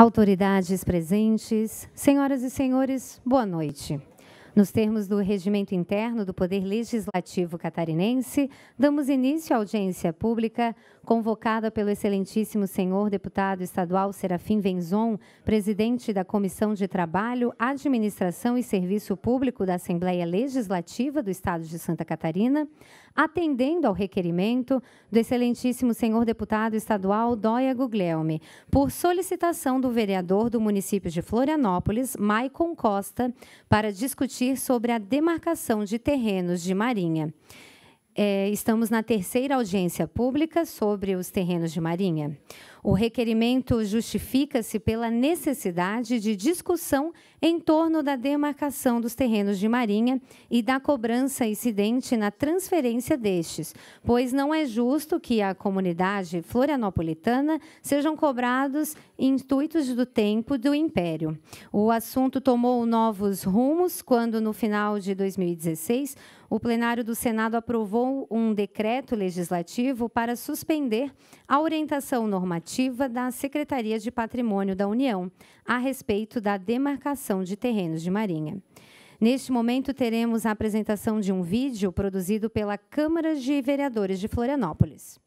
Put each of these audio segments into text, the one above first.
autoridades presentes, senhoras e senhores, boa noite. Nos termos do regimento interno do Poder Legislativo catarinense, damos início à audiência pública convocada pelo excelentíssimo senhor deputado estadual Serafim Venzon, presidente da Comissão de Trabalho, Administração e Serviço Público da Assembleia Legislativa do Estado de Santa Catarina, atendendo ao requerimento do excelentíssimo senhor deputado estadual Dóia Guglielmi, por solicitação do vereador do município de Florianópolis, Maicon Costa, para discutir sobre a demarcação de terrenos de Marinha. É, estamos na terceira audiência pública sobre os terrenos de Marinha. O requerimento justifica-se pela necessidade de discussão em torno da demarcação dos terrenos de marinha e da cobrança incidente na transferência destes, pois não é justo que a comunidade florianopolitana sejam cobrados intuitos do tempo do império. O assunto tomou novos rumos quando, no final de 2016, o plenário do Senado aprovou um decreto legislativo para suspender a orientação normativa normativa da Secretaria de Patrimônio da União a respeito da demarcação de terrenos de marinha. Neste momento, teremos a apresentação de um vídeo produzido pela Câmara de Vereadores de Florianópolis.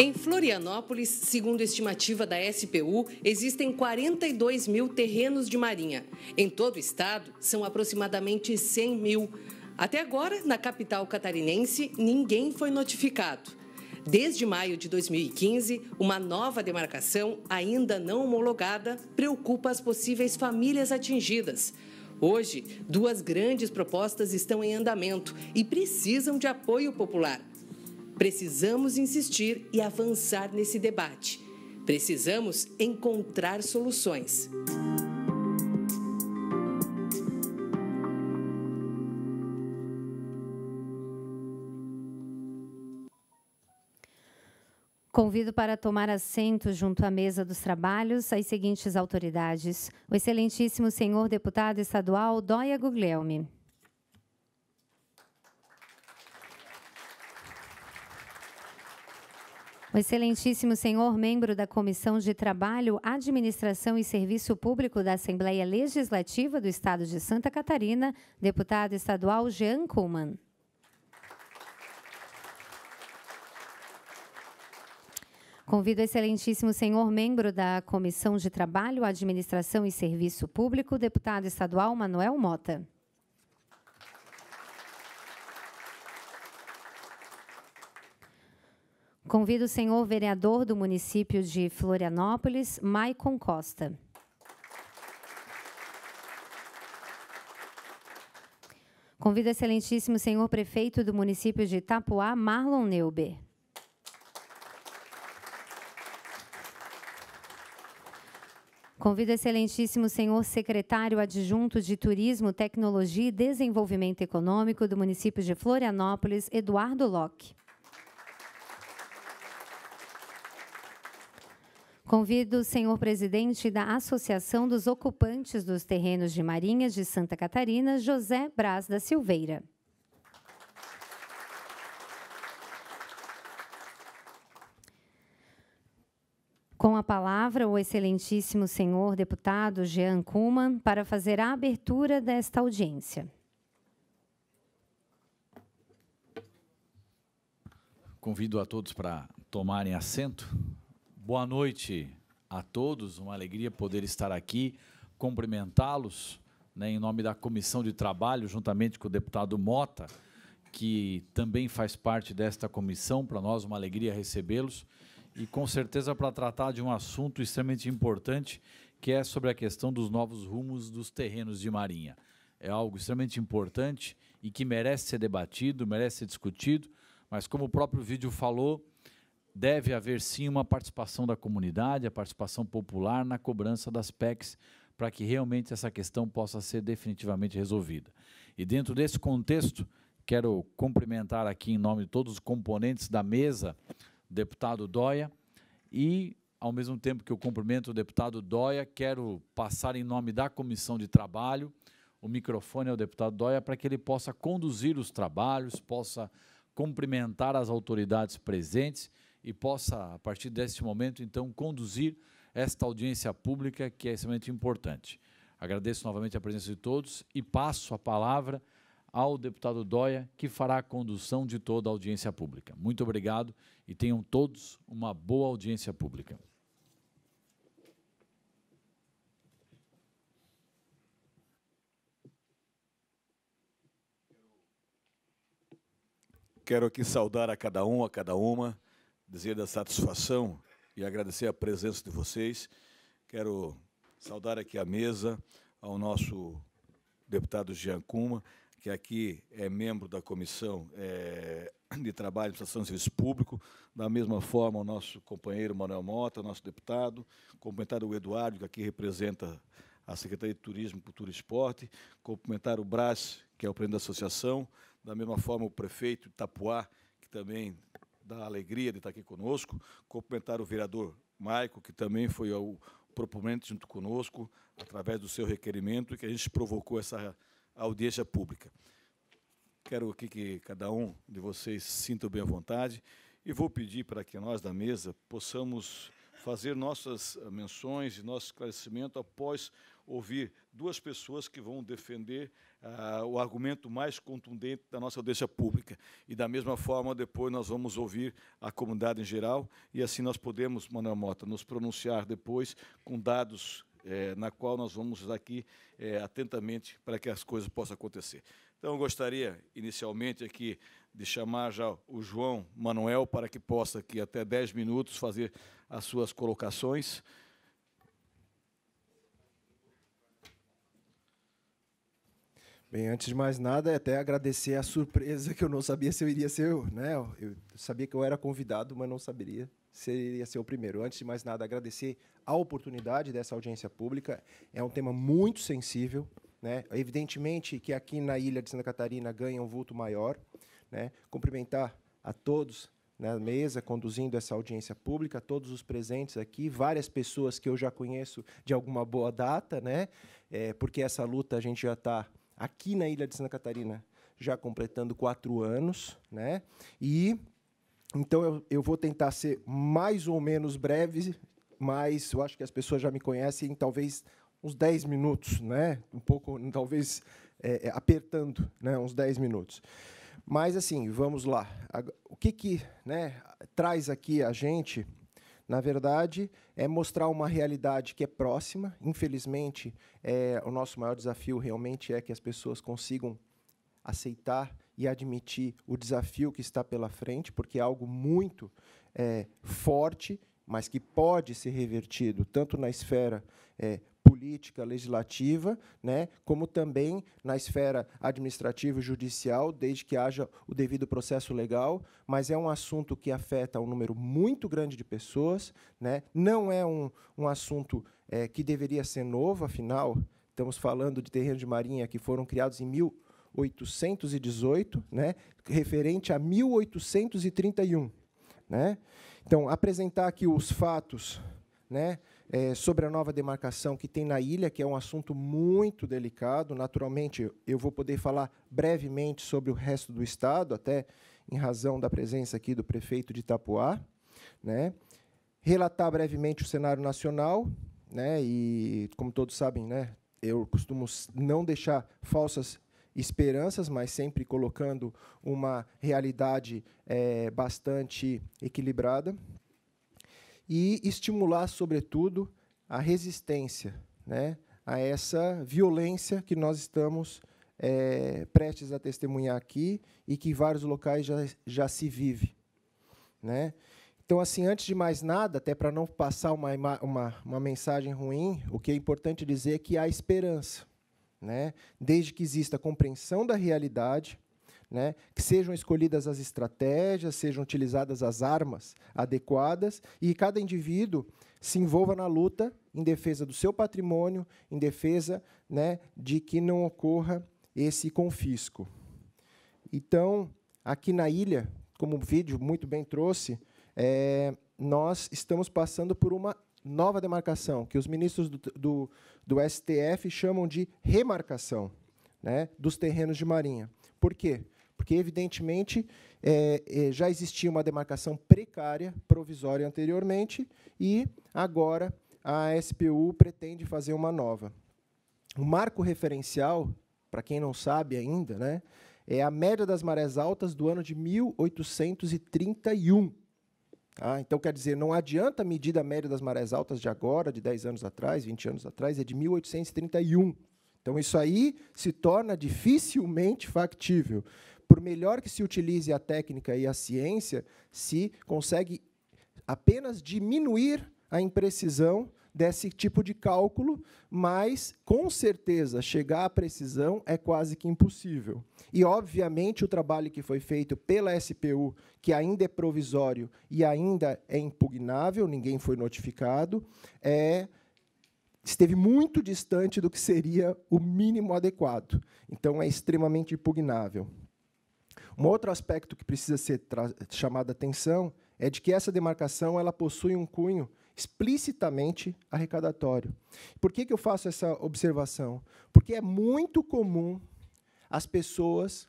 Em Florianópolis, segundo estimativa da SPU, existem 42 mil terrenos de marinha. Em todo o estado, são aproximadamente 100 mil. Até agora, na capital catarinense, ninguém foi notificado. Desde maio de 2015, uma nova demarcação, ainda não homologada, preocupa as possíveis famílias atingidas. Hoje, duas grandes propostas estão em andamento e precisam de apoio popular Precisamos insistir e avançar nesse debate. Precisamos encontrar soluções. Convido para tomar assento junto à mesa dos trabalhos as seguintes autoridades: o excelentíssimo senhor deputado estadual Dóia Guglielmi, O excelentíssimo senhor membro da Comissão de Trabalho, Administração e Serviço Público da Assembleia Legislativa do Estado de Santa Catarina, deputado estadual Jean Kuhlmann. Convido o excelentíssimo senhor membro da Comissão de Trabalho, Administração e Serviço Público, deputado estadual Manuel Mota. Convido o senhor vereador do município de Florianópolis, Maicon Costa. Convido o excelentíssimo senhor prefeito do município de Itapuá, Marlon Neuber. Convido o excelentíssimo senhor secretário adjunto de Turismo, Tecnologia e Desenvolvimento Econômico do município de Florianópolis, Eduardo Locke. Convido o senhor presidente da Associação dos Ocupantes dos Terrenos de Marinhas de Santa Catarina, José Braz da Silveira. Com a palavra, o excelentíssimo senhor deputado Jean Kuman para fazer a abertura desta audiência. Convido a todos para tomarem assento. Boa noite a todos, uma alegria poder estar aqui, cumprimentá-los né, em nome da Comissão de Trabalho, juntamente com o deputado Mota, que também faz parte desta comissão. Para nós, uma alegria recebê-los e, com certeza, para tratar de um assunto extremamente importante, que é sobre a questão dos novos rumos dos terrenos de Marinha. É algo extremamente importante e que merece ser debatido, merece ser discutido, mas, como o próprio vídeo falou, deve haver sim uma participação da comunidade, a participação popular na cobrança das PECs para que realmente essa questão possa ser definitivamente resolvida. E dentro desse contexto, quero cumprimentar aqui em nome de todos os componentes da mesa, o deputado Dóia, e ao mesmo tempo que eu cumprimento o deputado Dóia, quero passar em nome da comissão de trabalho o microfone ao deputado Dóia para que ele possa conduzir os trabalhos, possa cumprimentar as autoridades presentes e possa, a partir deste momento, então, conduzir esta audiência pública que é extremamente importante. Agradeço novamente a presença de todos e passo a palavra ao deputado Dóia, que fará a condução de toda a audiência pública. Muito obrigado e tenham todos uma boa audiência pública. Quero aqui saudar a cada um, a cada uma dizer da satisfação e agradecer a presença de vocês. Quero saudar aqui a mesa, ao nosso deputado Jean Cuma, que aqui é membro da Comissão é, de Trabalho, Administração de Serviço Público, da mesma forma o nosso companheiro Manuel Mota, nosso deputado, cumprimentar o Eduardo, que aqui representa a Secretaria de Turismo, Cultura e Esporte, cumprimentar o Brás, que é o presidente da associação, da mesma forma o prefeito Itapuá, que também da alegria de estar aqui conosco, cumprimentar o vereador Maico, que também foi o proponente junto conosco, através do seu requerimento, que a gente provocou essa audiência pública. Quero aqui que cada um de vocês sinta bem à vontade e vou pedir para que nós da mesa possamos fazer nossas menções e nosso esclarecimento após ouvir duas pessoas que vão defender ah, o argumento mais contundente da nossa audiência pública. E, da mesma forma, depois nós vamos ouvir a comunidade em geral, e assim nós podemos, Manuel Mota, nos pronunciar depois com dados eh, na qual nós vamos aqui eh, atentamente para que as coisas possam acontecer. Então, eu gostaria, inicialmente, aqui de chamar já o João Manuel para que possa, aqui até 10 minutos, fazer as suas colocações. Bem, antes de mais nada, até agradecer a surpresa que eu não sabia se eu iria ser eu, né? Eu sabia que eu era convidado, mas não saberia se iria ser o primeiro. Antes de mais nada, agradecer a oportunidade dessa audiência pública. É um tema muito sensível, né? Evidentemente que aqui na ilha de Santa Catarina ganha um vulto maior, né? Cumprimentar a todos na mesa conduzindo essa audiência pública, todos os presentes aqui, várias pessoas que eu já conheço de alguma boa data, né? É, porque essa luta a gente já está aqui na ilha de Santa Catarina, já completando quatro anos, né? E então eu, eu vou tentar ser mais ou menos breve, mas eu acho que as pessoas já me conhecem, talvez uns 10 minutos, né? Um pouco, talvez é, é apertando, né? Uns 10 minutos. Mas assim, vamos lá. O que que, né? Traz aqui a gente na verdade, é mostrar uma realidade que é próxima. Infelizmente, é, o nosso maior desafio realmente é que as pessoas consigam aceitar e admitir o desafio que está pela frente, porque é algo muito é, forte, mas que pode ser revertido tanto na esfera é, política, legislativa, né, como também na esfera administrativa e judicial, desde que haja o devido processo legal, mas é um assunto que afeta um número muito grande de pessoas, né, não é um, um assunto é, que deveria ser novo, afinal, estamos falando de terrenos de marinha que foram criados em 1818, né, referente a 1831. Né? Então, apresentar aqui os fatos né, é, sobre a nova demarcação que tem na ilha, que é um assunto muito delicado. Naturalmente, eu vou poder falar brevemente sobre o resto do Estado, até em razão da presença aqui do prefeito de Itapuá. Né? Relatar brevemente o cenário nacional, né? e, como todos sabem, né, eu costumo não deixar falsas esperanças, mas sempre colocando uma realidade é, bastante equilibrada e estimular, sobretudo, a resistência né, a essa violência que nós estamos é, prestes a testemunhar aqui e que em vários locais já, já se vive. Né? Então, assim, antes de mais nada, até para não passar uma, uma, uma mensagem ruim, o que é importante dizer é que há esperança, né? desde que exista compreensão da realidade, né? que sejam escolhidas as estratégias, sejam utilizadas as armas adequadas e cada indivíduo se envolva na luta em defesa do seu patrimônio, em defesa né, de que não ocorra esse confisco. Então, aqui na ilha, como o vídeo muito bem trouxe, é, nós estamos passando por uma nova demarcação, que os ministros do, do, do STF chamam de remarcação né, dos terrenos de marinha. Por quê? Porque, evidentemente, é, é, já existia uma demarcação precária, provisória anteriormente, e agora a SPU pretende fazer uma nova. O marco referencial, para quem não sabe ainda, né, é a média das marés altas do ano de 1831. Ah, tá? então, quer dizer, não adianta medir a média das marés altas de agora, de 10 anos atrás, 20 anos atrás, é de 1831. Então, isso aí se torna dificilmente factível por melhor que se utilize a técnica e a ciência, se consegue apenas diminuir a imprecisão desse tipo de cálculo, mas com certeza chegar à precisão é quase que impossível. E obviamente o trabalho que foi feito pela SPU, que ainda é provisório e ainda é impugnável, ninguém foi notificado, é esteve muito distante do que seria o mínimo adequado. Então é extremamente impugnável. Um outro aspecto que precisa ser chamado a atenção é de que essa demarcação ela possui um cunho explicitamente arrecadatório. Por que, que eu faço essa observação? Porque é muito comum as pessoas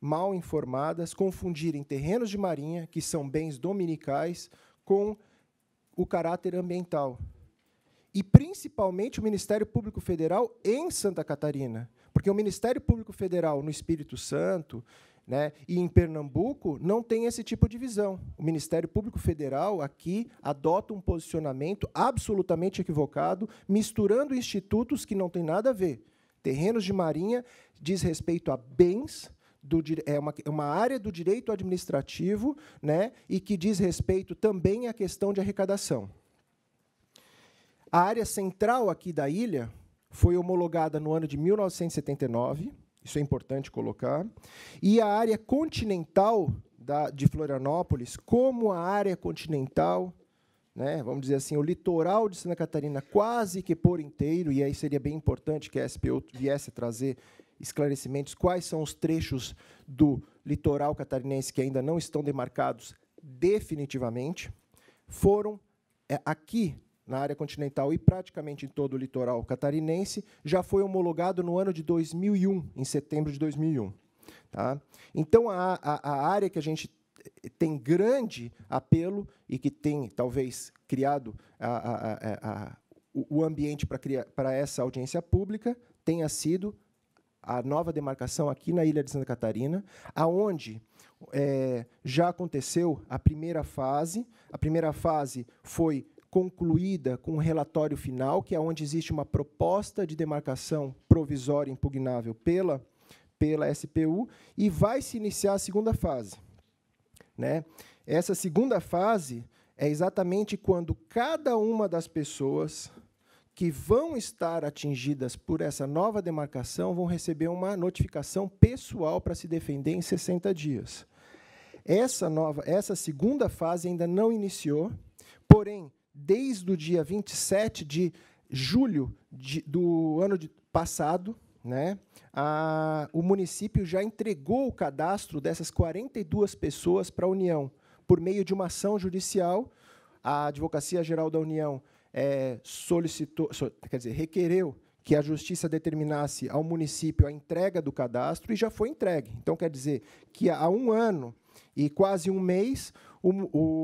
mal informadas confundirem terrenos de marinha, que são bens dominicais, com o caráter ambiental. E principalmente o Ministério Público Federal em Santa Catarina, porque o Ministério Público Federal no Espírito Santo né? E em Pernambuco não tem esse tipo de visão. O Ministério Público Federal aqui adota um posicionamento absolutamente equivocado, misturando institutos que não têm nada a ver. Terrenos de marinha diz respeito a bens do, é uma, é uma, área do direito administrativo né, e que diz respeito também à questão de arrecadação. A área central aqui da ilha foi homologada no ano de 1979 isso é importante colocar. E a área continental da, de Florianópolis, como a área continental, né, vamos dizer assim, o litoral de Santa Catarina quase que por inteiro, e aí seria bem importante que a SPU viesse trazer esclarecimentos quais são os trechos do litoral catarinense que ainda não estão demarcados definitivamente, foram é, aqui na área continental e praticamente em todo o litoral catarinense, já foi homologado no ano de 2001, em setembro de 2001. Tá? Então, a, a, a área que a gente tem grande apelo e que tem, talvez, criado a, a, o ambiente para, criar, para essa audiência pública tenha sido a nova demarcação aqui na Ilha de Santa Catarina, aonde é, já aconteceu a primeira fase. A primeira fase foi concluída com um relatório final, que é onde existe uma proposta de demarcação provisória impugnável pela, pela SPU, e vai se iniciar a segunda fase. Né? Essa segunda fase é exatamente quando cada uma das pessoas que vão estar atingidas por essa nova demarcação vão receber uma notificação pessoal para se defender em 60 dias. Essa nova, essa segunda fase ainda não iniciou, porém desde o dia 27 de julho de, do ano de, passado, né, a, o município já entregou o cadastro dessas 42 pessoas para a União, por meio de uma ação judicial. A Advocacia Geral da União é, solicitou, quer dizer, requereu que a justiça determinasse ao município a entrega do cadastro e já foi entregue. Então, quer dizer que há um ano e quase um mês, o,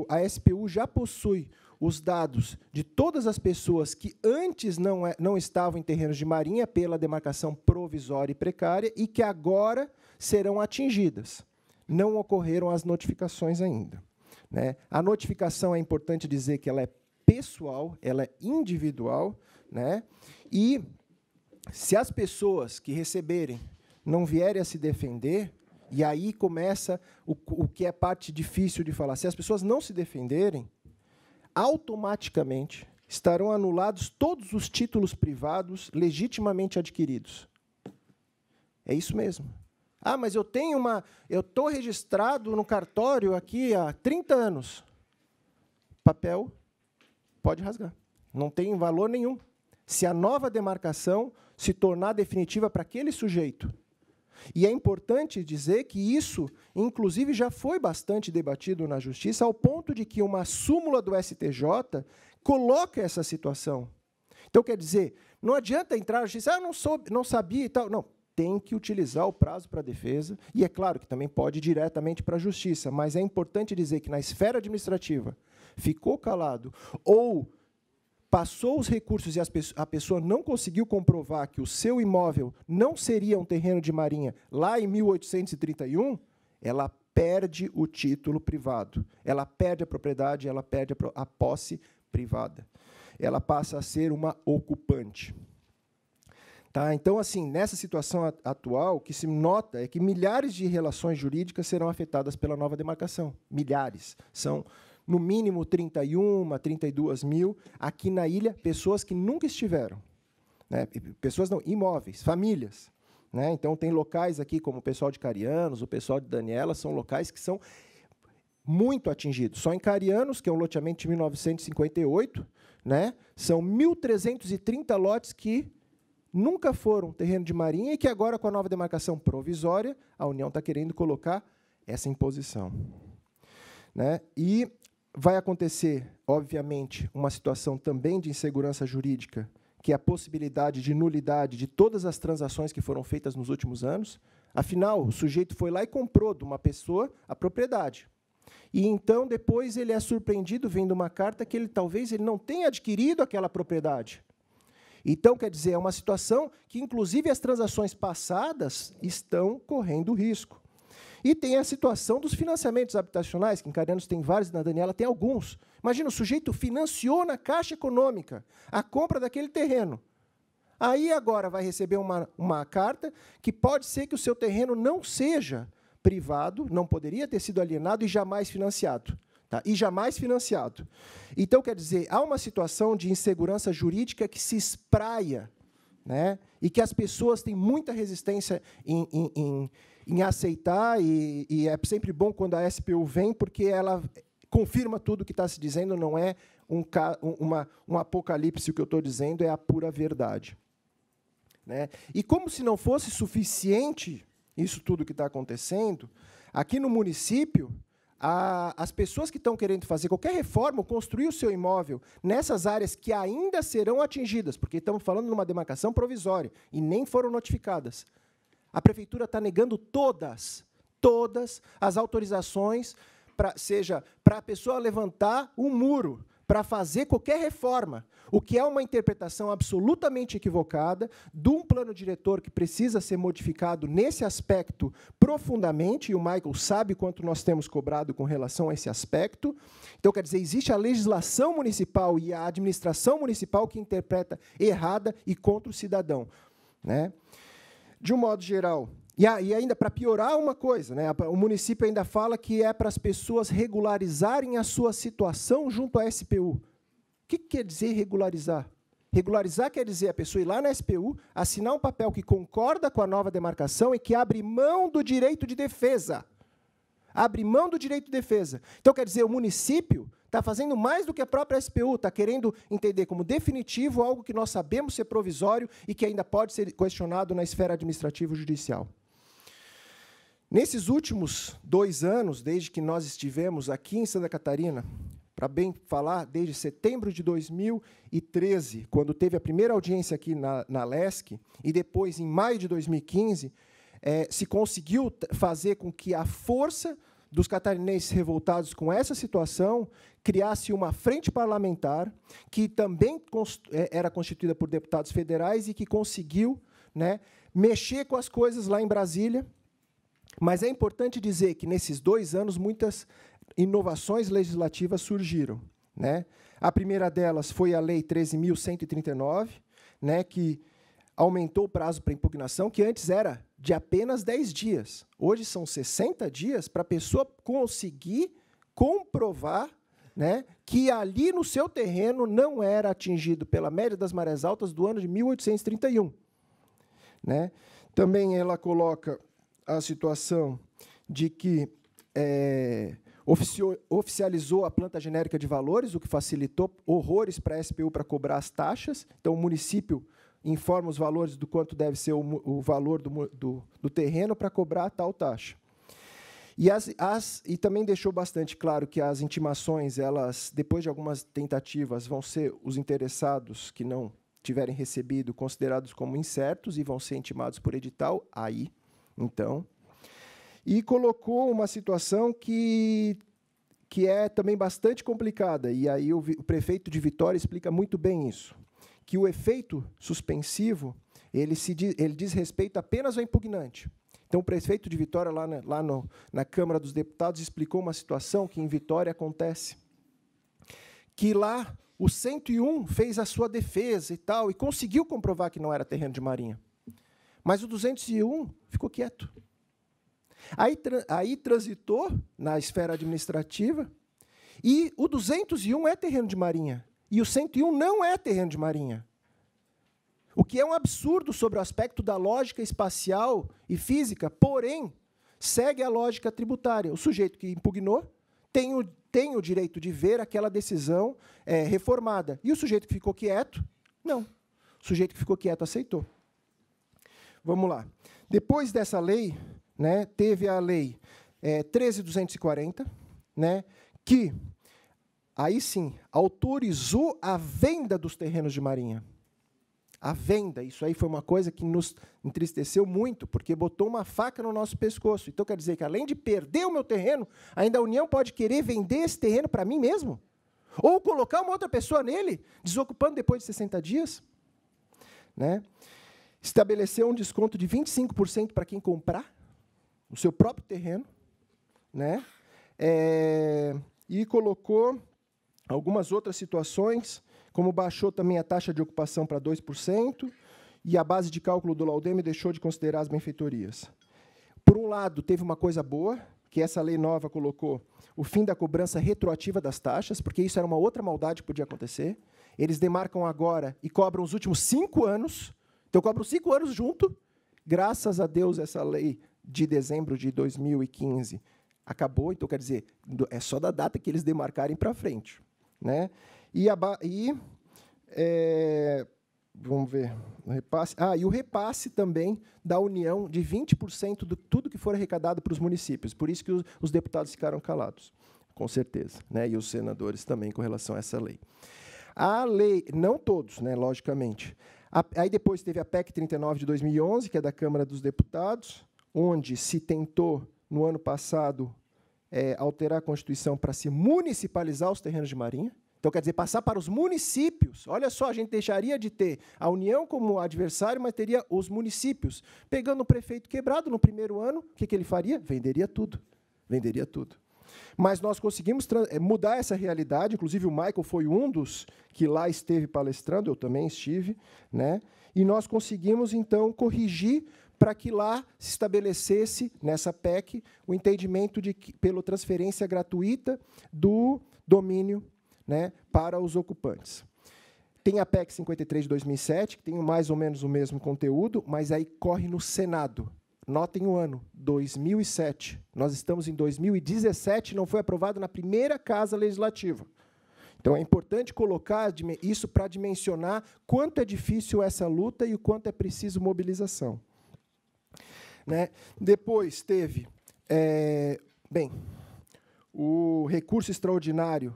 o, a SPU já possui os dados de todas as pessoas que antes não, é, não estavam em terrenos de marinha pela demarcação provisória e precária e que agora serão atingidas. Não ocorreram as notificações ainda. Né? A notificação é importante dizer que ela é pessoal, ela é individual, né? e se as pessoas que receberem não vierem a se defender, e aí começa o, o que é parte difícil de falar, se as pessoas não se defenderem, automaticamente estarão anulados todos os títulos privados legitimamente adquiridos. É isso mesmo. Ah, mas eu tenho uma, eu estou registrado no cartório aqui há 30 anos. Papel pode rasgar. Não tem valor nenhum. Se a nova demarcação se tornar definitiva para aquele sujeito, e é importante dizer que isso, inclusive, já foi bastante debatido na justiça, ao ponto de que uma súmula do STJ coloca essa situação. Então, quer dizer, não adianta entrar na justiça, ah, não, soube, não sabia e tal. Não, tem que utilizar o prazo para a defesa, e é claro que também pode ir diretamente para a justiça, mas é importante dizer que na esfera administrativa ficou calado ou passou os recursos e a pessoa não conseguiu comprovar que o seu imóvel não seria um terreno de marinha lá em 1831, ela perde o título privado. Ela perde a propriedade, ela perde a posse privada. Ela passa a ser uma ocupante. Tá? Então, assim, nessa situação atual, o que se nota é que milhares de relações jurídicas serão afetadas pela nova demarcação. Milhares. São. Então, no mínimo 31, 32 mil aqui na ilha, pessoas que nunca estiveram. Né? Pessoas não, imóveis, famílias. Né? Então, tem locais aqui, como o pessoal de Carianos, o pessoal de Daniela, são locais que são muito atingidos. Só em Carianos, que é um loteamento de 1958, né? são 1.330 lotes que nunca foram terreno de marinha e que agora, com a nova demarcação provisória, a União está querendo colocar essa imposição. Né? E Vai acontecer, obviamente, uma situação também de insegurança jurídica, que é a possibilidade de nulidade de todas as transações que foram feitas nos últimos anos. Afinal, o sujeito foi lá e comprou de uma pessoa a propriedade. E então depois ele é surpreendido vendo uma carta que ele talvez ele não tenha adquirido aquela propriedade. Então, quer dizer, é uma situação que inclusive as transações passadas estão correndo risco. E tem a situação dos financiamentos habitacionais, que em Carianos tem vários, na Daniela tem alguns. Imagina, o sujeito financiou na Caixa Econômica a compra daquele terreno. Aí agora vai receber uma, uma carta que pode ser que o seu terreno não seja privado, não poderia ter sido alienado e jamais financiado. Tá? E jamais financiado. Então, quer dizer, há uma situação de insegurança jurídica que se espraia né? e que as pessoas têm muita resistência em, em, em em aceitar, e, e é sempre bom quando a SPU vem, porque ela confirma tudo o que está se dizendo, não é um, uma, um apocalipse o que eu estou dizendo, é a pura verdade. Né? E como se não fosse suficiente isso tudo que está acontecendo, aqui no município, a, as pessoas que estão querendo fazer qualquer reforma ou construir o seu imóvel nessas áreas que ainda serão atingidas, porque estamos falando de uma demarcação provisória e nem foram notificadas. A prefeitura está negando todas, todas as autorizações, pra, seja para a pessoa levantar um muro, para fazer qualquer reforma, o que é uma interpretação absolutamente equivocada de um plano diretor que precisa ser modificado nesse aspecto profundamente, e o Michael sabe quanto nós temos cobrado com relação a esse aspecto. Então, quer dizer, existe a legislação municipal e a administração municipal que interpreta errada e contra o cidadão. Né? de um modo geral. E, ainda para piorar uma coisa, né? o município ainda fala que é para as pessoas regularizarem a sua situação junto à SPU. O que, que quer dizer regularizar? Regularizar quer dizer a pessoa ir lá na SPU, assinar um papel que concorda com a nova demarcação e que abre mão do direito de defesa. Abre mão do direito de defesa. Então, quer dizer, o município está fazendo mais do que a própria SPU, está querendo entender como definitivo algo que nós sabemos ser provisório e que ainda pode ser questionado na esfera administrativa judicial. Nesses últimos dois anos, desde que nós estivemos aqui em Santa Catarina, para bem falar, desde setembro de 2013, quando teve a primeira audiência aqui na, na LESC, e depois, em maio de 2015, é, eh, se conseguiu fazer com que a força dos catarinenses revoltados com essa situação, criasse uma frente parlamentar que também é, era constituída por deputados federais e que conseguiu né, mexer com as coisas lá em Brasília. Mas é importante dizer que, nesses dois anos, muitas inovações legislativas surgiram. Né? A primeira delas foi a Lei 13.139, né, que aumentou o prazo para impugnação, que antes era de apenas 10 dias. Hoje são 60 dias para a pessoa conseguir comprovar né, que ali no seu terreno não era atingido pela média das marés altas do ano de 1831. Né? Também ela coloca a situação de que é, oficializou a planta genérica de valores, o que facilitou horrores para a SPU para cobrar as taxas. Então, o município informa os valores do quanto deve ser o, o valor do, do, do terreno para cobrar tal taxa. E, as, as, e também deixou bastante claro que as intimações, elas, depois de algumas tentativas, vão ser os interessados que não tiverem recebido considerados como incertos e vão ser intimados por edital, aí, então. E colocou uma situação que, que é também bastante complicada, e aí o, o prefeito de Vitória explica muito bem isso que o efeito suspensivo ele, se diz, ele diz respeito apenas ao impugnante. Então, o prefeito de Vitória, lá, na, lá no, na Câmara dos Deputados, explicou uma situação que em Vitória acontece. Que lá o 101 fez a sua defesa e tal, e conseguiu comprovar que não era terreno de marinha. Mas o 201 ficou quieto. Aí, tra aí transitou na esfera administrativa, e o 201 é terreno de marinha. E o 101 não é terreno de marinha. O que é um absurdo sobre o aspecto da lógica espacial e física, porém, segue a lógica tributária. O sujeito que impugnou tem o, tem o direito de ver aquela decisão é, reformada. E o sujeito que ficou quieto, não. O sujeito que ficou quieto aceitou. Vamos lá. Depois dessa lei, né, teve a lei é, 13.240, né, que aí sim, autorizou a venda dos terrenos de Marinha. A venda, isso aí foi uma coisa que nos entristeceu muito, porque botou uma faca no nosso pescoço. Então quer dizer que além de perder o meu terreno, ainda a União pode querer vender esse terreno para mim mesmo? Ou colocar uma outra pessoa nele, desocupando depois de 60 dias? Né? Estabeleceu um desconto de 25% para quem comprar o seu próprio terreno, né? É, e colocou Algumas outras situações, como baixou também a taxa de ocupação para 2%, e a base de cálculo do Laudeme deixou de considerar as benfeitorias. Por um lado, teve uma coisa boa, que essa lei nova colocou o fim da cobrança retroativa das taxas, porque isso era uma outra maldade que podia acontecer. Eles demarcam agora e cobram os últimos cinco anos, então cobram cinco anos junto. Graças a Deus, essa lei de dezembro de 2015 acabou, então quer dizer, é só da data que eles demarcarem para frente. Né? E, a, e é, vamos ver, repasse. Ah, e o repasse também da União de 20% de tudo que for arrecadado para os municípios. Por isso que os, os deputados ficaram calados, com certeza. Né? E os senadores também com relação a essa lei. A lei, não todos, né, logicamente. A, aí depois teve a PEC 39 de 2011, que é da Câmara dos Deputados, onde se tentou, no ano passado, é, alterar a Constituição para se municipalizar os terrenos de marinha. Então, quer dizer, passar para os municípios. Olha só, a gente deixaria de ter a União como adversário, mas teria os municípios. Pegando o prefeito quebrado no primeiro ano, o que, que ele faria? Venderia tudo. Venderia tudo. Mas nós conseguimos é, mudar essa realidade, inclusive o Michael foi um dos que lá esteve palestrando, eu também estive, né? e nós conseguimos, então, corrigir para que lá se estabelecesse, nessa PEC, o entendimento de que, pela transferência gratuita do domínio né, para os ocupantes. Tem a PEC 53 de 2007, que tem mais ou menos o mesmo conteúdo, mas aí corre no Senado. Notem o ano, 2007. Nós estamos em 2017, não foi aprovado na primeira casa legislativa. Então é importante colocar isso para dimensionar quanto é difícil essa luta e o quanto é preciso mobilização. Né? Depois teve, é, bem, o recurso extraordinário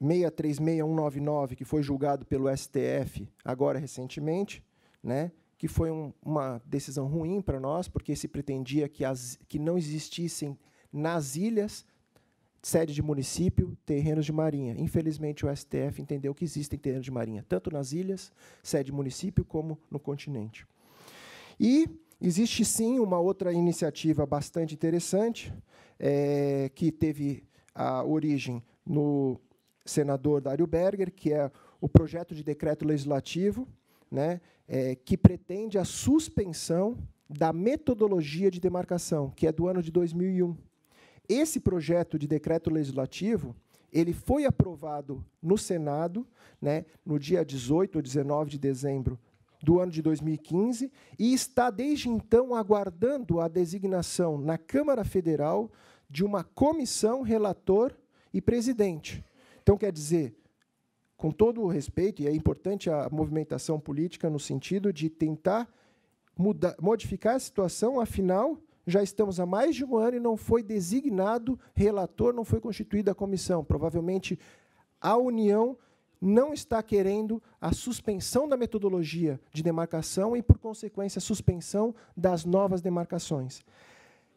636199, que foi julgado pelo STF agora recentemente, né? que foi um, uma decisão ruim para nós, porque se pretendia que, as, que não existissem nas ilhas sede de município, terrenos de marinha. Infelizmente, o STF entendeu que existem terrenos de marinha, tanto nas ilhas, sede de município, como no continente. E Existe sim uma outra iniciativa bastante interessante, é, que teve a origem no senador Dário Berger, que é o projeto de decreto legislativo, né, é, que pretende a suspensão da metodologia de demarcação, que é do ano de 2001. Esse projeto de decreto legislativo ele foi aprovado no Senado, né, no dia 18 ou 19 de dezembro do ano de 2015 e está desde então aguardando a designação na Câmara Federal de uma comissão relator e presidente. Então, quer dizer, com todo o respeito, e é importante a movimentação política no sentido de tentar mudar, modificar a situação, afinal, já estamos há mais de um ano e não foi designado relator, não foi constituída a comissão. Provavelmente a União não está querendo a suspensão da metodologia de demarcação e, por consequência, a suspensão das novas demarcações.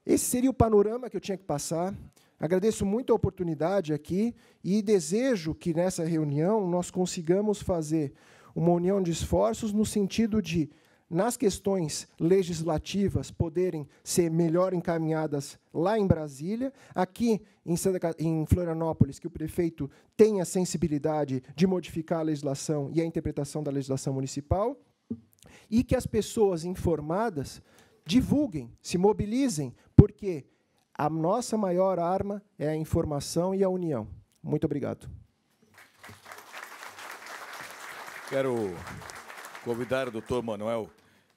Esse seria o panorama que eu tinha que passar. Agradeço muito a oportunidade aqui e desejo que nessa reunião nós consigamos fazer uma união de esforços no sentido de nas questões legislativas poderem ser melhor encaminhadas lá em Brasília, aqui em, Santa, em Florianópolis, que o prefeito tenha a sensibilidade de modificar a legislação e a interpretação da legislação municipal, e que as pessoas informadas divulguem, se mobilizem, porque a nossa maior arma é a informação e a união. Muito obrigado. Quero convidar o doutor Manuel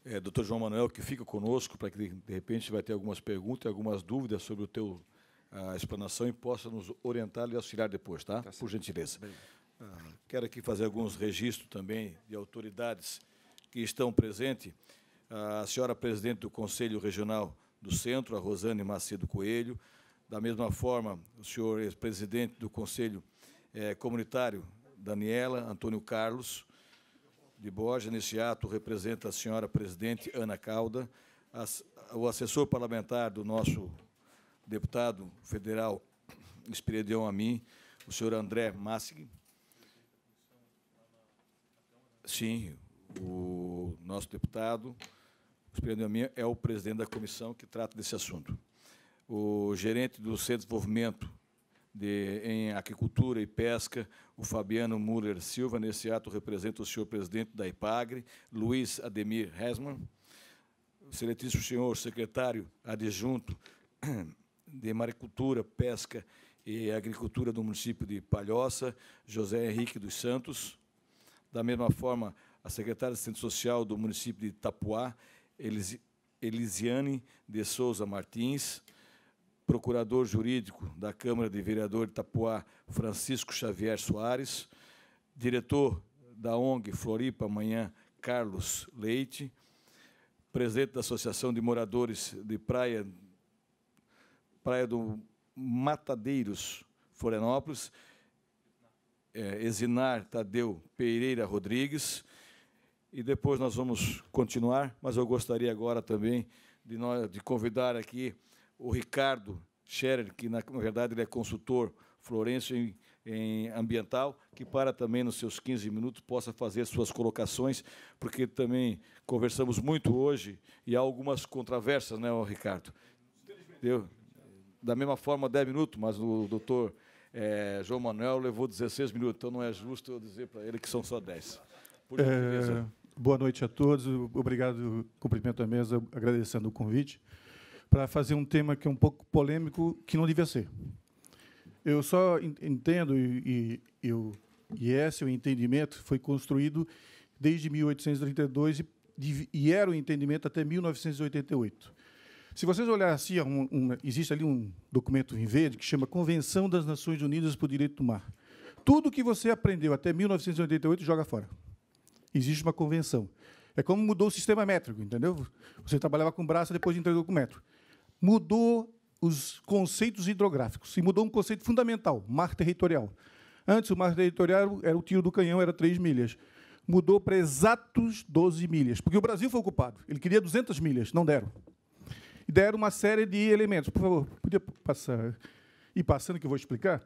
é, doutor João Manuel, que fica conosco, para que, de repente, vai ter algumas perguntas, algumas dúvidas sobre o teu, a explanação e possa nos orientar e auxiliar depois, tá? tá Por gentileza. Ah, quero aqui fazer alguns registros também de autoridades que estão presentes. A senhora presidente do Conselho Regional do Centro, a Rosane Macedo Coelho. Da mesma forma, o senhor ex-presidente do Conselho eh, Comunitário, Daniela, Antônio Carlos de Borges. nesse ato, representa a senhora presidente Ana Calda, o assessor parlamentar do nosso deputado federal, Espiridião a mim, o senhor André Massig. Sim, o nosso deputado, Espiridião a mim, é o presidente da comissão que trata desse assunto. O gerente do Centro de Desenvolvimento de, em Agricultura e Pesca, o Fabiano Muller Silva. Nesse ato representa o senhor presidente da IPAGRE, Luiz Ademir Hesman. Excelentíssimo senhor secretário adjunto de Maricultura, Pesca e Agricultura do município de Palhoça, José Henrique dos Santos. Da mesma forma, a secretária de Assistência Social do município de Itapuá, Elisiane de Souza Martins procurador jurídico da Câmara de Vereador de Itapuá, Francisco Xavier Soares, diretor da ONG Floripa Amanhã, Carlos Leite, presidente da Associação de Moradores de Praia, Praia do Matadeiros, Florianópolis, é, Tadeu Pereira Rodrigues, e depois nós vamos continuar, mas eu gostaria agora também de, nós, de convidar aqui o Ricardo Scherer, que na, na verdade ele é consultor Florencio em, em, ambiental, que para também nos seus 15 minutos possa fazer suas colocações, porque também conversamos muito hoje e há algumas controvérsias, né, Ricardo? Deu, da mesma forma, 10 minutos, mas o doutor é, João Manuel levou 16 minutos, então não é justo eu dizer para ele que são só 10. Por É, boa noite a todos, obrigado, cumprimento a mesa, agradecendo o convite para fazer um tema que é um pouco polêmico, que não devia ser. Eu só entendo, e, e, eu, e esse o entendimento foi construído desde 1832 e, e era o entendimento até 1988. Se vocês olharem assim, um, um, existe ali um documento em verde que chama Convenção das Nações Unidas para o Direito do Mar. Tudo que você aprendeu até 1988 joga fora. Existe uma convenção. É como mudou o sistema métrico, entendeu? Você trabalhava com braço, depois entregou com metro mudou os conceitos hidrográficos e mudou um conceito fundamental, mar territorial. Antes, o mar territorial era o tiro do canhão, era 3 milhas. Mudou para exatos 12 milhas, porque o Brasil foi ocupado. Ele queria 200 milhas, não deram. E deram uma série de elementos. Por favor, podia passar e passando que eu vou explicar.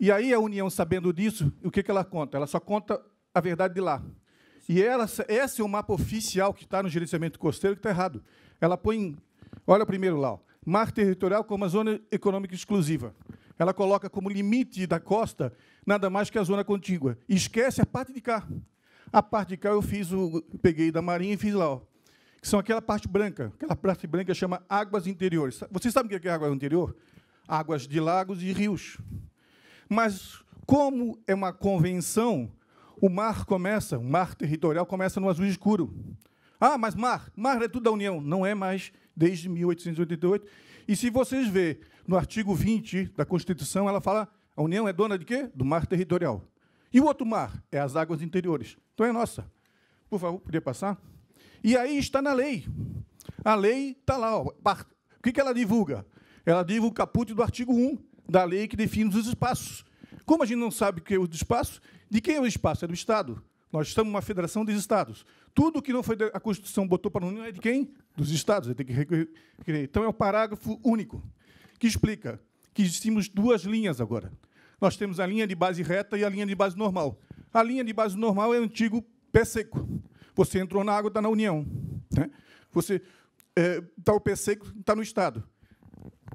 E aí a União, sabendo disso, o que, ela conta? Ela só conta a verdade de lá. E ela, esse é o mapa oficial que está no gerenciamento costeiro que está errado. Ela põe Olha o primeiro lá. Ó. Mar territorial como a zona econômica exclusiva. Ela coloca como limite da costa nada mais que a zona contígua. Esquece a parte de cá. A parte de cá eu fiz o peguei da marinha e fiz lá, ó, que são aquela parte branca. Aquela parte branca chama águas interiores. Vocês sabem o que é, é água interior? Águas de lagos e rios. Mas como é uma convenção, o mar começa, o mar territorial começa no azul escuro. Ah, mas mar, mar é tudo da União. Não é mais desde 1888. E se vocês verem no artigo 20 da Constituição, ela fala a União é dona de quê? Do mar territorial. E o outro mar é as águas interiores. Então é nossa. Por favor, podia passar? E aí está na lei. A lei está lá. Ó. O que ela divulga? Ela divulga o caput do artigo 1 da lei que define os espaços. Como a gente não sabe o que é o espaço, de quem é o espaço? É do Estado. Nós estamos uma federação dos estados. Tudo que não foi a Constituição botou para a União é de quem? Dos estados. Tem que Então é um parágrafo único que explica que existimos duas linhas agora. Nós temos a linha de base reta e a linha de base normal. A linha de base normal é o antigo pé seco. Você entrou na água, está na União. Né? Você está é, tá o pé seco, está no Estado.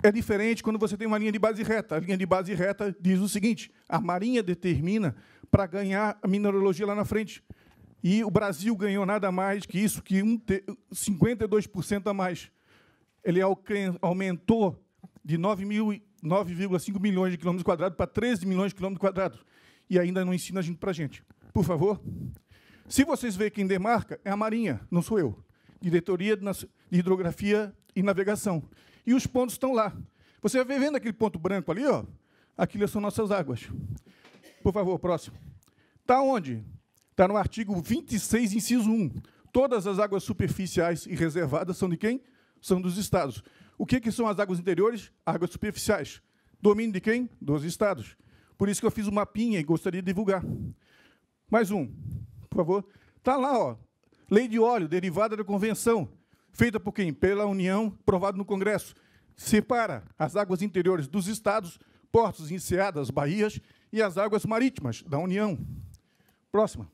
É diferente quando você tem uma linha de base reta. A linha de base reta diz o seguinte: a Marinha determina para ganhar a mineralogia lá na frente. E o Brasil ganhou nada mais que isso, que um 52% a mais. Ele aumentou de 9,5 milhões de quilômetros quadrados para 13 milhões de quilômetros quadrados. E ainda não ensina a gente para gente. Por favor. Se vocês veem quem demarca, é a Marinha, não sou eu. Diretoria de Hidrografia e Navegação. E os pontos estão lá. Você vai vendo aquele ponto branco ali, ó? Aquilo são nossas águas. Por favor, próximo. Está onde? Está no artigo 26, inciso 1. Todas as águas superficiais e reservadas são de quem? São dos estados. O que, que são as águas interiores? Águas superficiais. Domínio de quem? Dos estados. Por isso que eu fiz um mapinha e gostaria de divulgar. Mais um, por favor. Está lá, ó. Lei de óleo, derivada da convenção. Feita por quem? Pela União, aprovada no Congresso. Separa as águas interiores dos estados, portos, enseadas, baías e as águas marítimas da União. Próxima.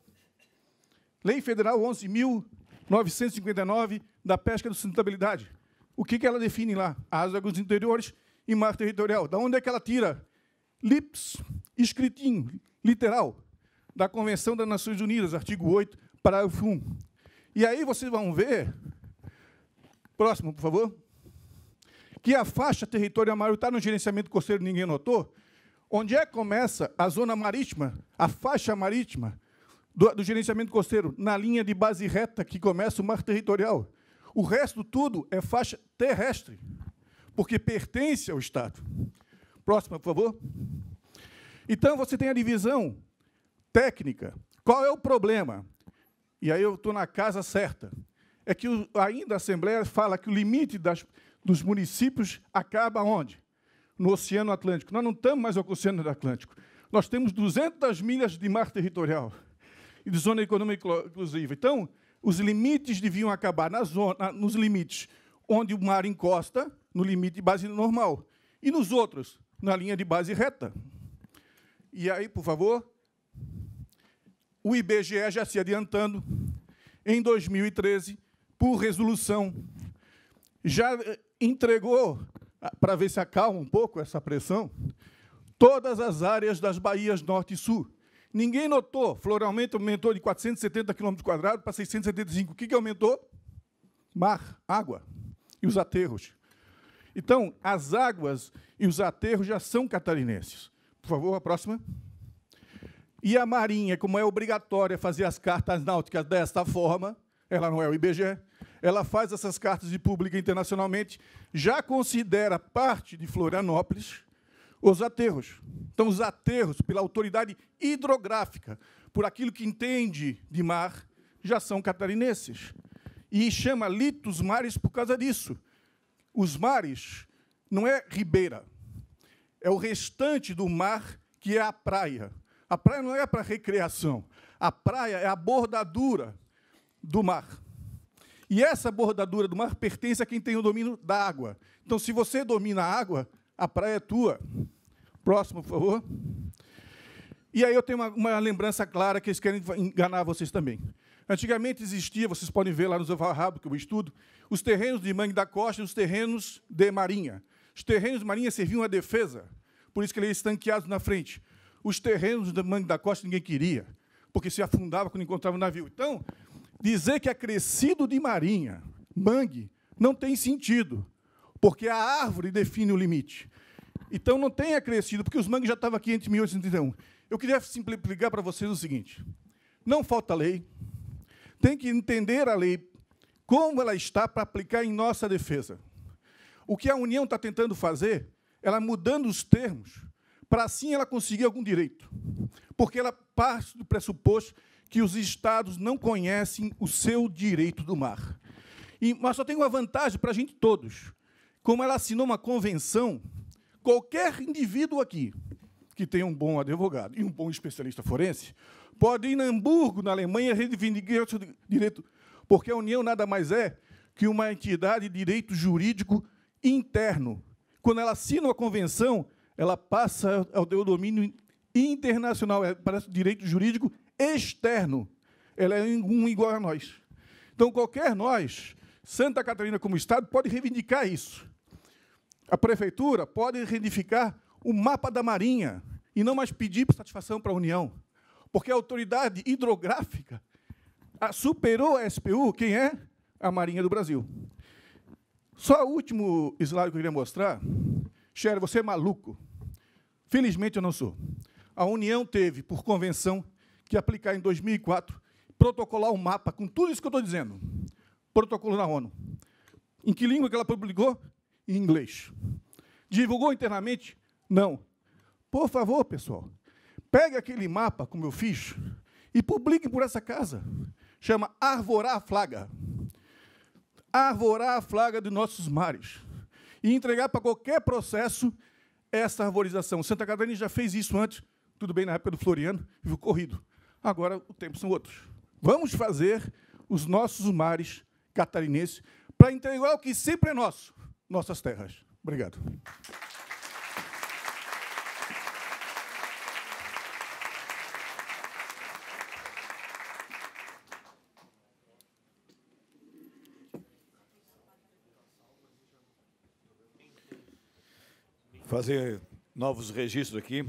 Lei Federal 11.959 da Pesca de Sustentabilidade. O que, que ela define lá? As águas interiores e mar territorial. Da onde é que ela tira? Lips, escritinho, literal, da Convenção das Nações Unidas, artigo 8, parágrafo 1. E aí vocês vão ver, próximo, por favor, que a faixa territorial está no gerenciamento costeiro, ninguém notou, Onde é que começa a zona marítima, a faixa marítima do, do gerenciamento costeiro? Na linha de base reta que começa o mar territorial. O resto tudo é faixa terrestre, porque pertence ao Estado. Próxima, por favor. Então, você tem a divisão técnica. Qual é o problema? E aí eu estou na casa certa. É que o, ainda a Assembleia fala que o limite das, dos municípios acaba onde? no Oceano Atlântico. Nós não estamos mais no Oceano Atlântico. Nós temos 200 milhas de mar territorial e de zona econômica inclusiva. Então, os limites deviam acabar na zona, nos limites onde o mar encosta, no limite de base normal, e nos outros, na linha de base reta. E aí, por favor, o IBGE já se adiantando, em 2013, por resolução, já eh, entregou para ver se acalma um pouco essa pressão, todas as áreas das Bahias Norte e Sul. Ninguém notou, floralmente aumentou de 470 km quadrados para 675. O que, que aumentou? Mar, água e os aterros. Então, as águas e os aterros já são catarinenses. Por favor, a próxima. E a Marinha, como é obrigatória fazer as cartas náuticas desta forma, ela não é o IBGE, ela faz essas cartas e publica internacionalmente, já considera parte de Florianópolis os aterros. Então, os aterros, pela autoridade hidrográfica, por aquilo que entende de mar, já são catarinenses. E chama litos mares por causa disso. Os mares não é ribeira, é o restante do mar que é a praia. A praia não é para recreação, a praia é a bordadura do mar. E essa bordadura do mar pertence a quem tem o domínio da água. Então, se você domina a água, a praia é tua. Próximo, por favor. E aí eu tenho uma, uma lembrança clara que eles querem enganar vocês também. Antigamente existia, vocês podem ver lá no Zavarrabo, que eu é estudo, os terrenos de Mangue da Costa e os terrenos de Marinha. Os terrenos de Marinha serviam à defesa, por isso que eles estanqueados na frente. Os terrenos de Mangue da Costa ninguém queria, porque se afundava quando encontrava o um navio. Então, Dizer que é crescido de marinha, mangue, não tem sentido, porque a árvore define o limite. Então não tenha crescido, porque os mangues já estavam aqui entre 1831. Eu queria simplificar para vocês o seguinte: não falta lei, tem que entender a lei, como ela está para aplicar em nossa defesa. O que a União está tentando fazer, ela mudando os termos, para assim ela conseguir algum direito. Porque ela parte do pressuposto que os estados não conhecem o seu direito do mar. E, mas só tem uma vantagem para a gente todos. Como ela assinou uma convenção, qualquer indivíduo aqui que tenha um bom advogado e um bom especialista forense pode ir em Hamburgo, na Alemanha, reivindicar o seu direito, porque a União nada mais é que uma entidade de direito jurídico interno. Quando ela assina uma convenção, ela passa ao domínio internacional, é, parece direito jurídico externo. Ela é um igual a nós. Então, qualquer nós, Santa Catarina como Estado, pode reivindicar isso. A Prefeitura pode reivindicar o mapa da Marinha e não mais pedir satisfação para a União, porque a autoridade hidrográfica superou a SPU, quem é? A Marinha do Brasil. Só o último slide que eu queria mostrar. Xero, você é maluco. Felizmente eu não sou. A União teve, por convenção, que aplicar em 2004, protocolar um mapa com tudo isso que eu estou dizendo. Protocolo na ONU. Em que língua que ela publicou? Em inglês. Divulgou internamente? Não. Por favor, pessoal, pegue aquele mapa, como eu fiz, e publique por essa casa. Chama Arvorar a Flaga. Arvorar a Flaga de nossos mares. E entregar para qualquer processo essa arborização. Santa Catarina já fez isso antes, tudo bem na época do Floriano, viu corrido. Agora, o tempo são outros. Vamos fazer os nossos mares catarinenses para entregar o que sempre é nosso, nossas terras. Obrigado. Fazer novos registros aqui.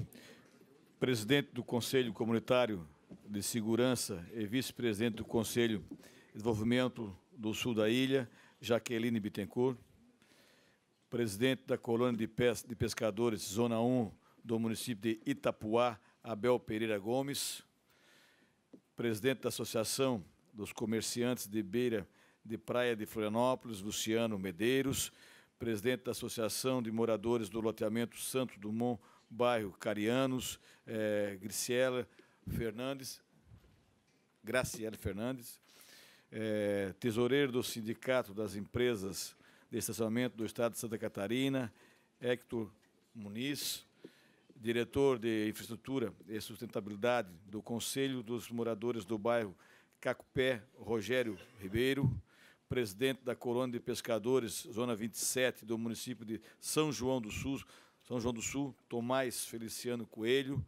Presidente do Conselho Comunitário de Segurança e vice-presidente do Conselho de Desenvolvimento do Sul da Ilha, Jaqueline Bittencourt, presidente da Colônia de, Pes de Pescadores Zona 1 do município de Itapuá, Abel Pereira Gomes, presidente da Associação dos Comerciantes de Beira de Praia de Florianópolis, Luciano Medeiros, presidente da Associação de Moradores do Loteamento Santo Dumont, bairro Carianos, eh, Griciela, Fernandes, Graciele Fernandes, é, tesoureiro do Sindicato das Empresas de Estacionamento do Estado de Santa Catarina, Hector Muniz, diretor de Infraestrutura e Sustentabilidade do Conselho dos Moradores do Bairro Cacupé, Rogério Ribeiro, presidente da Colônia de Pescadores, Zona 27, do município de São João do Sul, São João do Sul, Tomás Feliciano Coelho,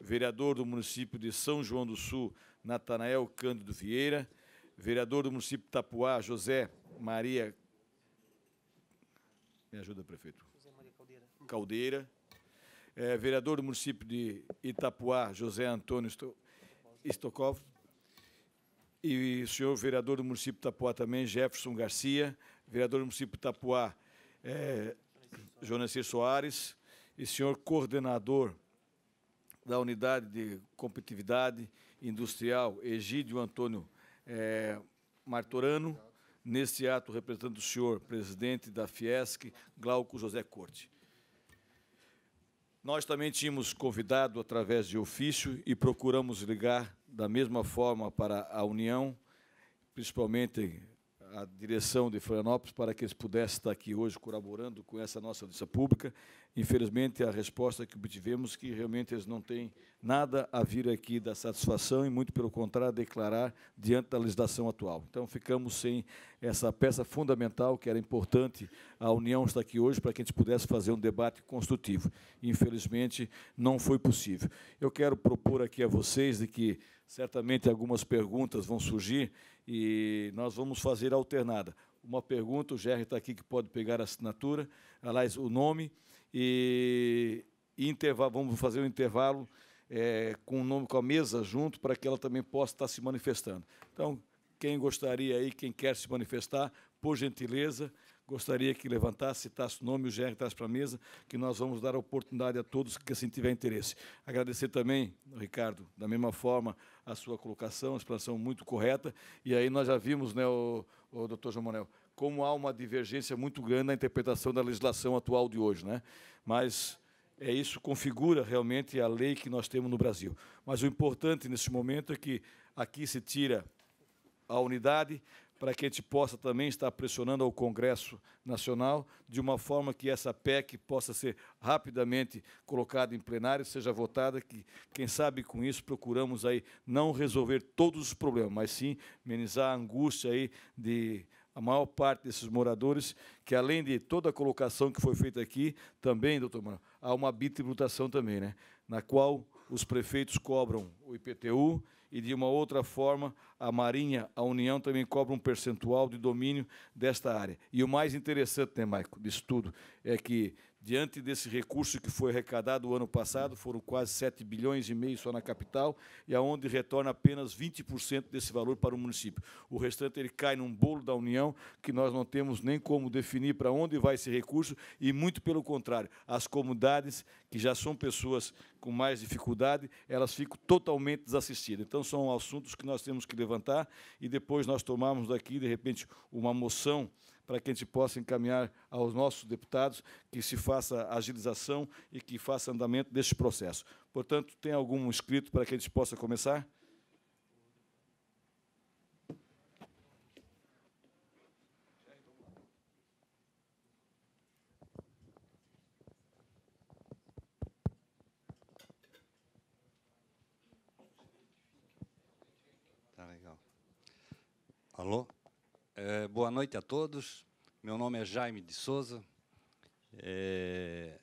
vereador do município de São João do Sul, Natanael Cândido Vieira, vereador do município de Tapuá, José Maria. Me ajuda, prefeito. José Maria Caldeira. Caldeira. É, vereador do município de Itapuá, José Antônio Stokov. E o senhor vereador do município de Itapuá também, Jefferson Garcia. Vereador do município de Itapuá, é, Soares. E senhor coordenador da Unidade de Competitividade Industrial, Egídio Antônio é, Martorano, neste ato representando o senhor presidente da Fiesc, Glauco José Corte. Nós também tínhamos convidado através de ofício e procuramos ligar da mesma forma para a União, principalmente a direção de Florianópolis para que eles pudessem estar aqui hoje colaborando com essa nossa audiência pública. Infelizmente, a resposta que obtivemos é que realmente eles não têm nada a vir aqui da satisfação e, muito pelo contrário, declarar diante da legislação atual. Então, ficamos sem essa peça fundamental, que era importante a União estar aqui hoje para que a gente pudesse fazer um debate construtivo. Infelizmente, não foi possível. Eu quero propor aqui a vocês de que certamente algumas perguntas vão surgir e nós vamos fazer alternada. Uma pergunta, o Gerry está aqui que pode pegar a assinatura, aliás, o nome, e intervalo, vamos fazer um intervalo é, com o nome, com a mesa junto, para que ela também possa estar se manifestando. Então, quem gostaria aí, quem quer se manifestar, por gentileza, gostaria que levantasse, citasse o nome, o GR traz para a mesa, que nós vamos dar a oportunidade a todos que assim tiver interesse. Agradecer também, Ricardo, da mesma forma, a sua colocação, a explanação muito correta, e aí nós já vimos, né, o, o doutor João Manuel, como há uma divergência muito grande na interpretação da legislação atual de hoje, né? Mas é isso configura realmente a lei que nós temos no Brasil. Mas o importante neste momento é que aqui se tira a unidade, para que a gente possa também estar pressionando ao Congresso Nacional de uma forma que essa PEC possa ser rapidamente colocada em plenário, seja votada, que, quem sabe, com isso procuramos aí não resolver todos os problemas, mas sim minimizar a angústia aí de a maior parte desses moradores, que além de toda a colocação que foi feita aqui, também, doutor Mano, há uma bitributação também, né? na qual os prefeitos cobram o IPTU, e, de uma outra forma, a Marinha, a União também cobra um percentual de domínio desta área. E o mais interessante, né, Maico, disso tudo, é que diante desse recurso que foi arrecadado o ano passado, foram quase 7 bilhões e meio só na capital, e aonde retorna apenas 20% desse valor para o município. O restante ele cai num bolo da União que nós não temos nem como definir para onde vai esse recurso e muito pelo contrário, as comunidades que já são pessoas com mais dificuldade, elas ficam totalmente desassistidas. Então são assuntos que nós temos que levantar e depois nós tomamos daqui de repente uma moção para que a gente possa encaminhar aos nossos deputados que se faça agilização e que faça andamento deste processo. Portanto, tem algum inscrito para que a gente possa começar? Tá Alô? É, boa noite a todos. Meu nome é Jaime de Souza. É,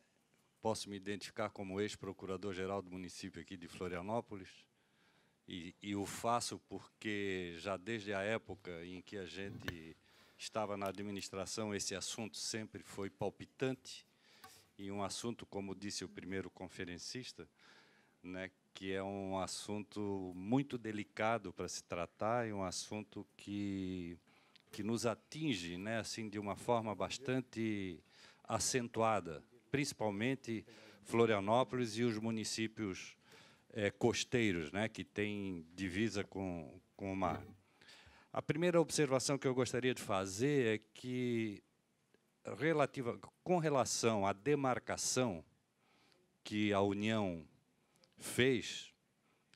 posso me identificar como ex-procurador-geral do município aqui de Florianópolis. E, e, o faço porque já desde a época em que a gente estava na administração, esse assunto sempre foi palpitante. E um assunto, como disse o primeiro conferencista, né, que é um assunto muito delicado para se tratar e é um assunto que que nos atinge, né, assim, de uma forma bastante acentuada, principalmente Florianópolis e os municípios é, costeiros, né, que têm divisa com, com o mar. A primeira observação que eu gostaria de fazer é que, relativa, com relação à demarcação que a União fez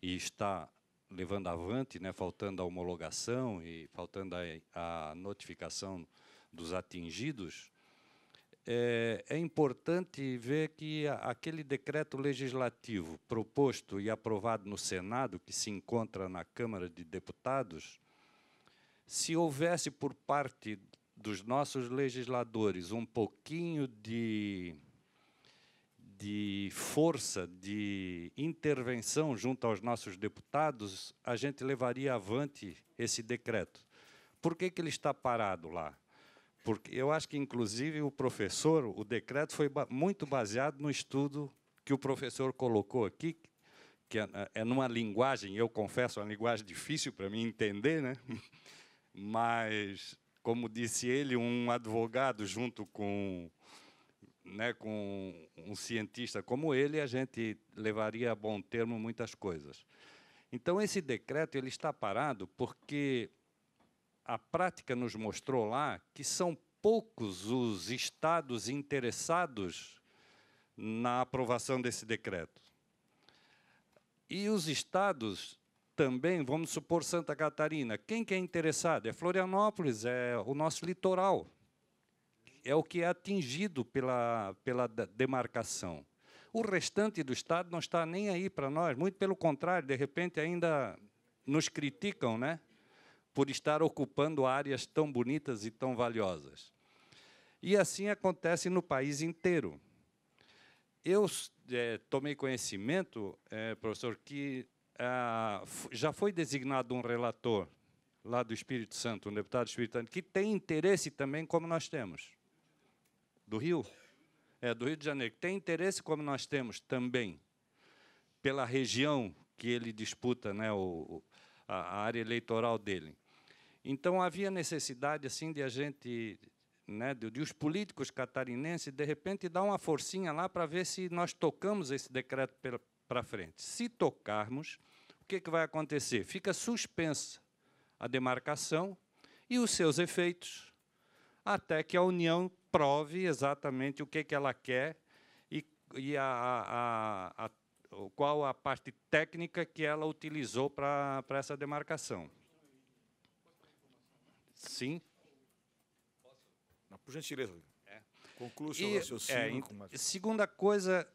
e está levando avante, né, faltando a homologação e faltando a, a notificação dos atingidos, é, é importante ver que aquele decreto legislativo proposto e aprovado no Senado, que se encontra na Câmara de Deputados, se houvesse por parte dos nossos legisladores um pouquinho de de força, de intervenção junto aos nossos deputados, a gente levaria avante esse decreto. Por que, que ele está parado lá? Porque eu acho que, inclusive, o professor, o decreto foi muito baseado no estudo que o professor colocou aqui, que é, é numa linguagem, eu confesso, uma linguagem difícil para mim entender, né? mas, como disse ele, um advogado junto com né, com um cientista como ele, a gente levaria a bom termo muitas coisas. Então esse decreto ele está parado porque a prática nos mostrou lá que são poucos os estados interessados na aprovação desse decreto. E os estados também, vamos supor Santa Catarina, quem que é interessado? É Florianópolis, é o nosso litoral é o que é atingido pela, pela demarcação. O restante do Estado não está nem aí para nós, muito pelo contrário, de repente ainda nos criticam né, por estar ocupando áreas tão bonitas e tão valiosas. E assim acontece no país inteiro. Eu é, tomei conhecimento, é, professor, que ah, já foi designado um relator lá do Espírito Santo, um deputado do espírito santo, que tem interesse também, como nós temos do Rio, é, do Rio de Janeiro, que tem interesse, como nós temos também, pela região que ele disputa, né, o, a, a área eleitoral dele. Então havia necessidade assim de a gente, né, de, de os políticos catarinenses de repente dar uma forcinha lá para ver se nós tocamos esse decreto para frente. Se tocarmos, o que, que vai acontecer? Fica suspensa a demarcação e os seus efeitos até que a União prove exatamente o que, que ela quer e, e a, a, a, qual a parte técnica que ela utilizou para essa demarcação. Sim? Por gentileza. É. Conclua o seu raciocínio. É, Segunda coisa,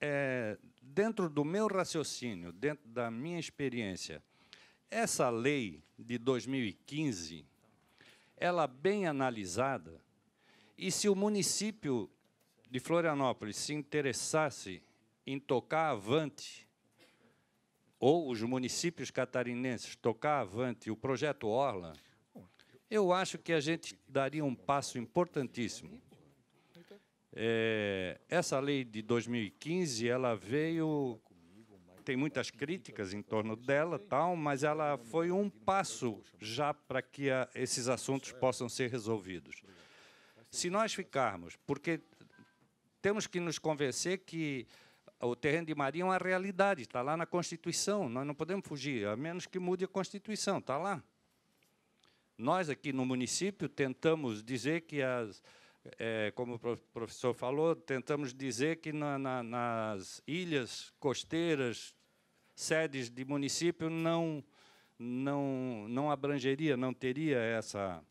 é, dentro do meu raciocínio, dentro da minha experiência, essa lei de 2015, ela bem analisada, e se o município de Florianópolis se interessasse em tocar avante, ou os municípios catarinenses tocar avante o projeto Orla, eu acho que a gente daria um passo importantíssimo. É, essa lei de 2015, ela veio tem muitas críticas em torno dela, tal, mas ela foi um passo já para que a, esses assuntos possam ser resolvidos. Se nós ficarmos, porque temos que nos convencer que o terreno de Maria é uma realidade, está lá na Constituição, nós não podemos fugir, a menos que mude a Constituição, está lá. Nós aqui no município tentamos dizer que as, é, como o professor falou, tentamos dizer que na, na, nas ilhas costeiras, sedes de município não não não abrangeria, não teria essa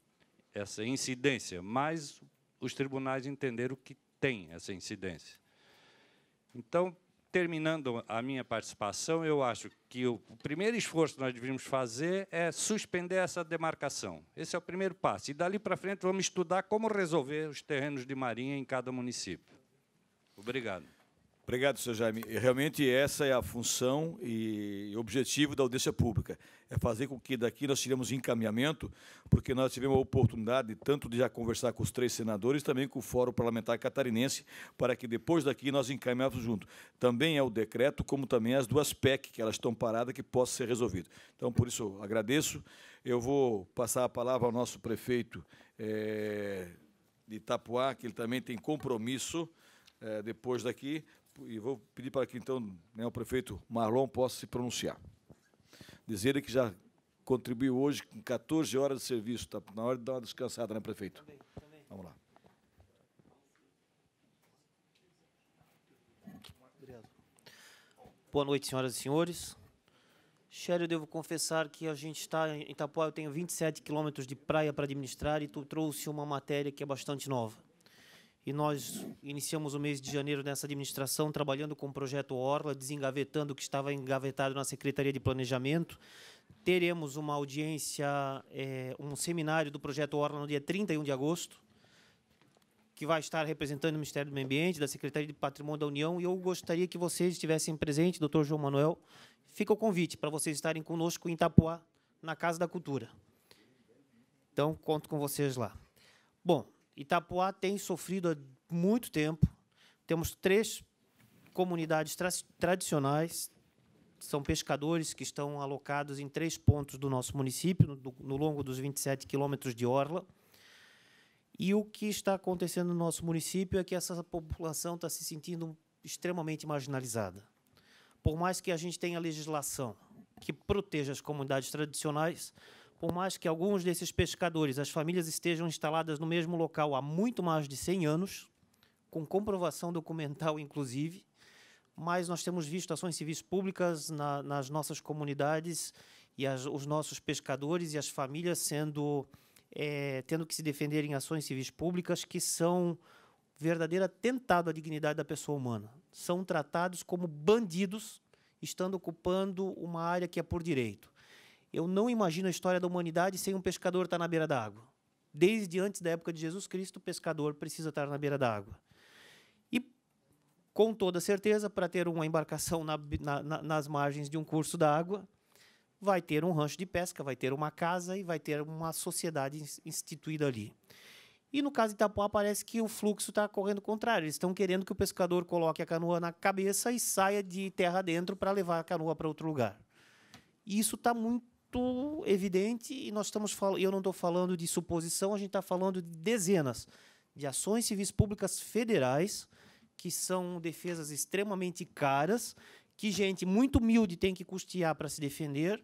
essa incidência, mas os tribunais entenderam que tem essa incidência. Então, terminando a minha participação, eu acho que o primeiro esforço que nós devíamos fazer é suspender essa demarcação. Esse é o primeiro passo. E dali para frente vamos estudar como resolver os terrenos de marinha em cada município. Obrigado. Obrigado, senhor Jaime. Realmente essa é a função e objetivo da audiência pública, é fazer com que daqui nós tiremos encaminhamento, porque nós tivemos a oportunidade tanto de já conversar com os três senadores, também com o Fórum Parlamentar Catarinense, para que depois daqui nós encaminhamos junto. Também é o decreto, como também as duas PEC, que elas estão paradas, que possa ser resolvido. Então, por isso, agradeço. Eu vou passar a palavra ao nosso prefeito é, de Itapuá, que ele também tem compromisso é, depois daqui, e vou pedir para que então né, o prefeito Marlon possa se pronunciar. Dizer ele que já contribuiu hoje com 14 horas de serviço, está na hora de dar uma descansada, né, prefeito? Também, também. Vamos lá. Obrigado. Boa noite, senhoras e senhores. Sherry, eu devo confessar que a gente está em Itapuá, eu tenho 27 quilômetros de praia para administrar e tu trouxe uma matéria que é bastante nova e nós iniciamos o mês de janeiro nessa administração trabalhando com o projeto Orla, desengavetando o que estava engavetado na Secretaria de Planejamento. Teremos uma audiência, é, um seminário do projeto Orla no dia 31 de agosto, que vai estar representando o Ministério do Meio Ambiente, da Secretaria de Patrimônio da União, e eu gostaria que vocês estivessem presentes, doutor João Manuel. Fica o convite para vocês estarem conosco em Itapuá, na Casa da Cultura. Então, conto com vocês lá. Bom, Itapuá tem sofrido há muito tempo. Temos três comunidades tra tradicionais, são pescadores que estão alocados em três pontos do nosso município, no, no longo dos 27 quilômetros de orla. E o que está acontecendo no nosso município é que essa população está se sentindo extremamente marginalizada. Por mais que a gente tenha legislação que proteja as comunidades tradicionais, por mais que alguns desses pescadores, as famílias estejam instaladas no mesmo local há muito mais de 100 anos, com comprovação documental, inclusive, mas nós temos visto ações civis públicas na, nas nossas comunidades e as, os nossos pescadores e as famílias sendo é, tendo que se defender em ações civis públicas que são verdadeiro atentado à dignidade da pessoa humana. São tratados como bandidos, estando ocupando uma área que é por direito. Eu não imagino a história da humanidade sem um pescador estar na beira da água. Desde antes da época de Jesus Cristo, o pescador precisa estar na beira da água. E, com toda certeza, para ter uma embarcação na, na, nas margens de um curso d'água, vai ter um rancho de pesca, vai ter uma casa e vai ter uma sociedade instituída ali. E no caso de Itapuá, parece que o fluxo está correndo contrário. Eles estão querendo que o pescador coloque a canoa na cabeça e saia de terra dentro para levar a canoa para outro lugar. E isso está muito muito evidente e nós estamos falando, eu não estou falando de suposição, a gente está falando de dezenas de ações civis públicas federais que são defesas extremamente caras, que gente muito humilde tem que custear para se defender,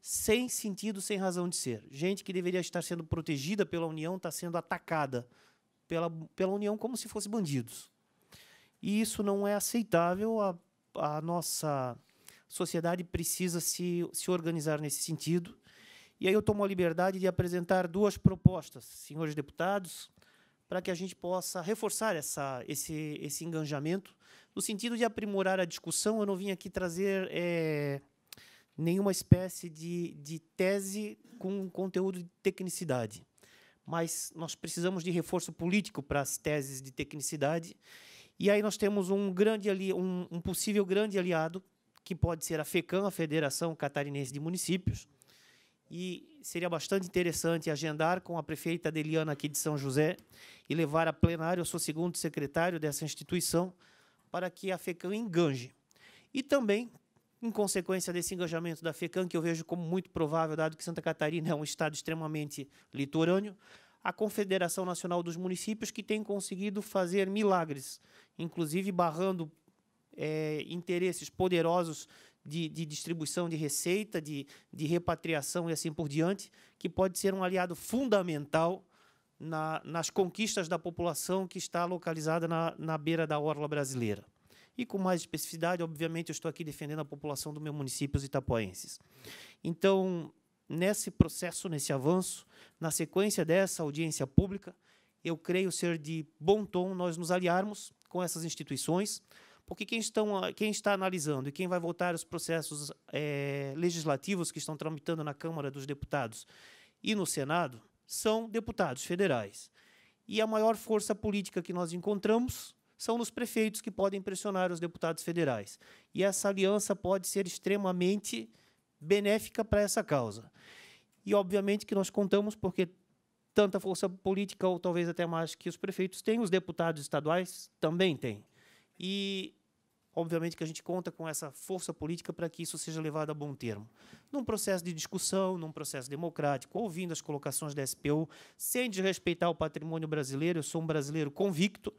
sem sentido, sem razão de ser. Gente que deveria estar sendo protegida pela União está sendo atacada pela, pela União como se fosse bandidos. E isso não é aceitável a a nossa sociedade precisa se, se organizar nesse sentido. E aí eu tomo a liberdade de apresentar duas propostas, senhores deputados, para que a gente possa reforçar essa, esse, esse engajamento, no sentido de aprimorar a discussão. Eu não vim aqui trazer é, nenhuma espécie de, de tese com conteúdo de tecnicidade, mas nós precisamos de reforço político para as teses de tecnicidade. E aí nós temos um grande ali, um, um possível grande aliado que pode ser a FECAM, a Federação Catarinense de Municípios, e seria bastante interessante agendar com a prefeita Adeliana aqui de São José e levar a plenário, eu sou segundo secretário dessa instituição, para que a FECAM engane. E também, em consequência desse engajamento da FECAM, que eu vejo como muito provável, dado que Santa Catarina é um estado extremamente litorâneo, a Confederação Nacional dos Municípios, que tem conseguido fazer milagres, inclusive barrando é, interesses poderosos de, de, distribuição de receita, de, de repatriação e assim por diante, que pode ser um aliado fundamental na, nas conquistas da população que está localizada na, na beira da orla brasileira. E com mais especificidade, obviamente, eu estou aqui defendendo a população do meu município, os itapoenses. Então, nesse processo, nesse avanço, na sequência dessa audiência pública, eu creio ser de bom tom nós nos aliarmos com essas instituições, porque quem, estão, quem está analisando e quem vai votar os processos é, legislativos que estão tramitando na Câmara dos Deputados e no Senado são deputados federais. E a maior força política que nós encontramos são nos prefeitos que podem pressionar os deputados federais. E essa aliança pode ser extremamente benéfica para essa causa. E, obviamente, que nós contamos, porque tanta força política, ou talvez até mais que os prefeitos têm, os deputados estaduais também têm. E Obviamente que a gente conta com essa força política para que isso seja levado a bom termo. Num processo de discussão, num processo democrático, ouvindo as colocações da SPU, sem desrespeitar o patrimônio brasileiro, eu sou um brasileiro convicto,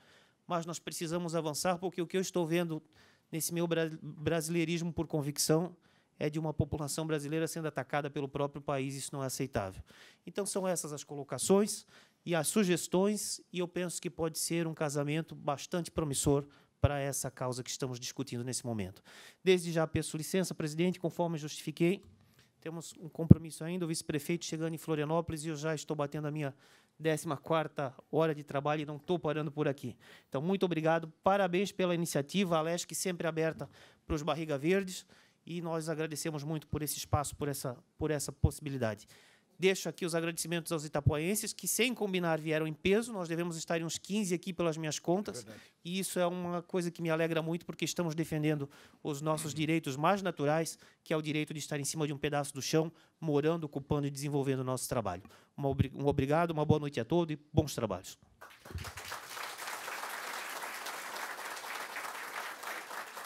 mas nós precisamos avançar porque o que eu estou vendo nesse meu brasileirismo por convicção é de uma população brasileira sendo atacada pelo próprio país, isso não é aceitável. Então são essas as colocações e as sugestões, e eu penso que pode ser um casamento bastante promissor para essa causa que estamos discutindo nesse momento. Desde já peço licença, presidente, conforme justifiquei, temos um compromisso ainda, o vice-prefeito chegando em Florianópolis e eu já estou batendo a minha 14ª hora de trabalho e não estou parando por aqui. Então, muito obrigado, parabéns pela iniciativa, a Lesc sempre aberta para os Barriga Verdes, e nós agradecemos muito por esse espaço, por essa, por essa possibilidade. Deixo aqui os agradecimentos aos itapoenses, que sem combinar vieram em peso, nós devemos estar em uns 15 aqui pelas minhas contas, é e isso é uma coisa que me alegra muito, porque estamos defendendo os nossos direitos mais naturais, que é o direito de estar em cima de um pedaço do chão, morando, ocupando e desenvolvendo o nosso trabalho. Um obrigado, uma boa noite a todos e bons trabalhos.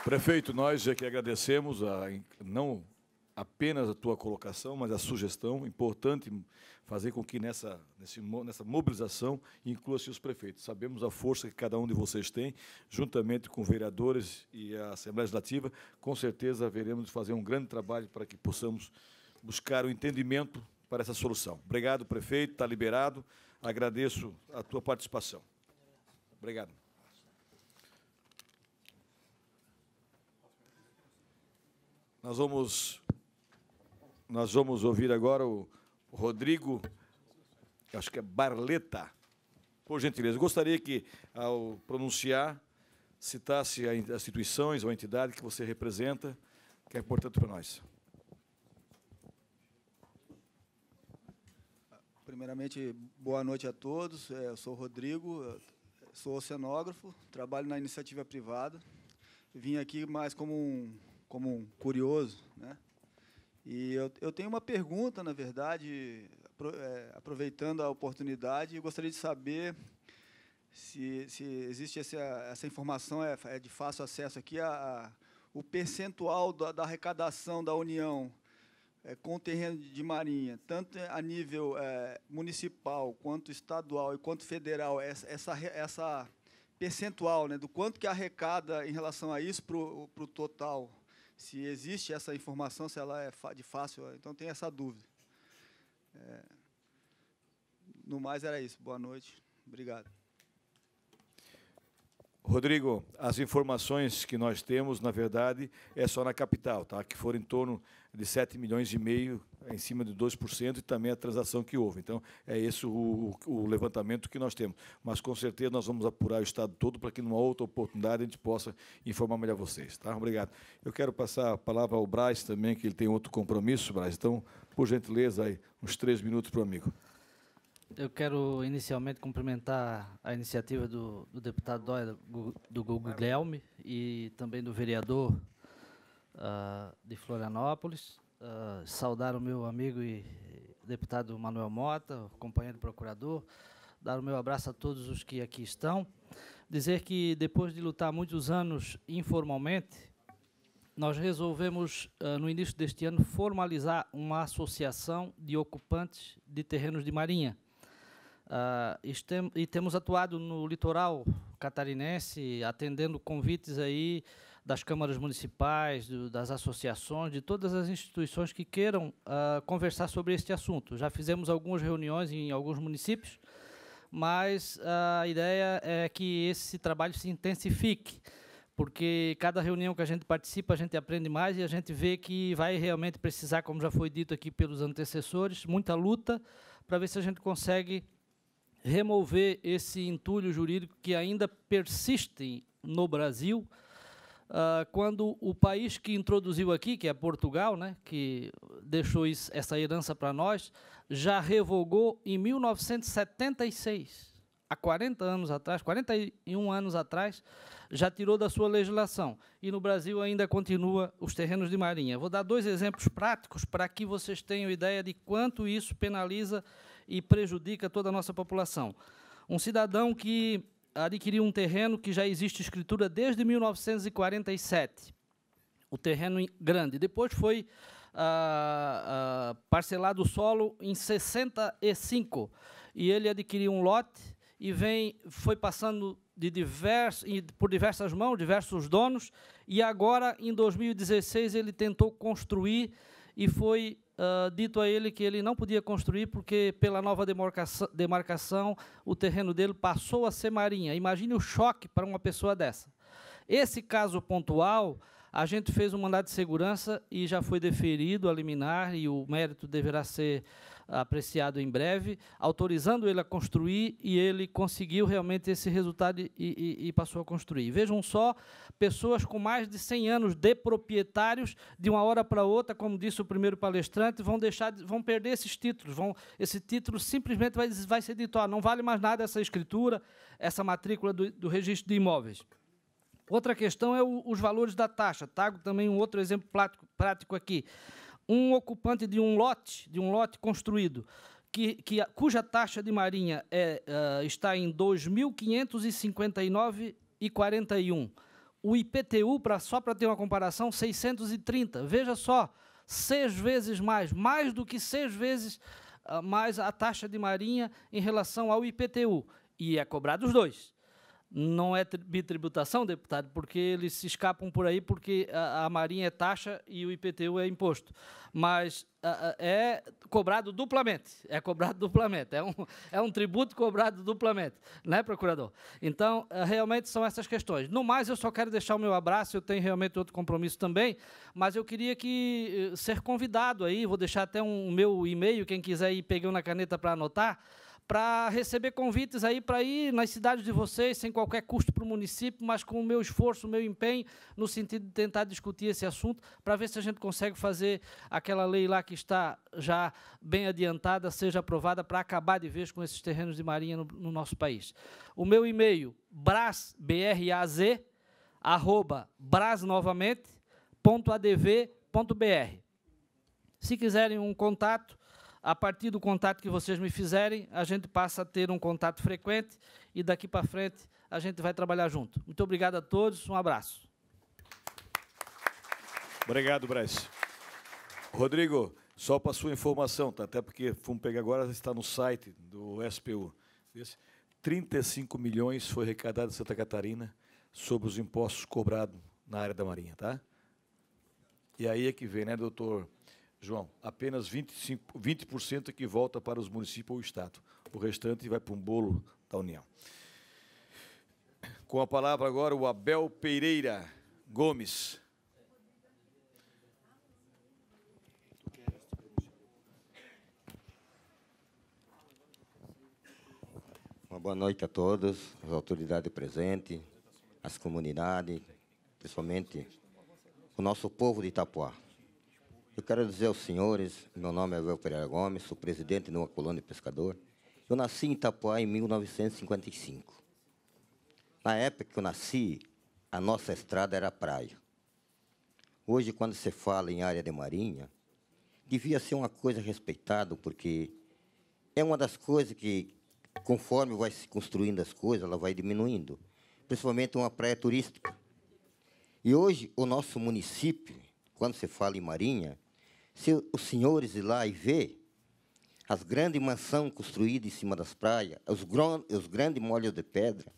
Prefeito, nós é que agradecemos, a, não apenas a tua colocação, mas a sugestão. Importante fazer com que nessa, nessa mobilização inclua-se os prefeitos. Sabemos a força que cada um de vocês tem, juntamente com vereadores e a Assembleia Legislativa. Com certeza veremos fazer um grande trabalho para que possamos buscar o entendimento para essa solução. Obrigado, prefeito. Está liberado. Agradeço a tua participação. Obrigado. Nós vamos nós vamos ouvir agora o Rodrigo, acho que é Barleta. Por gentileza, gostaria que, ao pronunciar, citasse as instituições ou a entidade que você representa, que é importante para nós. Primeiramente, boa noite a todos. É, eu sou Rodrigo, sou oceanógrafo, trabalho na iniciativa privada. Vim aqui mais como um, como um curioso, né? E eu, eu tenho uma pergunta, na verdade, é, aproveitando a oportunidade, eu gostaria de saber se, se existe essa, essa informação, é, é, de fácil acesso aqui, a, a o percentual da, da, arrecadação da União é, com o terreno de Marinha, tanto a nível é, municipal, quanto estadual e quanto federal, essa, é, essa, essa percentual, né, do quanto que arrecada em relação a isso para o total se existe essa informação, se ela é de fácil. Então tem essa dúvida. É... No mais era isso. Boa noite. Obrigado. Rodrigo, as informações que nós temos, na verdade, é só na capital, tá? Que foram em torno de 7 milhões e meio em cima de 2% e também a transação que houve. Então, é esse o, o, levantamento que nós temos. Mas, com certeza, nós vamos apurar o Estado todo para que, numa outra oportunidade, a gente possa informar melhor vocês. Tá? Obrigado. Eu quero passar a palavra ao Braz também, que ele tem outro compromisso, Braz. Então, por gentileza, aí, uns três minutos para o amigo. Eu quero inicialmente cumprimentar a iniciativa do, do deputado Dóia, do, do Guilherme e também do vereador uh, de Florianópolis. Uh, saudar o meu amigo e deputado Manuel Mota, companheiro procurador. Dar o meu abraço a todos os que aqui estão. Dizer que depois de lutar muitos anos informalmente, nós resolvemos, uh, no início deste ano, formalizar uma associação de ocupantes de terrenos de marinha. Uh, e temos atuado no litoral catarinense, atendendo convites aí das câmaras municipais, do, das associações, de todas as instituições que queiram uh, conversar sobre este assunto. Já fizemos algumas reuniões em alguns municípios, mas ah, a ideia é que esse trabalho se intensifique porque cada reunião que a gente participa, a gente aprende mais e a gente vê que vai realmente precisar, como já foi dito aqui pelos antecessores, muita luta para ver se a gente consegue remover esse entulho jurídico que ainda persiste no Brasil Uh, quando o país que introduziu aqui, que é Portugal, né, que deixou isso, essa herança para nós, já revogou em 1976, há 40 anos atrás, 41 anos atrás, já tirou da sua legislação. E no Brasil ainda continua os terrenos de marinha. Vou dar dois exemplos práticos para que vocês tenham ideia de quanto isso penaliza e prejudica toda a nossa população. Um cidadão que adquiriu um terreno que já existe escritura desde 1947. O terreno grande. Depois foi ah, ah, parcelado o solo em 65 e ele adquiriu um lote e vem, foi passando de diversos, por diversas mãos, diversos donos, e agora, em 2016, ele tentou construir e foi uh, dito a ele que ele não podia construir porque, pela nova demarcação, demarcação, o terreno dele passou a ser marinha. Imagine o choque para uma pessoa dessa. Esse caso pontual, a gente fez um mandado de segurança e já foi deferido a liminar, e o mérito deverá ser apreciado em breve, autorizando ele a construir e ele conseguiu realmente esse resultado e, e, e, passou a construir. Vejam só, pessoas com mais de 100 anos de proprietários, de uma hora para outra, como disse o primeiro palestrante, vão deixar, vão perder esses títulos, vão, esse título simplesmente vai, vai ser dito, ah, não vale mais nada essa escritura, essa matrícula do, do registro de imóveis. Outra questão é o, os valores da taxa. Trago também um outro exemplo prático, prático aqui um ocupante de um lote, de um lote construído, que, que cuja taxa de marinha é, uh, está em 2.559,41. O IPTU, pra, só para ter uma comparação, 630. Veja só, seis vezes mais, mais do que seis vezes uh, mais a taxa de marinha em relação ao IPTU. E é cobrado os dois não é bitributação, deputado, porque eles se escapam por aí porque a, a Marinha é taxa e o IPTU é imposto. Mas a, a, é cobrado duplamente. É cobrado duplamente. É um, é um tributo cobrado duplamente, né, procurador? Então, eh, realmente são essas questões. No mais, eu só quero deixar o meu abraço, eu tenho realmente outro compromisso também, mas eu queria que eh, ser convidado aí, vou deixar até um, o meu e-mail, quem quiser ir pegando na caneta para anotar para receber convites aí para ir nas cidades de vocês, sem qualquer custo para o município, mas com o meu esforço, o meu empenho, no sentido de tentar discutir esse assunto, para ver se a gente consegue fazer aquela lei lá que está já bem adiantada, seja aprovada para acabar de vez com esses terrenos de marinha no, no nosso país. O meu e-mail, braz, B-R-A-Z, arroba, brasnovamente.adv.br. Se quiserem um contato, a partir do contato que vocês me fizerem, a gente passa a ter um contato frequente e daqui para frente a gente vai trabalhar junto. Muito obrigado a todos, um abraço. Obrigado, Braz. Rodrigo, só para sua informação, tá? até porque fomos pegar agora, está no site do SPU. 35 milhões foi arrecadado em Santa Catarina sobre os impostos cobrados na área da Marinha, tá? E aí é que vem, né, doutor João, apenas 25, 20% é que volta para os municípios ou Estado. O restante vai para um bolo da União. Com a palavra agora o Abel Pereira Gomes. Uma boa noite a todos, as autoridades presentes, as comunidades, principalmente o nosso povo de Itapuá. Eu quero dizer aos senhores, meu nome é Abel Pereira Gomes, sou presidente de uma colônia de pescador. Eu nasci em Itapuá em 1955. Na época que eu nasci, a nossa estrada era praia. Hoje, quando se fala em área de marinha, devia ser uma coisa respeitada, porque é uma das coisas que, conforme vai se construindo as coisas, ela vai diminuindo, principalmente uma praia turística. E hoje, o nosso município, quando se fala em marinha, se os senhores ir lá e ver as grandes mansões construídas em cima das praias, os, os grandes molhos de pedra,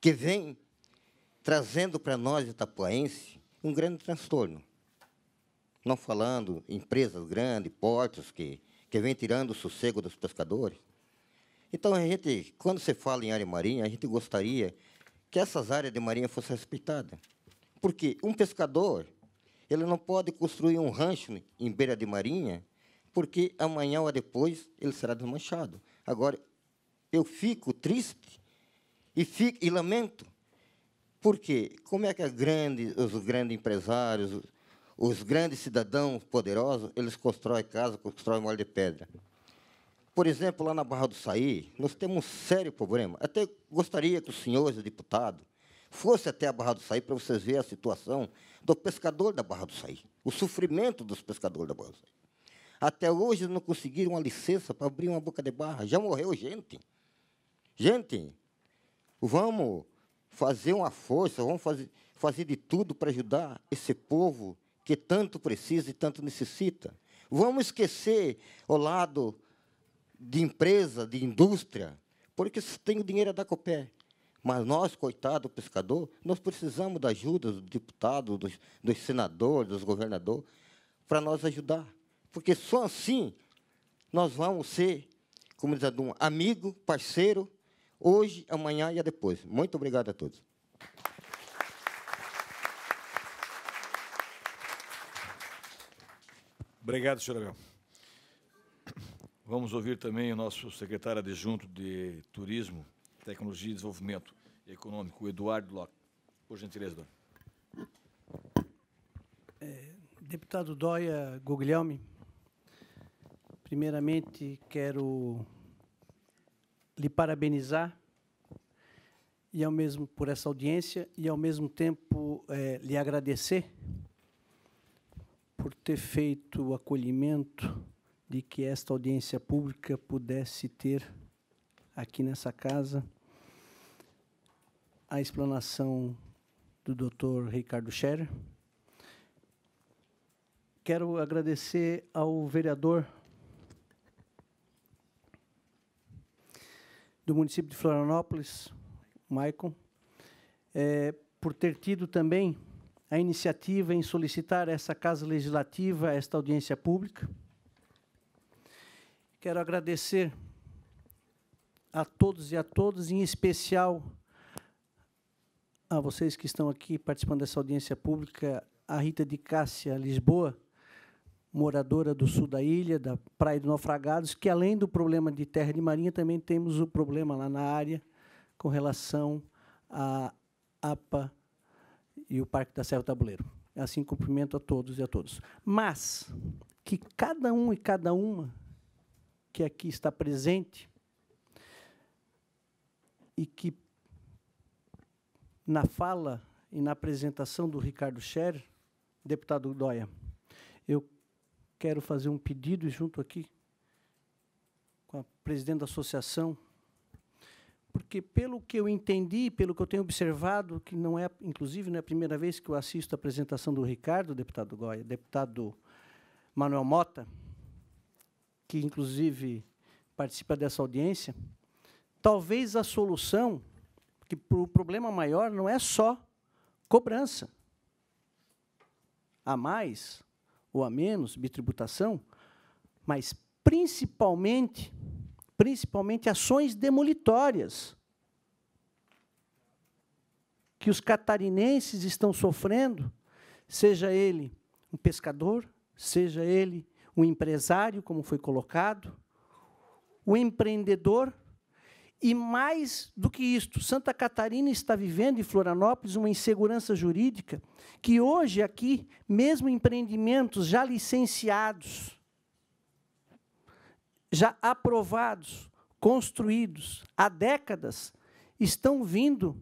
que vem trazendo para nós, itapuaense, um grande transtorno. Não falando empresas grandes, portos, que, que vem tirando o sossego dos pescadores. Então, a gente, quando se fala em área marinha, a gente gostaria que essas áreas de marinha fossem respeitadas. Porque um pescador ele não pode construir um rancho em beira de marinha, porque amanhã ou depois ele será desmanchado. Agora, eu fico triste e, fico, e lamento, porque como é que grande, os grandes empresários, os grandes cidadãos poderosos, eles constroem casa, constroem molho de pedra. Por exemplo, lá na Barra do Saí, nós temos um sério problema. Até gostaria que os senhores deputados fosse até a Barra do Saí para vocês verem a situação do pescador da Barra do Saí, o sofrimento dos pescadores da Barra do Saí. Até hoje não conseguiram uma licença para abrir uma boca de barra. Já morreu gente. Gente, vamos fazer uma força, vamos fazer, fazer de tudo para ajudar esse povo que tanto precisa e tanto necessita. Vamos esquecer o lado de empresa, de indústria, porque tem o dinheiro a é dar com o pé. Mas nós, coitado pescador, nós precisamos da ajuda dos deputados, dos, dos senadores, dos governadores, para nós ajudar. Porque só assim nós vamos ser, como diz a Duma, amigo, parceiro, hoje, amanhã e depois. Muito obrigado a todos. Obrigado, senhor Abel. Vamos ouvir também o nosso secretário adjunto de Turismo, Tecnologia e Desenvolvimento Econômico, Eduardo Locke. Por gentileza, Dona. É, deputado Dória Guglielmi, primeiramente quero lhe parabenizar e ao mesmo por essa audiência e ao mesmo tempo é, lhe agradecer por ter feito o acolhimento de que esta audiência pública pudesse ter aqui nessa casa a explanação do Dr. Ricardo Scherer. Quero agradecer ao vereador do município de Florianópolis, Maicon, é, eh, por ter tido também a iniciativa em solicitar essa Casa Legislativa, esta audiência pública. Quero agradecer a todos e a todas, em especial a vocês que estão aqui participando dessa audiência pública, a Rita de Cássia Lisboa, moradora do sul da ilha, da Praia dos Naufragados, que além do problema de terra de marinha, também temos o problema lá na área com relação à APA e o Parque da Serra do Tabuleiro. É assim, cumprimento a todos e a todos. Mas que cada um e cada uma que aqui está presente e que na fala e na apresentação do Ricardo Scher, deputado Dóia, eu quero fazer um pedido junto aqui com a presidente da associação, porque pelo que eu entendi, pelo que eu tenho observado, que não é, inclusive, não é a primeira vez que eu assisto a apresentação do Ricardo, deputado Goya, deputado Manuel Mota, que inclusive participa dessa audiência, talvez a solução que o problema maior não é só cobrança. A mais ou a menos, bitributação, mas principalmente, principalmente ações demolitórias que os catarinenses estão sofrendo, seja ele um pescador, seja ele um empresário, como foi colocado, o empreendedor e mais do que isto, Santa Catarina está vivendo em Florianópolis uma insegurança jurídica que hoje aqui, mesmo empreendimentos já licenciados, já aprovados, construídos há décadas, estão vindo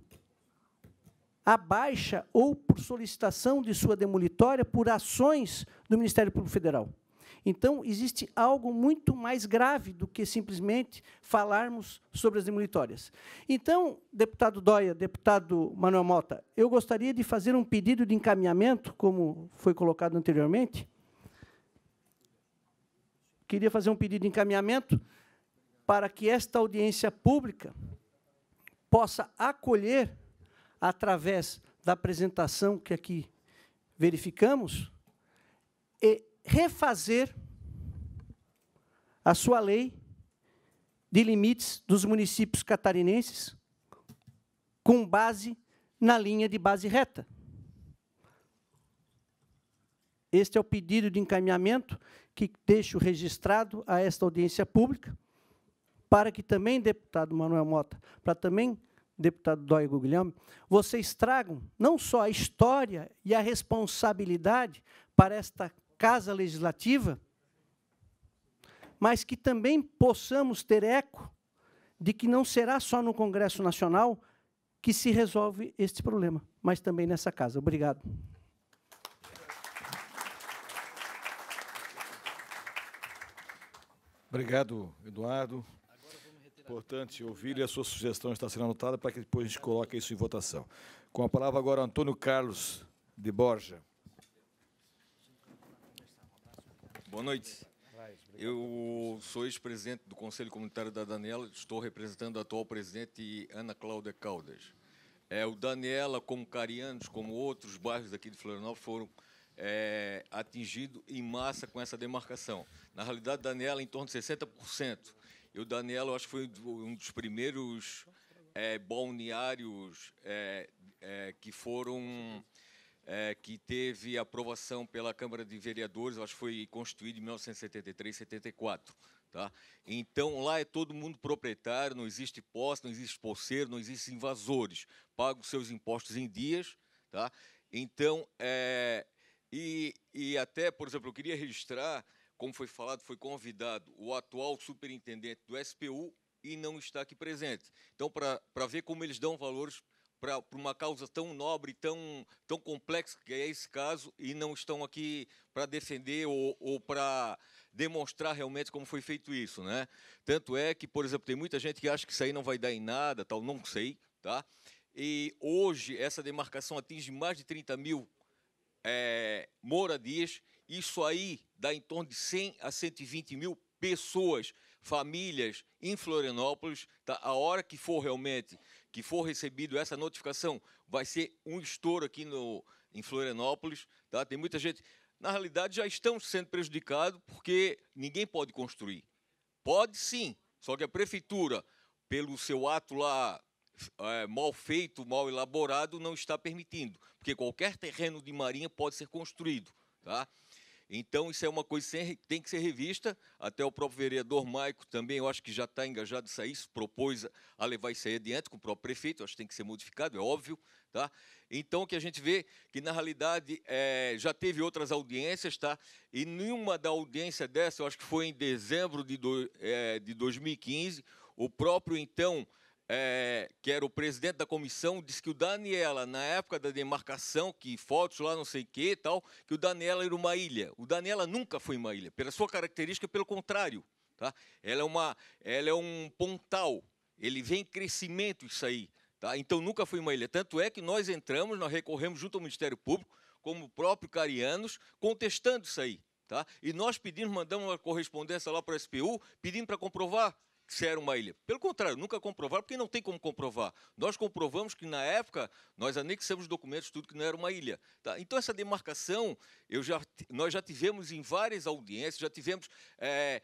à baixa ou por solicitação de sua demolitória por ações do Ministério Público Federal. Então, existe algo muito mais grave do que simplesmente falarmos sobre as demolitórias. Então, deputado Dóia, deputado Manuel Mota, eu gostaria de fazer um pedido de encaminhamento, como foi colocado anteriormente. Queria fazer um pedido de encaminhamento para que esta audiência pública possa acolher, através da apresentação que aqui verificamos, e refazer a sua lei de limites dos municípios catarinenses com base na linha de base reta. Este é o pedido de encaminhamento que deixo registrado a esta audiência pública, para que também, deputado Manuel Mota, para também, deputado Dóigo Guilherme, vocês tragam não só a história e a responsabilidade para esta casa legislativa, mas que também possamos ter eco de que não será só no Congresso Nacional que se resolve este problema, mas também nessa casa. Obrigado. Obrigado, Eduardo. Importante ouvir e a sua sugestão está sendo anotada para que depois a gente coloque isso em votação. Com a palavra agora Antônio Carlos de Borja. Boa noite. Eu sou ex-presidente do Conselho Comunitário da Daniela, estou representando a atual presidente Ana Cláudia Caldas. É, o Daniela, como Carianos, como outros bairros aqui de Florianópolis, foram é, atingidos em massa com essa demarcação. Na realidade, Daniela, em torno de 60%. E o Daniela, eu acho que foi um dos primeiros é, balneários é, é que foram é, que teve aprovação pela Câmara de Vereadores, acho que foi constituído em 1973, 74. Tá? Então, lá é todo mundo proprietário, não existe posse, não existe posseiro, não existem invasores. Paga seus impostos em dias. Tá? Então, é, e, e até, por exemplo, eu queria registrar, como foi falado, foi convidado o atual superintendente do SPU e não está aqui presente. Então, para ver como eles dão valores para uma causa tão nobre, tão, tão complexa que é esse caso, e não estão aqui para defender ou, ou para demonstrar realmente como foi feito isso. Né? Tanto é que, por exemplo, tem muita gente que acha que isso aí não vai dar em nada, tal, não sei. Tá? E hoje essa demarcação atinge mais de 30 mil é, moradias. Isso aí dá em torno de 100 a 120 mil pessoas, famílias em Florianópolis. Tá? A hora que for realmente que for recebido essa notificação, vai ser um estouro aqui no, em Florianópolis. Tá? Tem muita gente. Na realidade, já estão sendo prejudicados porque ninguém pode construir. Pode sim, só que a prefeitura, pelo seu ato lá é, mal feito, mal elaborado, não está permitindo, porque qualquer terreno de marinha pode ser construído. Tá? Então, isso é uma coisa que tem que ser revista. Até o próprio vereador Maico também, eu acho que já está engajado isso sair, propôs a levar isso aí adiante com o próprio prefeito, eu acho que tem que ser modificado, é óbvio. Tá? Então, o que a gente vê que, na realidade, é, já teve outras audiências, tá? e nenhuma da audiência dessa, eu acho que foi em dezembro de, do, é, de 2015, o próprio, então, é, que era o presidente da comissão, disse que o Daniela, na época da demarcação, que fotos lá não sei o que tal, que o Daniela era uma ilha. O Daniela nunca foi uma ilha, pela sua característica, pelo contrário. Tá? Ela, é uma, ela é um pontal, ele vem em crescimento isso aí. Tá? Então nunca foi uma ilha. Tanto é que nós entramos, nós recorremos junto ao Ministério Público, como próprio Carianos, contestando isso aí. Tá? E nós pedimos, mandamos uma correspondência lá para o SPU, pedindo para comprovar se era uma ilha. Pelo contrário, nunca comprovaram, porque não tem como comprovar. Nós comprovamos que, na época, nós anexamos documentos, tudo que não era uma ilha. Tá? Então, essa demarcação, eu já, nós já tivemos em várias audiências, já tivemos é,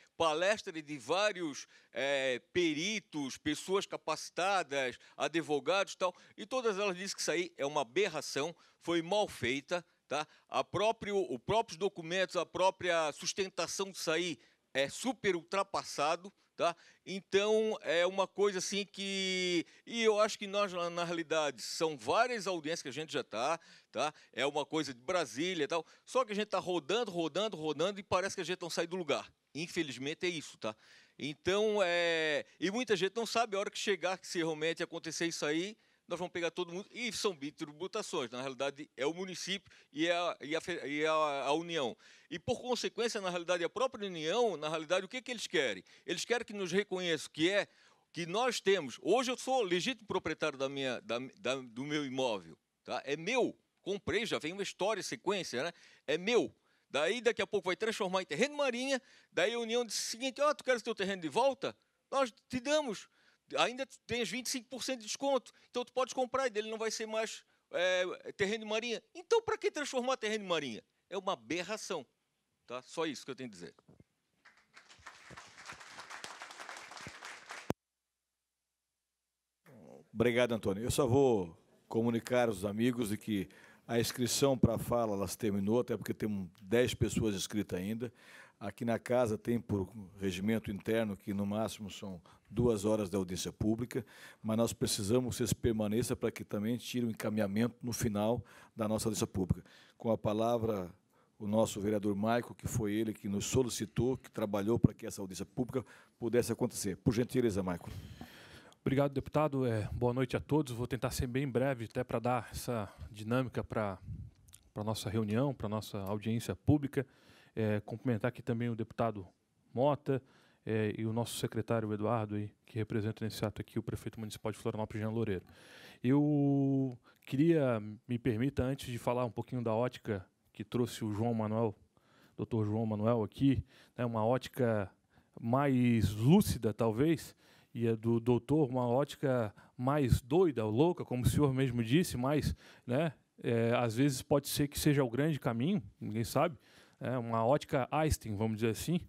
de vários é, peritos, pessoas capacitadas, advogados tal, e todas elas dizem que isso aí é uma aberração, foi mal feita. Tá? A próprio, os próprios documentos, a própria sustentação disso aí é super ultrapassado. Tá? Então é uma coisa assim que e eu acho que nós na realidade são várias audiências que a gente já tá, tá? É uma coisa de Brasília e tal. Só que a gente tá rodando, rodando, rodando e parece que a gente não sai do lugar. Infelizmente é isso, tá? Então é e muita gente não sabe a hora que chegar que se realmente acontecer isso aí, nós vamos pegar todo mundo, e são bitributações, na realidade é o município e, é a, e, a, e a, a, União. E por consequência, na realidade, a própria União, na realidade, o que, é que eles querem? Eles querem que nos reconheçam que é que nós temos. Hoje eu sou legítimo proprietário da minha, da, da, do meu imóvel. Tá? É meu. Comprei, já vem uma história, sequência, né? É meu. Daí daqui a pouco vai transformar em terreno marinha. Daí a União diz o seguinte: ó, oh, tu queres teu terreno de volta? Nós te damos ainda tens 25% de desconto. Então tu pode comprar e dele não vai ser mais é, terreno de marinha. Então para que transformar terreno de marinha? É uma aberração. Tá? Só isso que eu tenho a dizer. Obrigado, Antônio. Eu só vou comunicar aos amigos de que a inscrição para a fala se terminou, até porque temos 10 pessoas inscritas ainda. Aqui na casa tem por regimento interno que no máximo são duas horas da audiência pública, mas nós precisamos que vocês permaneçam para que também tire um encaminhamento no final da nossa audiência pública. Com a palavra o nosso vereador Maico, que foi ele que nos solicitou, que trabalhou para que essa audiência pública pudesse acontecer. Por gentileza, Maico. Obrigado, deputado. É, boa noite a todos. Vou tentar ser bem breve, até para dar essa dinâmica para a nossa reunião, para a nossa audiência pública é, cumprimentar aqui também o deputado Mota é, e o nosso secretário Eduardo, aí, que representa nesse ato aqui o prefeito municipal de Florianópolis, Jean Loureiro. Eu queria, me permita, antes de falar um pouquinho da ótica que trouxe o João Manuel, doutor João Manuel aqui, né, uma ótica mais lúcida, talvez, e a do doutor, uma ótica mais doida louca, como o senhor mesmo disse, mas né, é, às vezes pode ser que seja o grande caminho, ninguém sabe, é, uma ótica Einstein, vamos dizer assim,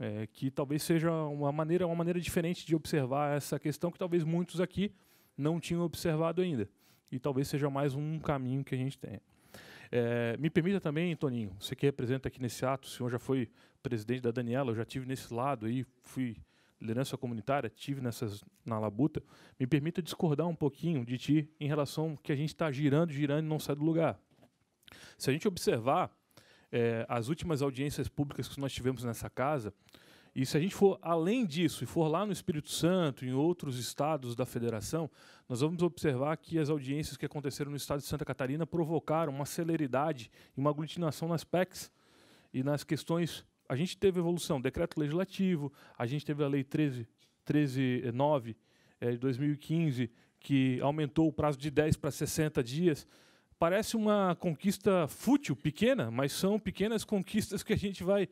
é, que talvez seja uma maneira, uma maneira diferente de observar essa questão que talvez muitos aqui não tinham observado ainda. E talvez seja mais um caminho que a gente tenha. É, me permita também, Toninho, você que representa aqui nesse ato, o senhor já foi presidente da Daniela, eu já tive nesse lado aí, fui liderança comunitária, tive nessas na labuta, me permita discordar um pouquinho de ti em relação que a gente está girando, girando e não sai do lugar. Se a gente observar é, as últimas audiências públicas que nós tivemos nessa casa, e se a gente for além disso e for lá no Espírito Santo, em outros estados da federação, nós vamos observar que as audiências que aconteceram no estado de Santa Catarina provocaram uma celeridade e uma aglutinação nas PECs e nas questões. A gente teve evolução, decreto legislativo, a gente teve a Lei 13.9 13, 9, eh, de 2015, que aumentou o prazo de 10 para 60 dias parece uma conquista fútil, pequena, mas são pequenas conquistas que a gente vai,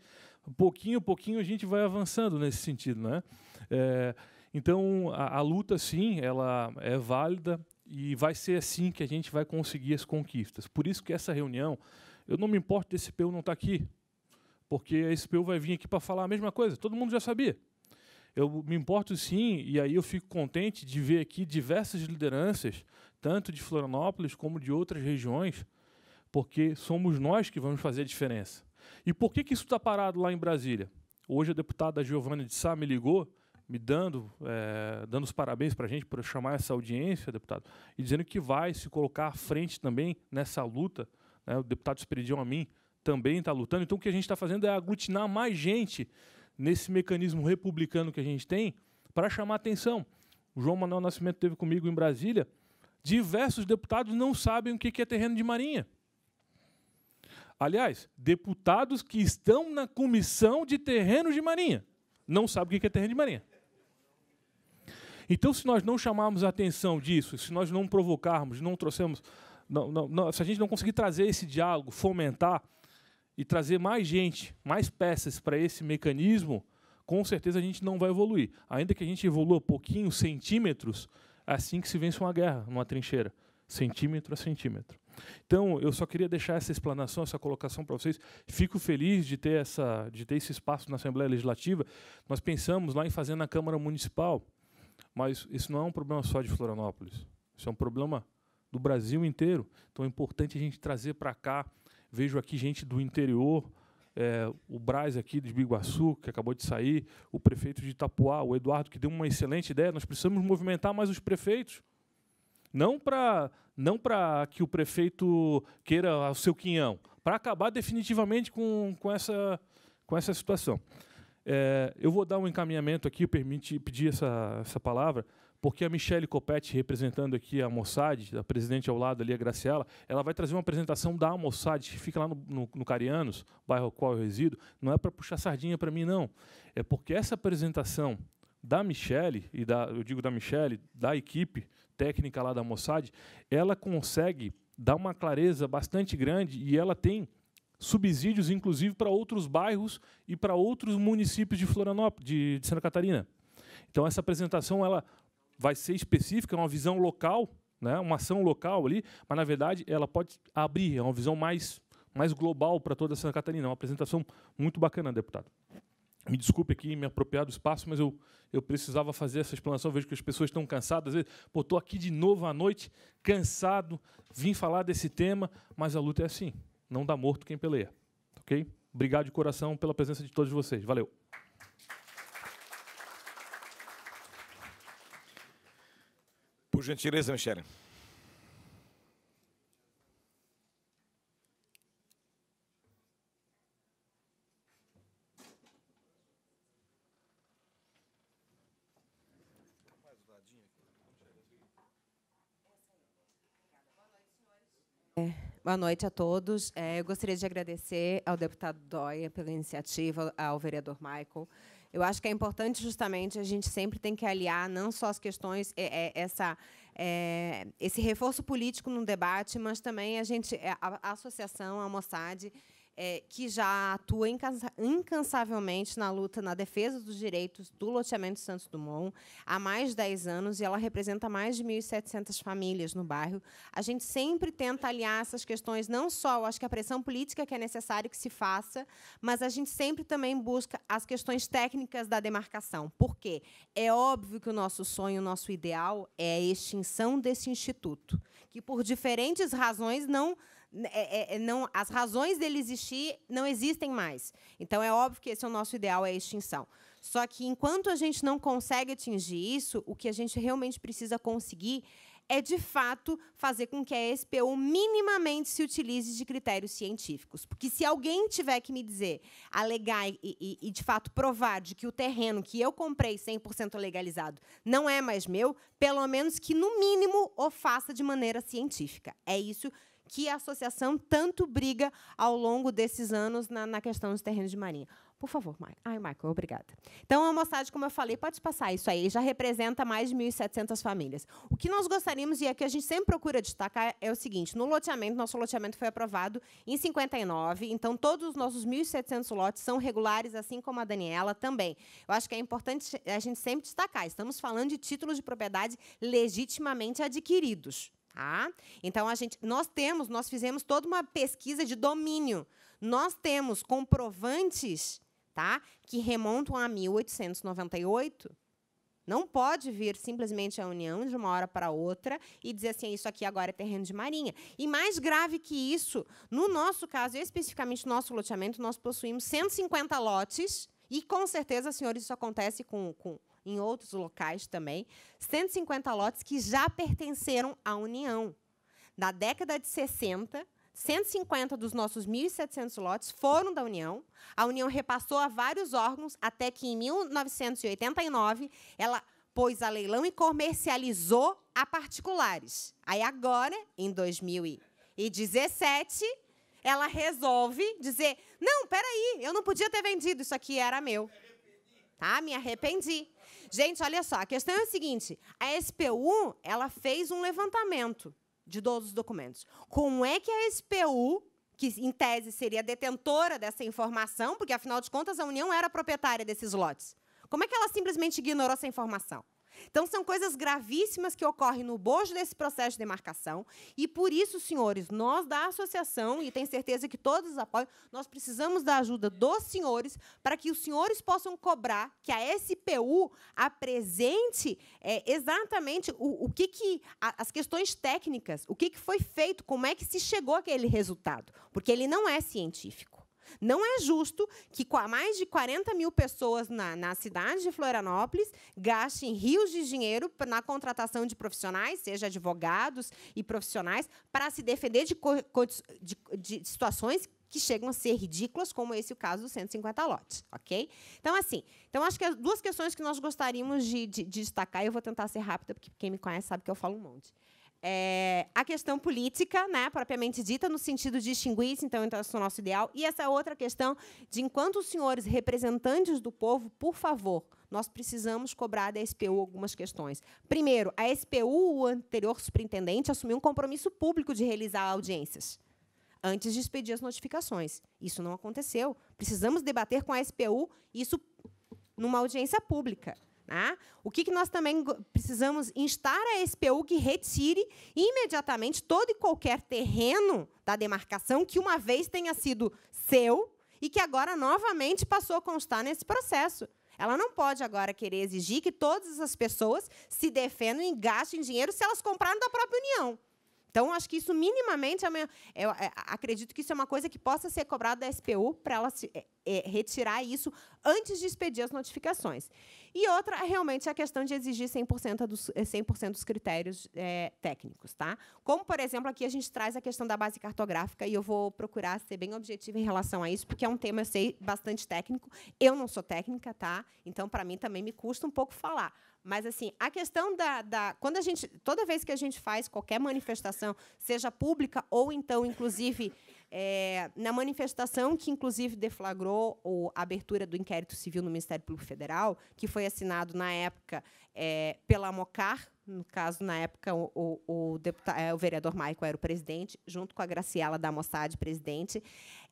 pouquinho a pouquinho, a gente vai avançando nesse sentido. Né? É, então, a, a, luta, sim, ela é válida e vai ser assim que a gente vai conseguir as conquistas. Por isso que essa reunião, eu não me importo desse PU não estar tá aqui, porque esse SPU vai vir aqui para falar a mesma coisa, todo mundo já sabia. Eu me importo sim, e aí eu fico contente de ver aqui diversas lideranças tanto de Florianópolis como de outras regiões, porque somos nós que vamos fazer a diferença. E por que, que isso está parado lá em Brasília? Hoje a deputada Giovanna de Sá me ligou, me dando, é, dando os parabéns para a gente por chamar essa audiência, deputado, e dizendo que vai se colocar à frente também nessa luta. Né? O deputado Esperidião a mim também está lutando. Então o que a gente está fazendo é aglutinar mais gente nesse mecanismo republicano que a gente tem para chamar atenção. O João Manuel Nascimento esteve comigo em Brasília Diversos deputados não sabem o que é terreno de marinha. Aliás, deputados que estão na comissão de terrenos de marinha não sabem o que é terreno de marinha. Então, se nós não chamarmos a atenção disso, se nós não provocarmos, não trouxermos, não, não, não, se a gente não conseguir trazer esse diálogo, fomentar e trazer mais gente, mais peças para esse mecanismo, com certeza a gente não vai evoluir. Ainda que a gente evolua pouquinho, centímetros, assim que se vence uma guerra, numa trincheira, centímetro a centímetro. Então, eu só queria deixar essa explanação, essa colocação para vocês. Fico feliz de ter, essa, de ter esse espaço na Assembleia Legislativa. Nós pensamos lá em fazer na Câmara Municipal, mas isso não é um problema só de Florianópolis. Isso é um problema do Brasil inteiro. Então, é importante a gente trazer para cá. Vejo aqui gente do interior, é, o Braz aqui de Biguaçu, que acabou de sair, o prefeito de Itapuá, o Eduardo, que deu uma excelente ideia. Nós precisamos movimentar mais os prefeitos. Não para não para que o prefeito queira o seu quinhão, para acabar definitivamente com, com, essa, com essa situação. É, eu vou dar um encaminhamento aqui, permite pedir essa, essa palavra porque a Michelle Copete, representando aqui a Mossad, a presidente ao lado ali, a Graciela, ela vai trazer uma apresentação da Mossad, que fica lá no, no, no Carianos, bairro qual eu resido. Não é para puxar sardinha para mim, não. É porque essa apresentação da Michelle, e da, eu digo da Michelle, da equipe técnica lá da Mossad, ela consegue dar uma clareza bastante grande e ela tem subsídios, inclusive, para outros bairros e para outros municípios de Florianópolis, de, de Santa Catarina. Então essa apresentação ela vai ser específica, é uma visão local, né? uma ação local ali, mas na verdade ela pode abrir, é uma visão mais, mais global para toda Santa Catarina. É uma apresentação muito bacana, deputado. Me desculpe aqui me apropriar do espaço, mas eu, eu precisava fazer essa explanação. Eu vejo que as pessoas estão cansadas. Às vezes, estou aqui de novo à noite, cansado, vim falar desse tema, mas a luta é assim: não dá morto quem peleia. Ok? Obrigado de coração pela presença de todos vocês. Valeu. Por gentileza, Michele. É, boa noite a todos. É, eu gostaria de agradecer ao deputado Dóia pela iniciativa, ao vereador Michael. Eu acho que é importante justamente a gente sempre tem que aliar não só as questões é, é, essa é, esse reforço político no debate, mas também a gente é, a, a associação a Mossad é, que já atua incansavelmente na luta na defesa dos direitos do loteamento Santos Dumont há mais de 10 anos e ela representa mais de 1.700 famílias no bairro. A gente sempre tenta aliar essas questões, não só acho que a pressão política que é necessário que se faça, mas a gente sempre também busca as questões técnicas da demarcação. Por quê? É óbvio que o nosso sonho, o nosso ideal é a extinção desse instituto, que por diferentes razões não né, é, é, é, não, as razões dele existir não existem mais. Então, é óbvio que esse é o nosso ideal, é a extinção. Só que, enquanto a gente não consegue atingir isso, o que a gente realmente precisa conseguir é, de fato, fazer com que a SPU minimamente se utilize de critérios científicos. Porque se alguém tiver que me dizer, alegar e, e, e de fato, provar de que o terreno que eu comprei 100% legalizado não é mais meu, pelo menos que, no mínimo, o faça de maneira científica. É isso que que a associação tanto briga ao longo desses anos na, na questão dos terrenos de marinha. Por favor, Michael. Ai, Michael, obrigada. Então, a moçada, como eu falei, pode passar isso aí, já representa mais de 1.700 famílias. O que nós gostaríamos, e é que a gente sempre procura destacar, é o seguinte: no loteamento, nosso loteamento foi aprovado em 59, então todos os nossos 1.700 lotes são regulares, assim como a Daniela também. Eu acho que é importante a gente sempre destacar: estamos falando de títulos de propriedade legitimamente adquiridos. Tá? Então a gente, nós temos, nós fizemos toda uma pesquisa de domínio. Nós temos comprovantes, tá? Que remontam a 1898. Não pode vir simplesmente a União de uma hora para outra e dizer assim, ah, isso aqui agora é terreno de marinha. E mais grave que isso, no nosso caso, especificamente no nosso loteamento, nós possuímos 150 lotes, e com certeza, senhores, isso acontece com, com em outros locais também, 150 lotes que já pertenceram à União. Na década de 60, 150 dos nossos 1.700 lotes foram da União. A União repassou a vários órgãos até que, em 1989, ela pôs a leilão e comercializou a particulares. Aí, agora, em 2017, ela resolve dizer: não, peraí, eu não podia ter vendido, isso aqui era meu. Tá? Me arrependi. Gente, olha só, a questão é a seguinte: a SPU ela fez um levantamento de todos os documentos. Como é que a SPU que em tese seria detentora dessa informação, porque afinal de contas a União era proprietária desses lotes. Como é que ela simplesmente ignorou essa informação? Então, são coisas gravíssimas que ocorrem no bojo desse processo de demarcação. E por isso, senhores, nós da associação, e tenho certeza que todos apoiam, nós precisamos da ajuda dos senhores para que os senhores possam cobrar que a SPU apresente é, exatamente o, o que, que a, as questões técnicas, o que, que foi feito, como é que se chegou àquele resultado. Porque ele não é científico. Não é justo que mais de 40 mil pessoas na, na cidade de Florianópolis gastem rios de dinheiro na contratação de profissionais, seja advogados e profissionais, para se defender de, de, de situações que chegam a ser ridículas, como esse o caso dos 150 lotes, ok? Então, assim, então acho que as duas questões que nós gostaríamos de, de, de destacar, eu vou tentar ser rápida, porque quem me conhece sabe que eu falo um monte é, a questão política, né, propriamente dita, no sentido de distinguir se então, então, esse é o nosso ideal. E essa outra questão de, enquanto os senhores representantes do povo, por favor, nós precisamos cobrar da SPU algumas questões. Primeiro, a SPU, o anterior superintendente, assumiu um compromisso público de realizar audiências antes de expedir as notificações. Isso não aconteceu. Precisamos debater com a SPU isso numa audiência pública. Né? O que, que nós também precisamos instar a SPU que retire imediatamente todo e qualquer terreno da demarcação que uma vez tenha sido seu e que agora novamente passou a constar nesse processo. Ela não pode agora querer exigir que todas as pessoas se defendam e gastem dinheiro se elas compraram da própria União. Então, acho que isso minimamente, eu é é, é, acredito que isso é uma coisa que possa ser cobrada da SPU para ela se, é, é, retirar isso antes de expedir as notificações. E outra, realmente, é a questão de exigir 100% dos, 100 dos critérios é, técnicos. Tá? Como, por exemplo, aqui a gente traz a questão da base cartográfica, e eu vou procurar ser bem objetiva em relação a isso, porque é um tema, eu sei, bastante técnico. Eu não sou técnica, tá? então, para mim, também me custa um pouco falar. Mas, assim, a questão da, da. Quando a gente. Toda vez que a gente faz qualquer manifestação, seja pública ou então, inclusive, é, na manifestação que, inclusive, deflagrou a abertura do inquérito civil no Ministério Público Federal, que foi assinado na época é, pela MOCAR, no caso, na época, o, o, deputado, eh, o vereador Maico era o presidente, junto com a Graciela da Mossad, presidente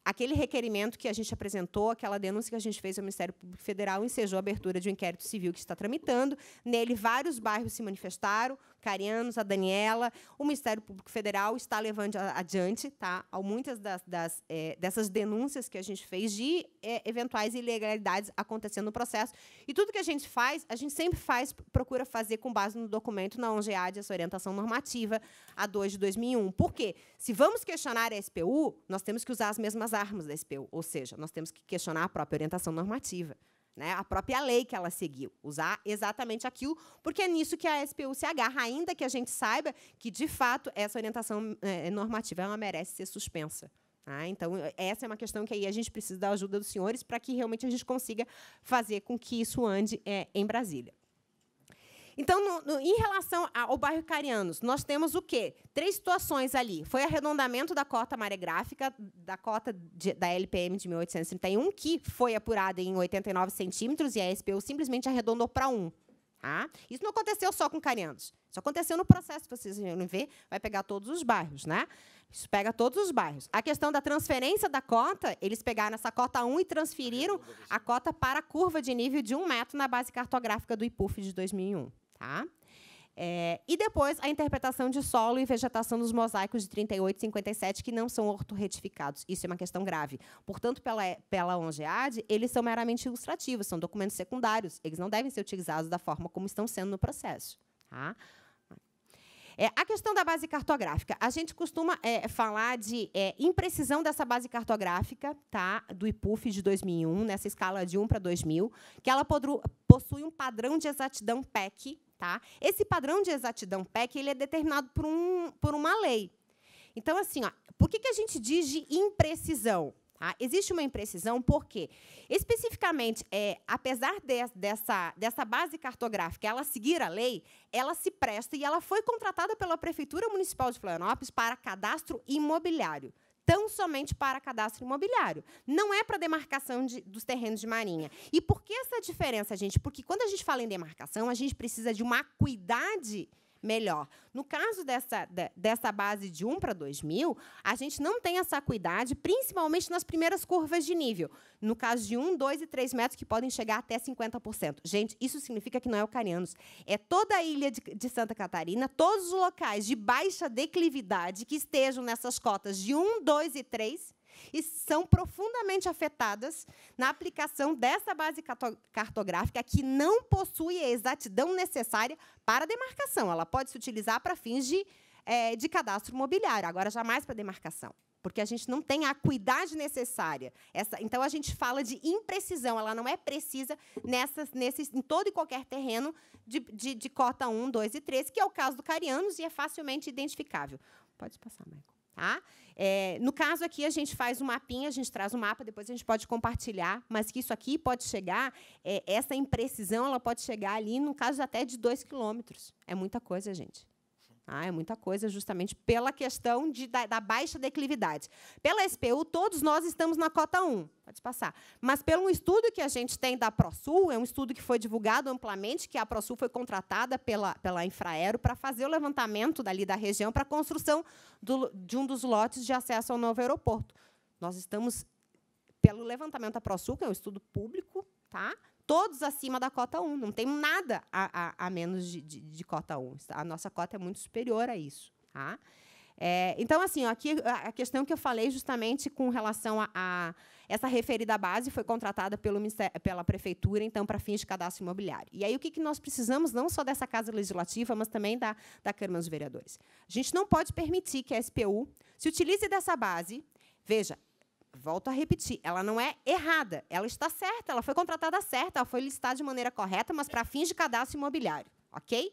aquele requerimento que a gente apresentou, aquela denúncia que a gente fez ao Ministério Público Federal, ensejou a abertura de um inquérito civil que está tramitando. Nele, vários bairros se manifestaram, Carianos, a Daniela, o Ministério Público Federal está levando adiante, tá? Muitas das, das é, dessas denúncias que a gente fez de é, eventuais ilegalidades acontecendo no processo. E tudo que a gente faz, a gente sempre faz, procura fazer com base no documento na ONGAD, essa orientação normativa, a 2 de 2001. Por quê? Se vamos questionar a SPU, nós temos que usar as mesmas armas da SPU, ou seja, nós temos que questionar a própria orientação normativa né? A própria lei que ela seguiu, usar exatamente aquilo, porque é nisso que a SPU se agarra, ainda que a gente saiba que de fato essa orientação é, é normativa ela merece ser suspensa. Ah, então, é, essa é uma questão que aí a gente precisa da ajuda dos senhores para que realmente a gente consiga fazer com que isso ande é, em Brasília. Então, no, no, em relação ao bairro Carianos, nós temos o quê? Três situações ali. Foi arredondamento da cota maregráfica, da cota de, da LPM de 1831, que foi apurada em 89 centímetros e a SPU simplesmente arredondou para um. Tá? Isso não aconteceu só com Carianos. Isso aconteceu no processo, vocês vão ver, vai pegar todos os bairros, né? Isso pega todos os bairros. A questão da transferência da cota, eles pegaram essa cota 1 e transferiram a cota para a curva de nível de um metro na base cartográfica do IPUF de 2001. Tá? É, e depois a interpretação de solo e vegetação dos mosaicos de 38 e 57, que não são ortorretificados. Isso é uma questão grave. Portanto, pela, pela ONGEAD, eles são meramente ilustrativos, são documentos secundários. Eles não devem ser utilizados da forma como estão sendo no processo. Tá? É, a questão da base cartográfica. A gente costuma é, falar de é, imprecisão dessa base cartográfica, tá? do IPUF de 2001, nessa escala de 1 para 2000, que ela possui um padrão de exatidão PEC, Tá? Esse padrão de exatidão PEC ele é determinado por, um, por uma lei. Então, assim, ó, por que, que a gente diz de imprecisão? Tá? Existe uma imprecisão porque, especificamente, é, apesar de, dessa, dessa base cartográfica ela seguir a lei, ela se presta e ela foi contratada pela Prefeitura Municipal de Florianópolis para cadastro imobiliário tão somente para cadastro imobiliário. Não é para demarcação de, dos terrenos de marinha. E por que essa diferença, gente? Porque quando a gente fala em demarcação, a gente precisa de uma acuidade melhor. No caso dessa, dessa base de 1 para 2000, a gente não tem essa acuidade, principalmente nas primeiras curvas de nível. No caso de 1, 2 e 3 metros, que podem chegar até 50%. Gente, isso significa que não é Ocanianos. É toda a ilha de, de Santa Catarina, todos os locais de baixa declividade que estejam nessas cotas de 1, 2 e 3 e são profundamente afetadas na aplicação dessa base cartográfica que não possui a exatidão necessária para demarcação. Ela pode se utilizar para fins de, é, de cadastro imobiliário, agora jamais para demarcação porque a gente não tem a acuidade necessária. Essa, então a gente fala de imprecisão, ela não é precisa nessas, nesses, em todo e qualquer terreno de, de, de cota 1, 2 e 3, que é o caso do Carianos e é facilmente identificável. Pode passar, Michael. Tá? É, no caso aqui, a gente faz um mapinha, a gente traz um mapa, depois a gente pode compartilhar, mas que isso aqui pode chegar, é, essa imprecisão ela pode chegar ali, no caso, até de 2 quilômetros. É muita coisa, gente. Ah, é muita coisa, justamente pela questão de, da, da, baixa declividade. Pela SPU, todos nós estamos na cota 1, pode passar. Mas, pelo estudo que a gente tem da ProSul, é um estudo que foi divulgado amplamente, que a ProSul foi contratada pela, pela Infraero para fazer o levantamento dali da região para a construção do, de um dos lotes de acesso ao novo aeroporto. Nós estamos, pelo levantamento da ProSul, que é um estudo público, tá? todos acima da cota 1. Não tem nada a, a, a menos de, de, de, cota 1. Tá, a nossa cota é muito superior a isso. Tá? É, então, assim, ó, aqui a questão que eu falei justamente com relação a, a essa referida base foi contratada pelo, pela prefeitura, então, para fins de cadastro imobiliário. E aí o que, que nós precisamos, não só dessa Casa Legislativa, mas também da, da Câmara dos Vereadores? A gente não pode permitir que a SPU se utilize dessa base. Veja, volto a repetir, ela não é errada, ela está certa, ela foi contratada certa, ela foi listada de maneira correta, mas para fins de cadastro imobiliário, ok?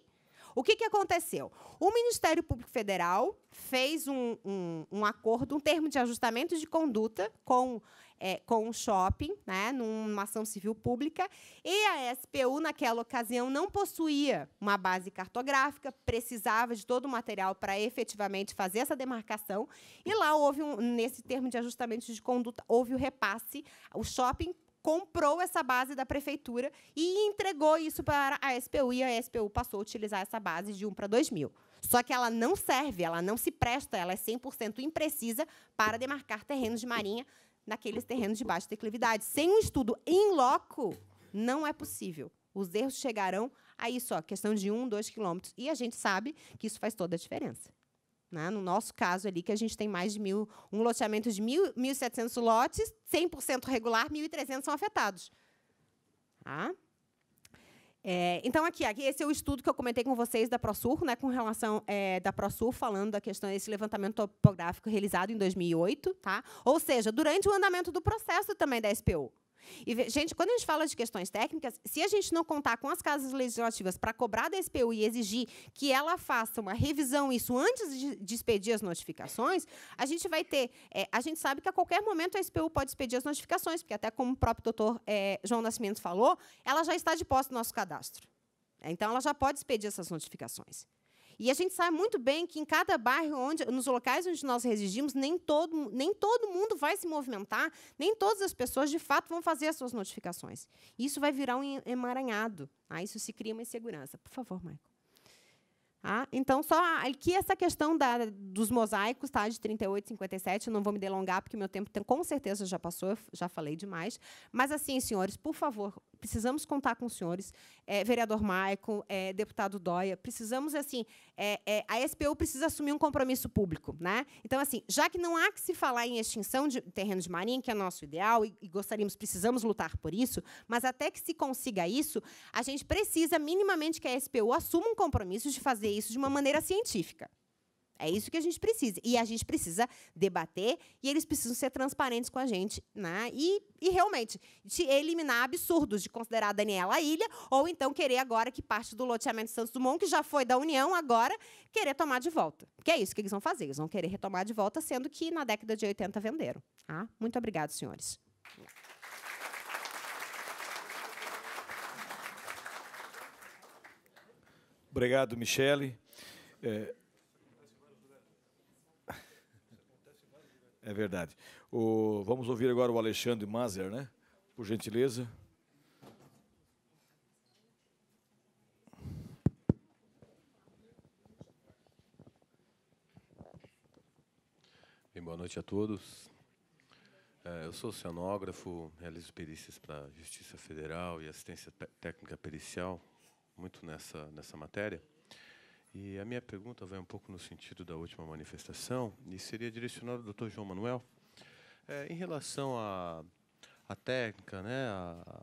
O que, que aconteceu? O Ministério Público Federal fez um, um, um acordo, um termo de ajustamento de conduta com é, com o shopping, né, numa ação civil pública, e a SPU, naquela ocasião, não possuía uma base cartográfica, precisava de todo o material para efetivamente fazer essa demarcação, e lá houve, um, nesse termo de ajustamento de conduta, houve o repasse, o shopping comprou essa base da prefeitura e entregou isso para a SPU, e a SPU passou a utilizar essa base de 1 para 2 mil. Só que ela não serve, ela não se presta, ela é 100% imprecisa para demarcar terrenos de marinha naqueles terrenos de baixa declividade. Sem um estudo em loco, não é possível. Os erros chegarão aí só, questão de um, dois quilômetros. E a gente sabe que isso faz toda a diferença. Né? No nosso caso ali, que a gente tem mais de mil, um loteamento de mil, 1.700 lotes, 100% regular, 1.300 são afetados. Tá? É, então, aqui, aqui, esse é o estudo que eu comentei com vocês da ProSur, né, com relação é, da ProSur, falando da questão desse levantamento topográfico realizado em 2008. Tá? Ou seja, durante o andamento do processo também da SPU. E, gente, quando a gente fala de questões técnicas, se a gente não contar com as casas legislativas para cobrar da SPU e exigir que ela faça uma revisão isso antes de, de expedir as notificações, a gente vai ter. É, a gente sabe que a qualquer momento a SPU pode expedir as notificações, porque até como o próprio doutor é, João Nascimento falou, ela já está de posse no nosso cadastro. É, então, ela já pode expedir essas notificações. E a gente sabe muito bem que em cada bairro, onde, nos locais onde nós residimos, nem todo, nem todo mundo vai se movimentar, nem todas as pessoas, de fato, vão fazer as suas notificações. Isso vai virar um emaranhado. Ah, isso se cria uma insegurança. Por favor, Michael. Ah, então, só aqui essa questão da, dos mosaicos tá, de 38 e 57, eu não vou me delongar, porque meu tempo tem, com certeza já passou, já falei demais. Mas, assim, senhores, por favor, precisamos contar com os senhores, é, vereador Maico, é, deputado Dóia, precisamos, assim, é, é a SPU precisa assumir um compromisso público. Né? Então, assim, já que não há que se falar em extinção de terreno de marinha, que é nosso ideal, e, e gostaríamos, precisamos lutar por isso, mas até que se consiga isso, a gente precisa minimamente que a SPU assuma um compromisso de fazer isso de uma maneira científica. É isso que a gente precisa. E a gente precisa debater e eles precisam ser transparentes com a gente. Né? E, e realmente, eliminar absurdos de considerar a Daniela a ilha, ou então querer agora que parte do loteamento Santos Dumont, que já foi da União, agora querer tomar de volta. Que é isso que eles vão fazer. Eles vão querer retomar de volta, sendo que na década de 80 venderam. Ah, muito obrigado, senhores. Obrigado, Michele. É... É verdade. O, vamos ouvir agora o Alexandre Mazer, né? Por gentileza. Bem, boa noite a todos. É, eu sou oceanógrafo, realizo perícias para a Justiça Federal e assistência técnica pericial, muito nessa, nessa matéria. E a minha pergunta vai um pouco no sentido da última manifestação e seria direcionada ao Dr. João Manuel. É, em relação à a, a, técnica, né, a,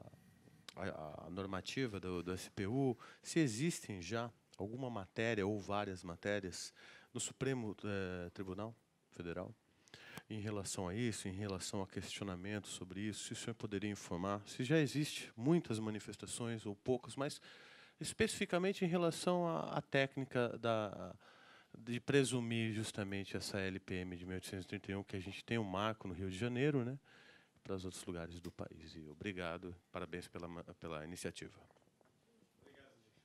a, a normativa do, do SPU, se existem já alguma matéria ou várias matérias no Supremo eh, Tribunal Federal em relação a isso, em relação a questionamentos sobre isso, se o senhor poderia informar se já existe muitas manifestações ou poucas, mas especificamente em relação à, à técnica da, de presumir justamente essa LPM de 1831, que a gente tem um marco no Rio de Janeiro, né, para os outros lugares do país. E obrigado, parabéns pela, pela iniciativa.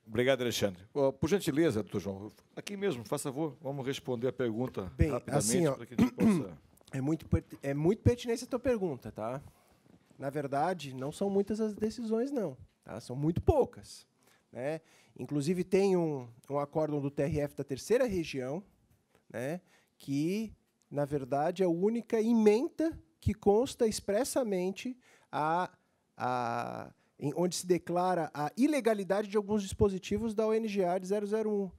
Obrigado, Alexandre. por gentileza, doutor João, aqui mesmo, faça favor, vamos responder a pergunta Bem, rapidamente assim, para que a gente possa. É muito, é muito pertinente a tua pergunta, tá? Na verdade, não são muitas as decisões, não. Tá? São muito poucas. Né? Inclusive, tem um, um acórdão do TRF da terceira região, né? que, na verdade, é a única ementa que consta expressamente a, a, em, onde se declara a ilegalidade de alguns dispositivos da ONGA de 001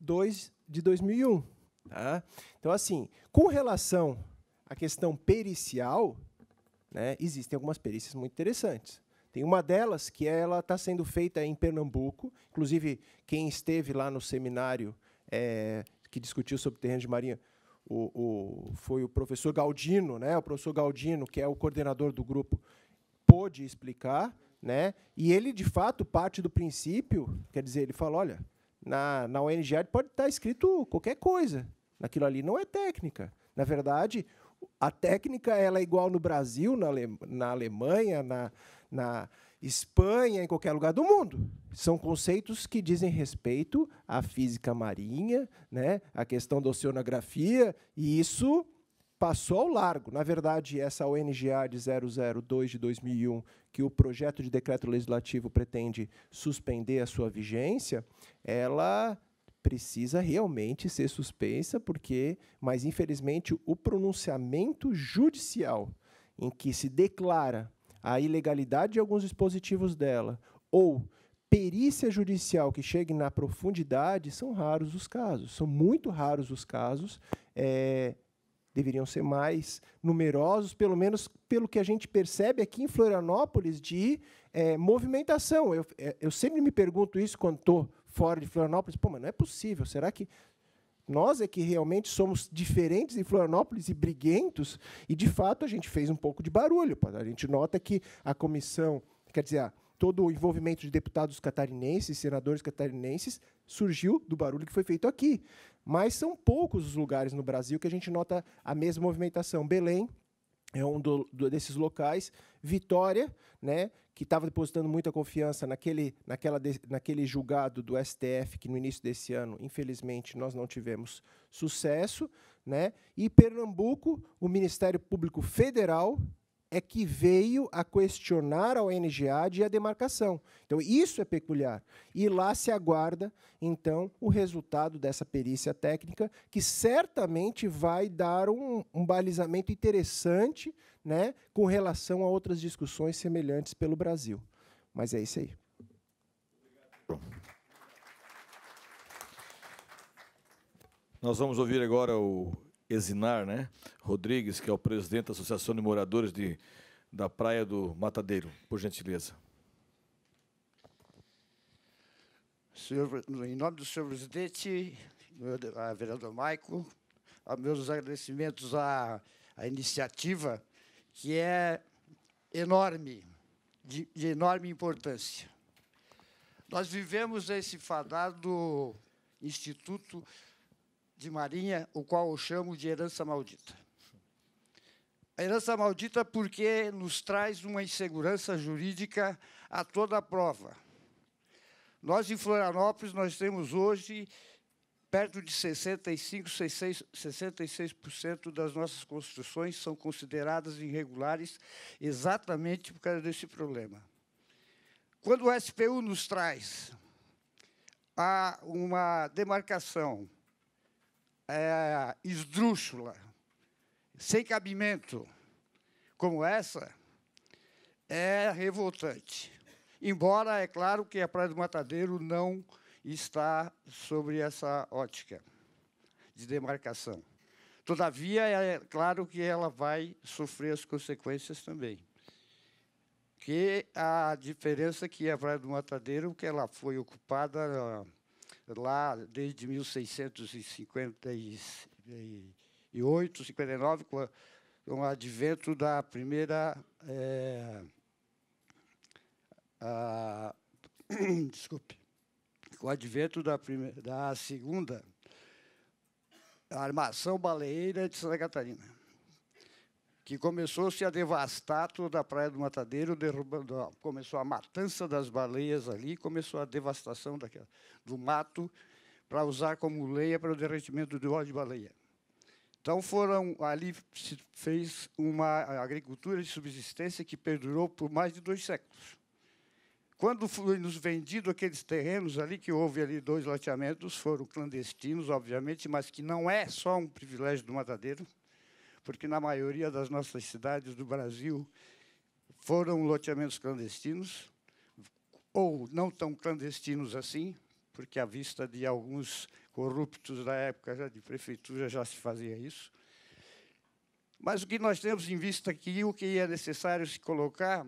2 de 2001. Tá? Então, assim, com relação à questão pericial, né, existem algumas perícias muito interessantes. Tem uma delas que ela está sendo feita em Pernambuco. Inclusive, quem esteve lá no seminário é, que discutiu sobre terreno de marinha o, o, foi o professor Galdino, né? o professor Galdino, que é o coordenador do grupo, pôde explicar. Né? E ele, de fato, parte do princípio, quer dizer, ele fala, olha, na, na ONG pode estar tá escrito qualquer coisa. Naquilo ali não é técnica. Na verdade, a técnica ela é igual no Brasil, na, Ale na Alemanha, na, na Espanha, em qualquer lugar do mundo. São conceitos que dizem respeito à física marinha, né, à questão da oceanografia, e isso passou ao largo. Na verdade, essa ONGA de 002 de 2001, que o projeto de decreto legislativo pretende suspender a sua vigência, ela precisa realmente ser suspensa, porque, mas infelizmente, o pronunciamento judicial em que se declara a ilegalidade de alguns dispositivos dela ou perícia judicial que chegue na profundidade, são raros os casos, são muito raros os casos. É, deveriam ser mais numerosos, pelo menos pelo que a gente percebe aqui em Florianópolis, de é, movimentação. Eu, é, eu sempre me pergunto isso quando estou fora de Florianópolis, pô, mas não é possível, será que nós é que realmente somos diferentes em Florianópolis e briguentos, e de fato a gente fez um pouco de barulho. A gente nota que a comissão, quer dizer, todo o envolvimento de deputados catarinenses, senadores catarinenses, surgiu do barulho que foi feito aqui. Mas são poucos os lugares no Brasil que a gente nota a mesma movimentação. Belém, é um do, do, desses locais. Vitória, né, que estava depositando muita confiança naquele, naquela de, naquele julgado do STF, que no início desse ano, infelizmente, nós não tivemos sucesso. Né? E Pernambuco, o Ministério Público Federal é que veio a questionar a ONGA de a demarcação. Então, isso é peculiar. E lá se aguarda, então, o resultado dessa perícia técnica, que certamente vai dar um, um balizamento interessante né, com relação a outras discussões semelhantes pelo Brasil. Mas é isso aí. Nós vamos ouvir agora o Exinar, né? Rodrigues, que é o presidente da Associação de Moradores de, da Praia do Matadeiro, por gentileza. Senhor, em nome do senhor presidente, a vereador Maico, meus agradecimentos à, à iniciativa, que é enorme, de, de enorme importância. Nós vivemos esse fadado Instituto de Marinha, o qual eu chamo de herança maldita. A herança maldita porque nos traz uma insegurança jurídica a toda a prova. Nós, em Florianópolis, nós temos hoje perto de 65, 66%, das nossas construções são consideradas irregulares exatamente por causa desse problema. Quando o SPU nos traz uma demarcação é, esdrúxula, sem cabimento, como essa, é revoltante. Embora, é claro, que a Praia do Matadeiro não está sobre essa ótica de demarcação. Todavia, é claro que ela vai sofrer as consequências também. Que a diferença é que a Praia do Matadeiro, que ela foi ocupada ah, lá desde 1658, 59, com, a, com o advento da primeira é, a, desculpe, com o advento da, primeira, da segunda armação baleeira de Santa Catarina que começou-se a devastar toda a praia do Matadeiro, derrubando, começou a matança das baleias ali, começou a devastação daquela, do mato para usar como leia para o derretimento do óleo de baleia. Então foram ali se fez uma agricultura de subsistência que perdurou por mais de dois séculos. Quando foi nos vendido aqueles terrenos ali que houve ali dois loteamentos foram clandestinos, obviamente, mas que não é só um privilégio do matadeiro, porque na maioria das nossas cidades do Brasil foram loteamentos clandestinos, ou não tão clandestinos assim, porque à vista de alguns corruptos da época já de prefeitura já se fazia isso. Mas o que nós temos em vista aqui, o que é necessário se colocar,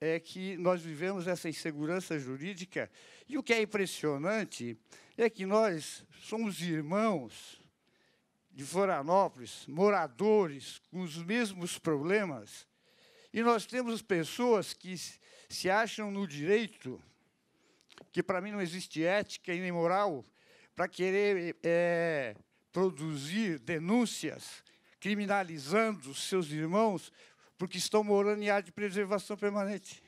é que nós vivemos essa insegurança jurídica, e o que é impressionante é que nós somos irmãos de Florianópolis, moradores com os mesmos problemas, e nós temos pessoas que se acham no direito, que para mim não existe ética e nem moral, para querer é, produzir denúncias criminalizando seus irmãos porque estão morando em área de preservação permanente.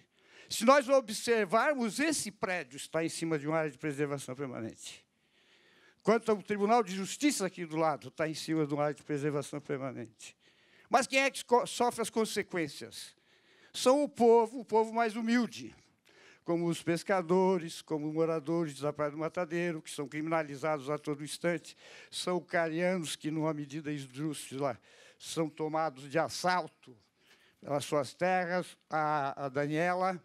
Se nós observarmos, esse prédio está em cima de uma área de preservação permanente. Quanto ao Tribunal de Justiça aqui do lado, está em cima do área de preservação permanente. Mas quem é que sofre as consequências? São o povo, o povo mais humilde, como os pescadores, como os moradores da Praia do Matadeiro, que são criminalizados a todo instante, são carianos que, numa medida lá são tomados de assalto pelas suas terras, a, a Daniela,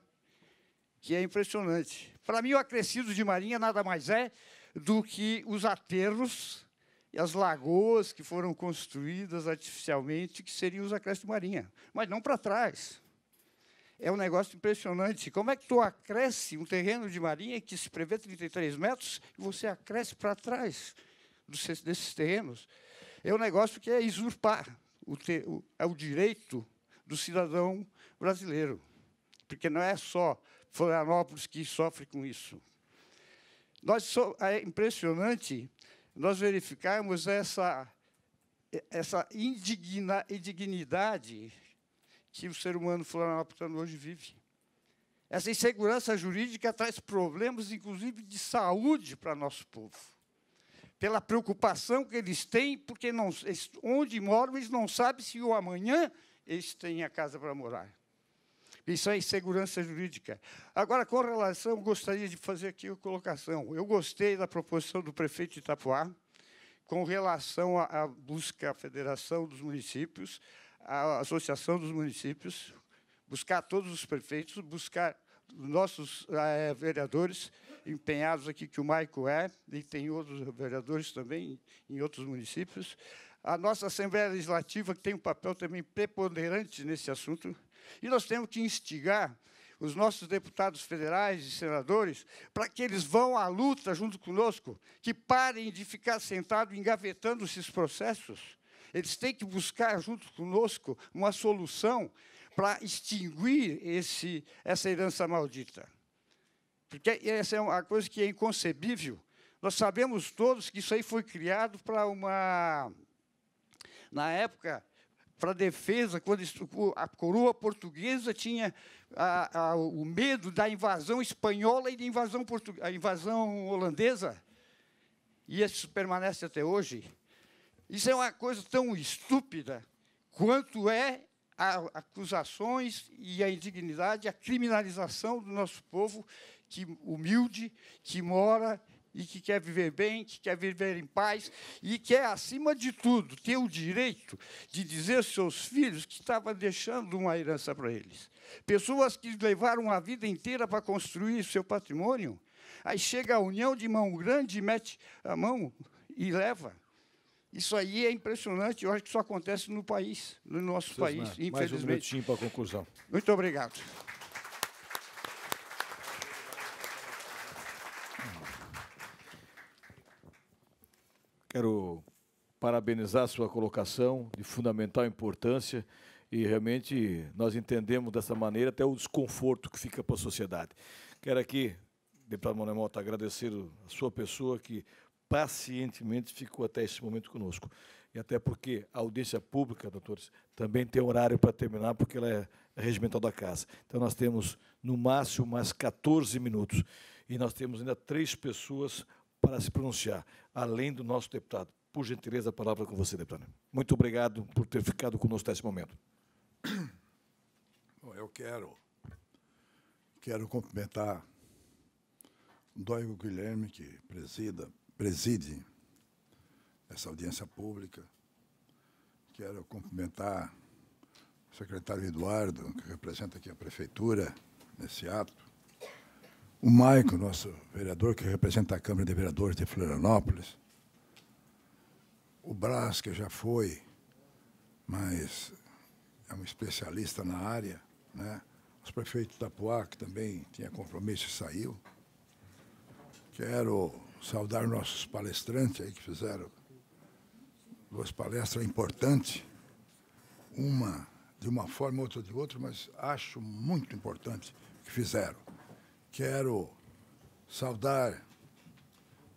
que é impressionante. Para mim, o acrescido de Marinha nada mais é do que os aterros e as lagoas que foram construídas artificialmente, que seriam os acréscimos de marinha. Mas não para trás. É um negócio impressionante. Como é que tu acresce um terreno de marinha que se prevê 33 metros e você acresce para trás desses terrenos? É um negócio que é usurpar o, te, é o direito do cidadão brasileiro. Porque não é só Florianópolis que sofre com isso. Nós, é impressionante nós verificarmos essa, essa indigna, indignidade que o ser humano florianópolis hoje vive. Essa insegurança jurídica traz problemas, inclusive, de saúde para nosso povo. Pela preocupação que eles têm, porque não, onde moram, eles não sabem se o amanhã eles têm a casa para morar. Isso é insegurança jurídica. Agora, com relação, gostaria de fazer aqui uma colocação. Eu gostei da proposição do prefeito de Itapuá com relação à busca à federação dos municípios, à associação dos municípios, buscar todos os prefeitos, buscar nossos eh, vereadores empenhados aqui, que o Maico é, e tem outros vereadores também em outros municípios. A nossa Assembleia Legislativa, que tem um papel também preponderante nesse assunto, e nós temos que instigar os nossos deputados federais e senadores para que eles vão à luta junto conosco, que parem de ficar sentados engavetando esses processos. Eles têm que buscar junto conosco uma solução para extinguir esse, essa herança maldita. Porque essa é uma coisa que é inconcebível. Nós sabemos todos que isso aí foi criado para uma. Na época, para a defesa, quando a coroa portuguesa tinha a, a, o medo da invasão espanhola e da invasão, a invasão holandesa. E isso permanece até hoje. Isso é uma coisa tão estúpida quanto é a acusações e a indignidade, a criminalização do nosso povo que humilde, que mora e que quer viver bem, que quer viver em paz e quer, acima de tudo, ter o direito de dizer aos seus filhos que estava deixando uma herança para eles. Pessoas que levaram a vida inteira para construir seu patrimônio, aí chega a união de mão grande, mete a mão e leva. Isso aí é impressionante, eu acho que isso acontece no país, no nosso Vocês país, mais infelizmente. Mais um minutinho para a conclusão. Muito obrigado. Quero parabenizar a sua colocação de fundamental importância e realmente nós entendemos dessa maneira até o desconforto que fica para a sociedade. Quero aqui, deputado Manuel Mota, agradecer a sua pessoa que pacientemente ficou até este momento conosco. E até porque a audiência pública, doutores, também tem horário para terminar, porque ela é regimental da casa. Então, nós temos, no máximo, mais 14 minutos. E nós temos ainda três pessoas para se pronunciar, além do nosso deputado. Por gentileza, a palavra é com você, deputado. Muito obrigado por ter ficado conosco nesse momento. Bom, eu quero, quero cumprimentar Dóigo Guilherme, que presida, preside essa audiência pública. Quero cumprimentar o secretário Eduardo, que representa aqui a prefeitura nesse ato o Maico, nosso vereador, que representa a Câmara de Vereadores de Florianópolis, o Brás, que já foi, mas é um especialista na área, né? os prefeitos da Puá, que também tinha compromisso e saiu. Quero saudar nossos palestrantes aí que fizeram duas palestras importantes, uma de uma forma, outra de outra, mas acho muito importante que fizeram. Quero saudar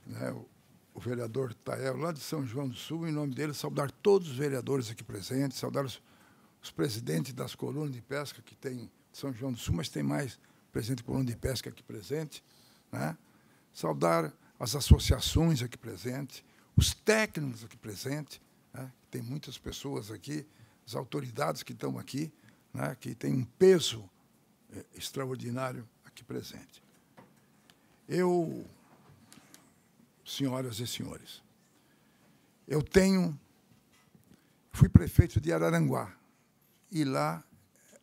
né, o vereador Tael, lá de São João do Sul, em nome dele, saudar todos os vereadores aqui presentes, saudar os, os presidentes das colunas de pesca que tem São João do Sul, mas tem mais presidente de coluna de pesca aqui presente, né? saudar as associações aqui presentes, os técnicos aqui presentes, né? tem muitas pessoas aqui, as autoridades que estão aqui, né? que têm um peso eh, extraordinário aqui presente. Eu, senhoras e senhores, eu tenho. Fui prefeito de Araranguá e lá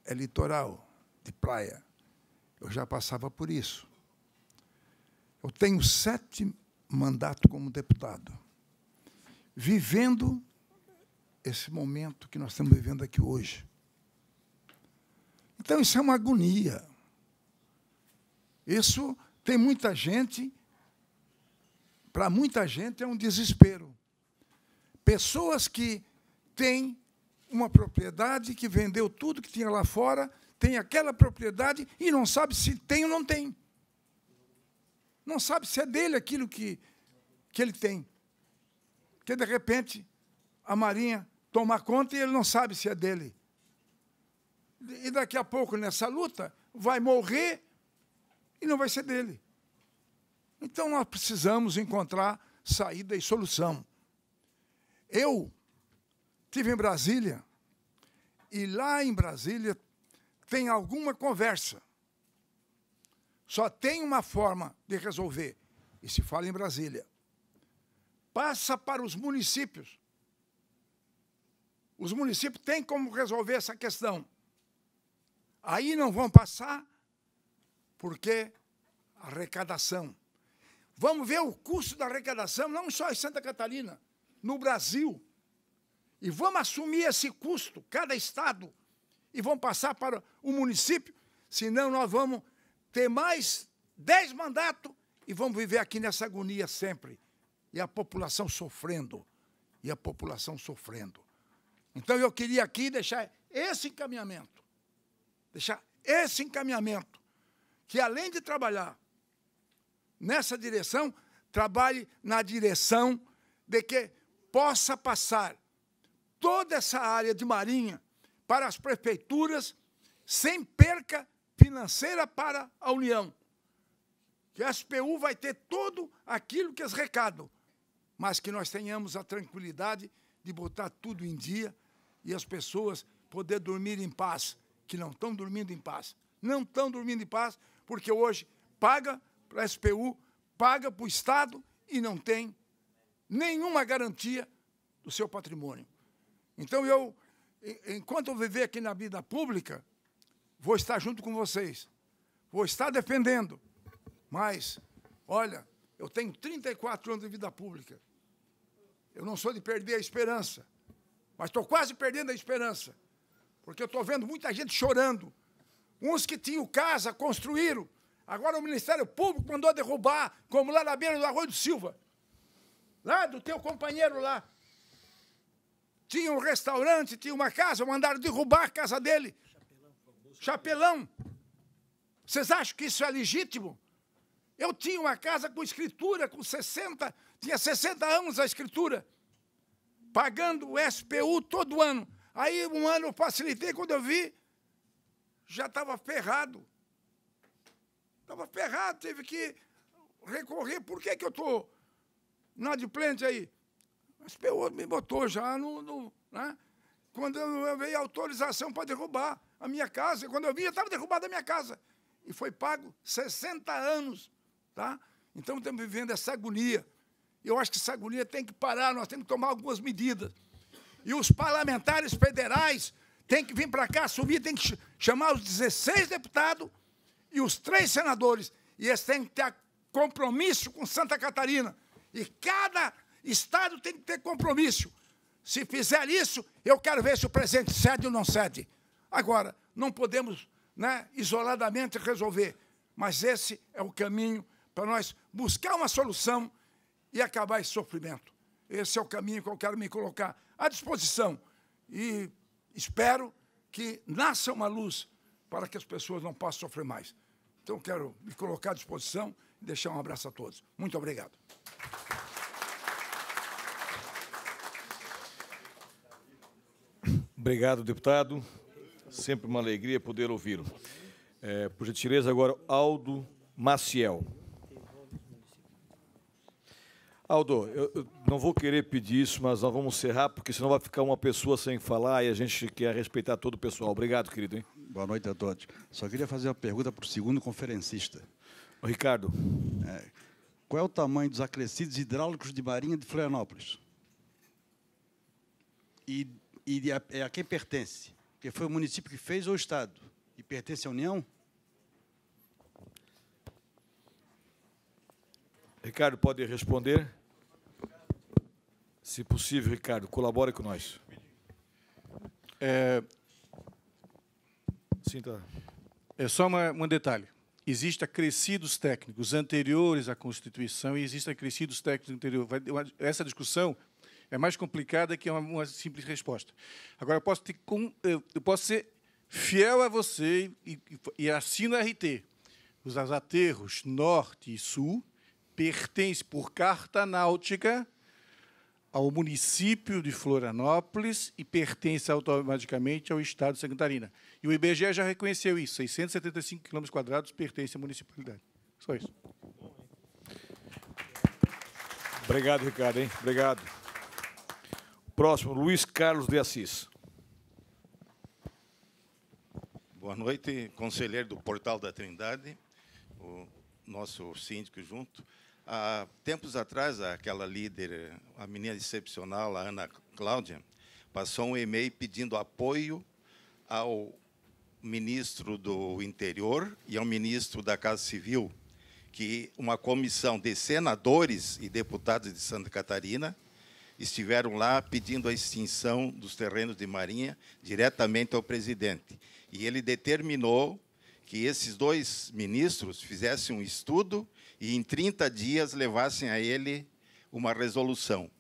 é litoral, de praia. Eu já passava por isso. Eu tenho sete mandatos como deputado, vivendo esse momento que nós estamos vivendo aqui hoje. Então, isso é uma agonia. Isso tem muita gente, para muita gente é um desespero. Pessoas que têm uma propriedade que vendeu tudo que tinha lá fora, tem aquela propriedade e não sabe se tem ou não tem. Não sabe se é dele aquilo que, que ele tem. Porque, de repente, a Marinha toma conta e ele não sabe se é dele. E daqui a pouco, nessa luta, vai morrer e não vai ser dele. Então nós precisamos encontrar saída e solução. Eu tive em Brasília e lá em Brasília tem alguma conversa. Só tem uma forma de resolver, e se fala em Brasília. Passa para os municípios. Os municípios têm como resolver essa questão. Aí não vão passar porque arrecadação. Vamos ver o custo da arrecadação, não só em Santa Catarina, no Brasil. E vamos assumir esse custo, cada estado, e vamos passar para o município, senão nós vamos ter mais dez mandatos e vamos viver aqui nessa agonia sempre. E a população sofrendo. E a população sofrendo. Então eu queria aqui deixar esse encaminhamento. Deixar esse encaminhamento que além de trabalhar nessa direção, trabalhe na direção de que possa passar toda essa área de marinha para as prefeituras sem perca financeira para a União. Que a SPU vai ter todo aquilo que as recado, mas que nós tenhamos a tranquilidade de botar tudo em dia e as pessoas poder dormir em paz, que não estão dormindo em paz. Não estão dormindo em paz porque hoje paga para a SPU, paga para o Estado e não tem nenhuma garantia do seu patrimônio. Então, eu, enquanto eu viver aqui na vida pública, vou estar junto com vocês, vou estar defendendo. Mas, olha, eu tenho 34 anos de vida pública. Eu não sou de perder a esperança, mas estou quase perdendo a esperança, porque eu estou vendo muita gente chorando, Uns que tinham casa construíram. Agora o Ministério Público mandou derrubar, como lá na beira do Arroio do Silva. Lá do teu companheiro lá. Tinha um restaurante, tinha uma casa, mandaram derrubar a casa dele. Chapelão. Vocês acham que isso é legítimo? Eu tinha uma casa com escritura, com 60, tinha 60 anos a escritura, pagando o SPU todo ano. Aí um ano eu facilitei, quando eu vi, já estava ferrado. Estava ferrado, teve que recorrer. Por que, que eu estou deplente aí? o PO me botou já no. no né? Quando eu veio autorização para derrubar a minha casa, quando eu vi, estava derrubada a minha casa. E foi pago 60 anos. Tá? Então estamos vivendo essa agonia. Eu acho que essa agonia tem que parar, nós temos que tomar algumas medidas. E os parlamentares federais tem que vir para cá, assumir, tem que chamar os 16 deputados e os três senadores. E eles têm que ter compromisso com Santa Catarina. E cada estado tem que ter compromisso. Se fizer isso, eu quero ver se o presidente cede ou não cede. Agora, não podemos né, isoladamente resolver, mas esse é o caminho para nós buscar uma solução e acabar esse sofrimento. Esse é o caminho que eu quero me colocar à disposição. E espero que nasça uma luz para que as pessoas não possam sofrer mais. Então, quero me colocar à disposição e deixar um abraço a todos. Muito obrigado. Obrigado, deputado. Sempre uma alegria poder ouvi-lo. É, por gentileza, agora, Aldo Maciel. Aldo, eu, não vou querer pedir isso, mas nós vamos encerrar, porque senão vai ficar uma pessoa sem falar e a gente quer respeitar todo o pessoal. Obrigado, querido. Hein? Boa noite a todos. Só queria fazer uma pergunta para o segundo conferencista. Ricardo. É, qual é o tamanho dos acrescidos hidráulicos de Marinha de Florianópolis? E, e a, é a quem pertence? Porque foi o município que fez ou o Estado? E pertence à União? Ricardo, pode responder? Se possível, Ricardo, colabore com nós. É, Sim, tá. É só uma, um detalhe. Existem acrescidos técnicos anteriores à Constituição e existem acrescidos técnicos anteriores. Essa discussão é mais complicada que uma, uma simples resposta. Agora, eu posso, ter, eu posso ser fiel a você e, e assino a RT. Os aterros norte e sul pertencem, por carta náutica, ao município de Florianópolis e pertence automaticamente ao Estado de Santa Catarina. E o IBGE já reconheceu isso, 675 km pertence à municipalidade. Só isso. Obrigado, Ricardo. Hein? Obrigado. Próximo, Luiz Carlos de Assis. Boa noite, conselheiro do Portal da Trindade, o nosso síndico junto. Há tempos atrás, aquela líder, a menina excepcional, a Ana Cláudia, passou um e-mail pedindo apoio ao ministro do Interior e ao ministro da Casa Civil que uma comissão de senadores e deputados de Santa Catarina estiveram lá pedindo a extinção dos terrenos de Marinha diretamente ao presidente. E ele determinou que esses dois ministros fizessem um estudo e em 30 dias levassem a ele uma resolução.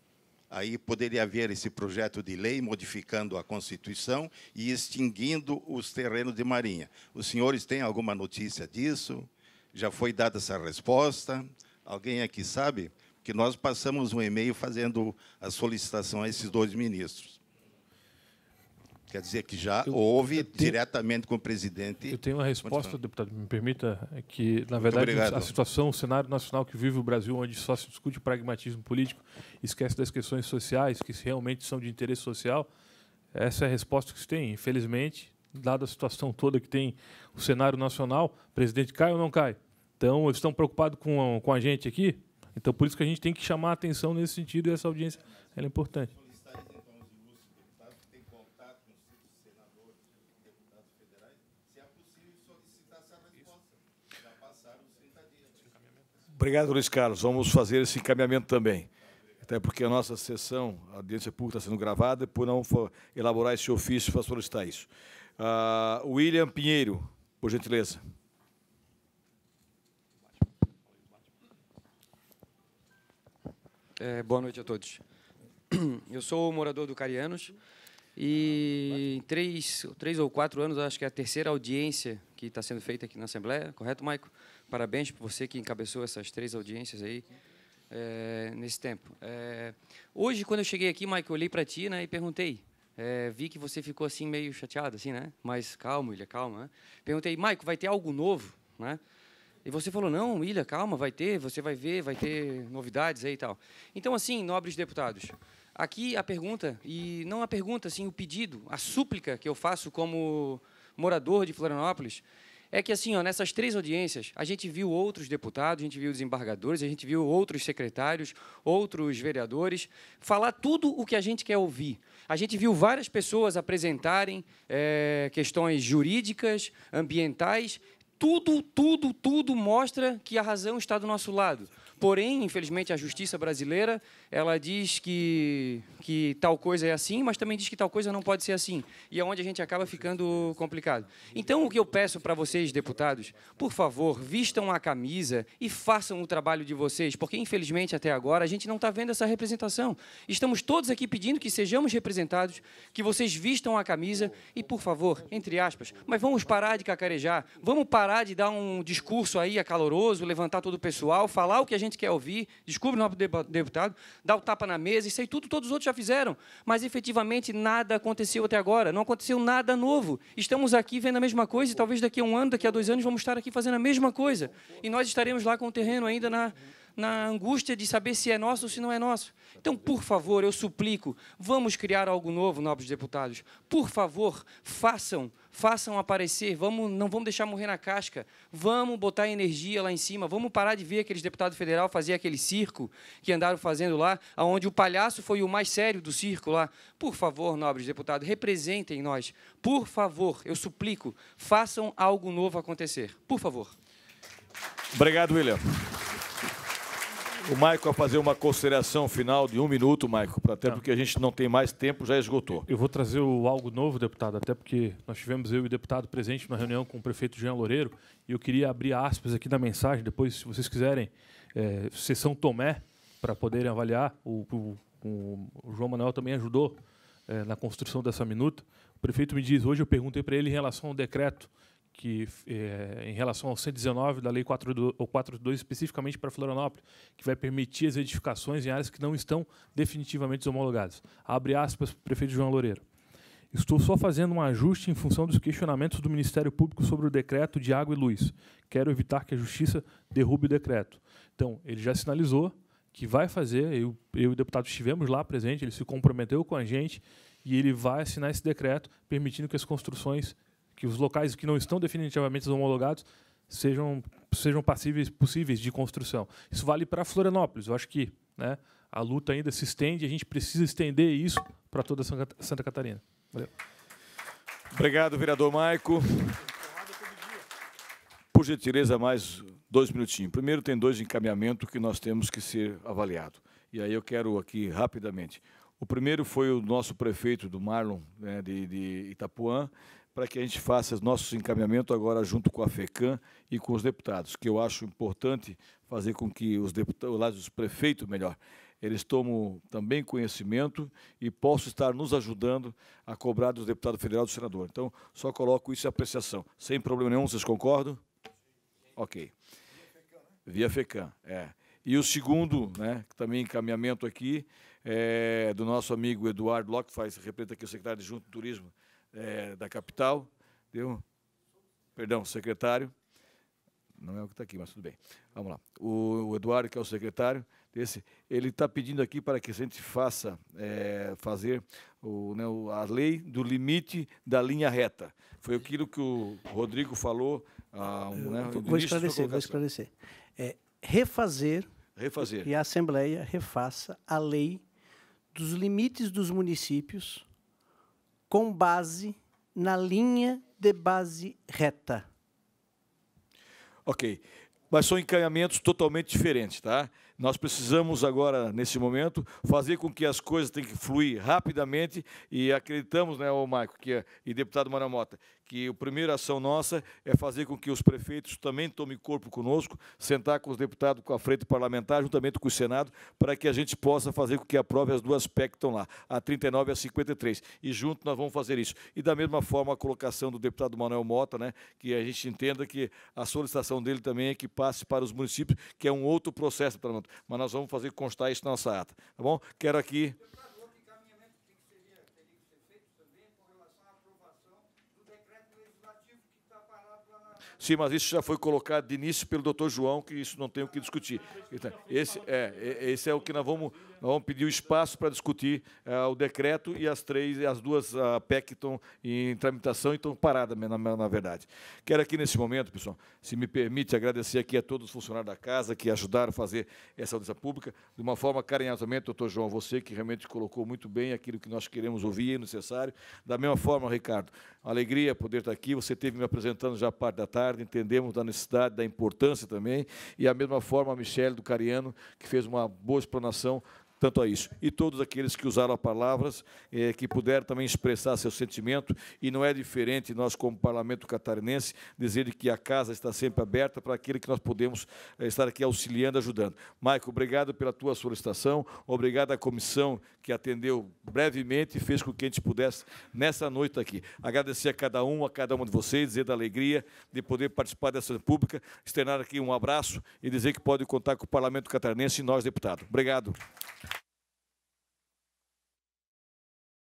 Aí poderia haver esse projeto de lei modificando a Constituição e extinguindo os terrenos de marinha. Os senhores têm alguma notícia disso? Já foi dada essa resposta? Alguém aqui sabe? Que nós passamos um e-mail fazendo a solicitação a esses dois ministros. Quer dizer que já eu, houve eu tenho, diretamente com o presidente. Eu tenho uma resposta, deputado, me permita, é que, na verdade, a situação, o cenário nacional que vive o Brasil, onde só se discute pragmatismo político, esquece das questões sociais, que realmente são de interesse social, essa é a resposta que se tem. Infelizmente, dada a situação toda que tem o cenário nacional, o presidente cai ou não cai? Então, eles estão preocupados com a, com a gente aqui? Então, por isso que a gente tem que chamar a atenção nesse sentido e essa audiência é importante. Obrigado, Luiz Carlos. Vamos fazer esse encaminhamento também. Até porque a nossa sessão, a audiência pública está sendo gravada, por não elaborar esse ofício para solicitar isso. Uh, William Pinheiro, por gentileza. É, boa noite a todos. Eu sou morador do Carianos e em três, três ou quatro anos, acho que é a terceira audiência que está sendo feita aqui na Assembleia, correto, Maico? Parabéns por você que encabeçou essas três audiências aí é, nesse tempo. É, hoje, quando eu cheguei aqui, Mike, eu olhei para ti né, e perguntei. É, vi que você ficou assim meio chateado, assim, né? Mas calma, Ilha, calma. Né? Perguntei, Maico, vai ter algo novo, né? E você falou, não, Ilha, calma, vai ter, você vai ver, vai ter novidades aí e tal. Então, assim, nobres deputados, aqui a pergunta, e não a pergunta, assim, o pedido, a súplica que eu faço como morador de Florianópolis, é que assim, ó, nessas três audiências, a gente viu outros deputados, a gente viu desembargadores, a gente viu outros secretários, outros vereadores falar tudo o que a gente quer ouvir. A gente viu várias pessoas apresentarem é, questões jurídicas, ambientais. Tudo, tudo, tudo mostra que a razão está do nosso lado. Porém, infelizmente, a justiça brasileira ela diz que, que tal coisa é assim, mas também diz que tal coisa não pode ser assim. E é onde a gente acaba ficando complicado. Então, o que eu peço para vocês, deputados, por favor, vistam a camisa e façam o trabalho de vocês, porque, infelizmente, até agora, a gente não está vendo essa representação. Estamos todos aqui pedindo que sejamos representados, que vocês vistam a camisa e, por favor, entre aspas, mas vamos parar de cacarejar, vamos parar de dar um discurso aí acaloroso, levantar todo o pessoal, falar o que a gente quer ouvir, desculpe, nosso deputado, dar o tapa na mesa, isso aí tudo todos os outros já fizeram. Mas efetivamente nada aconteceu até agora, não aconteceu nada novo. Estamos aqui vendo a mesma coisa e talvez daqui a um ano, daqui a dois anos, vamos estar aqui fazendo a mesma coisa. E nós estaremos lá com o terreno ainda na, na angústia de saber se é nosso ou se não é nosso. Então, por favor, eu suplico, vamos criar algo novo, nobres deputados. Por favor, façam façam aparecer, vamos, não vamos deixar morrer na casca, vamos botar energia lá em cima, vamos parar de ver aqueles deputados federal fazer aquele circo que andaram fazendo lá, onde o palhaço foi o mais sério do circo lá. Por favor, nobres deputados, representem nós. Por favor, eu suplico, façam algo novo acontecer. Por favor. Obrigado, William. O Maico a fazer uma consideração final de um minuto, Maico, até tá. porque a gente não tem mais tempo, já esgotou. Eu vou trazer o, algo novo, deputado, até porque nós tivemos eu e o deputado presente numa reunião com o prefeito Jean Loureiro, e eu queria abrir aspas aqui na mensagem, depois, se vocês quiserem, é, sessão Tomé, para poderem avaliar. O, o, o, João Manuel também ajudou é, na construção dessa minuta. O prefeito me diz, hoje eu perguntei para ele em relação ao decreto que é, em relação ao 119 da Lei 4.2, especificamente para Florianópolis, que vai permitir as edificações em áreas que não estão definitivamente homologadas. Abre aspas para o prefeito João Loureiro. Estou só fazendo um ajuste em função dos questionamentos do Ministério Público sobre o decreto de água e luz. Quero evitar que a Justiça derrube o decreto. Então, ele já sinalizou que vai fazer, eu, eu e o deputado estivemos lá presente, ele se comprometeu com a gente e ele vai assinar esse decreto permitindo que as construções que os locais que não estão definitivamente homologados sejam, sejam passíveis possíveis de construção. Isso vale para Florianópolis. Eu acho que né, a luta ainda se estende, a gente precisa estender isso para toda Santa Catarina. Valeu. Obrigado, vereador Maico. Por gentileza, mais dois minutinhos. Primeiro, tem dois encaminhamentos que nós temos que ser avaliado. E aí eu quero aqui, rapidamente. O primeiro foi o nosso prefeito do Marlon, né, de, de Itapuã, para que a gente faça nossos encaminhamentos agora junto com a FECAM e com os deputados, que eu acho importante fazer com que os deputados, os prefeitos, melhor, eles tomam também conhecimento e possam estar nos ajudando a cobrar dos deputados federal e do senador. Então, só coloco isso em apreciação. Sem problema nenhum, vocês concordam? Ok. Via FECAM, é. E o segundo, né, também é encaminhamento aqui, é do nosso amigo Eduardo Locke, que faz, representa aqui o secretário de Junto do Turismo é, da capital, deu, perdão, secretário, não é o que está aqui, mas tudo bem. Vamos lá. O, o Eduardo, que é o secretário desse, ele está pedindo aqui para que a gente faça é, fazer o, né, a lei do limite da linha reta. Foi aquilo que o Rodrigo falou. Ah, um, né, vou esclarecer, vou assim. esclarecer. É, refazer, refazer e a Assembleia refaça a lei dos limites dos municípios com base na linha de base reta. Ok, mas são encanhamentos totalmente diferentes, tá? Nós precisamos agora, nesse momento, fazer com que as coisas tenham que fluir rapidamente e acreditamos, né, o Maico, e deputado Maramota, que a primeira ação nossa é fazer com que os prefeitos também tomem corpo conosco, sentar com os deputados, com a frente parlamentar, juntamente com o Senado, para que a gente possa fazer com que aprove as duas PEC que estão lá, a 39 e a 53. E junto nós vamos fazer isso. E da mesma forma a colocação do deputado Manuel Mota, né, que a gente entenda que a solicitação dele também é que passe para os municípios, que é um outro processo, mas nós vamos fazer constar isso na nossa ata. Tá bom? Quero aqui. Sim, mas isso já foi colocado de início pelo doutor João, que isso não tem o que discutir. Então, esse é, é, esse é o que nós vamos vamos pedir o espaço para discutir uh, o decreto e as três, as duas uh, ah, PEC estão em tramitação e estão paradas, na, na, verdade. Quero aqui nesse momento, pessoal, se me permite, agradecer aqui a todos os funcionários da casa que ajudaram a fazer essa audiência pública, de uma forma carinhosamente, doutor João, você que realmente colocou muito bem aquilo que nós queremos ouvir e é necessário. Da mesma forma, Ricardo, alegria poder estar aqui, você teve me apresentando já a parte da tarde, entendemos da necessidade, da importância também, e a mesma forma a Michele do Cariano, que fez uma boa explanação tanto a isso. E todos aqueles que usaram palavras, eh, que puderam também expressar seu sentimento, e não é diferente nós, como parlamento catarinense, dizer que a casa está sempre aberta para aquele que nós podemos eh, estar aqui auxiliando, ajudando. Maico, obrigado pela tua solicitação, obrigado à comissão que atendeu brevemente e fez com que a gente pudesse, nessa noite aqui, agradecer a cada um, a cada uma de vocês, dizer da alegria de poder participar dessa pública, externar aqui um abraço e dizer que pode contar com o parlamento catarinense e nós, deputados. Obrigado.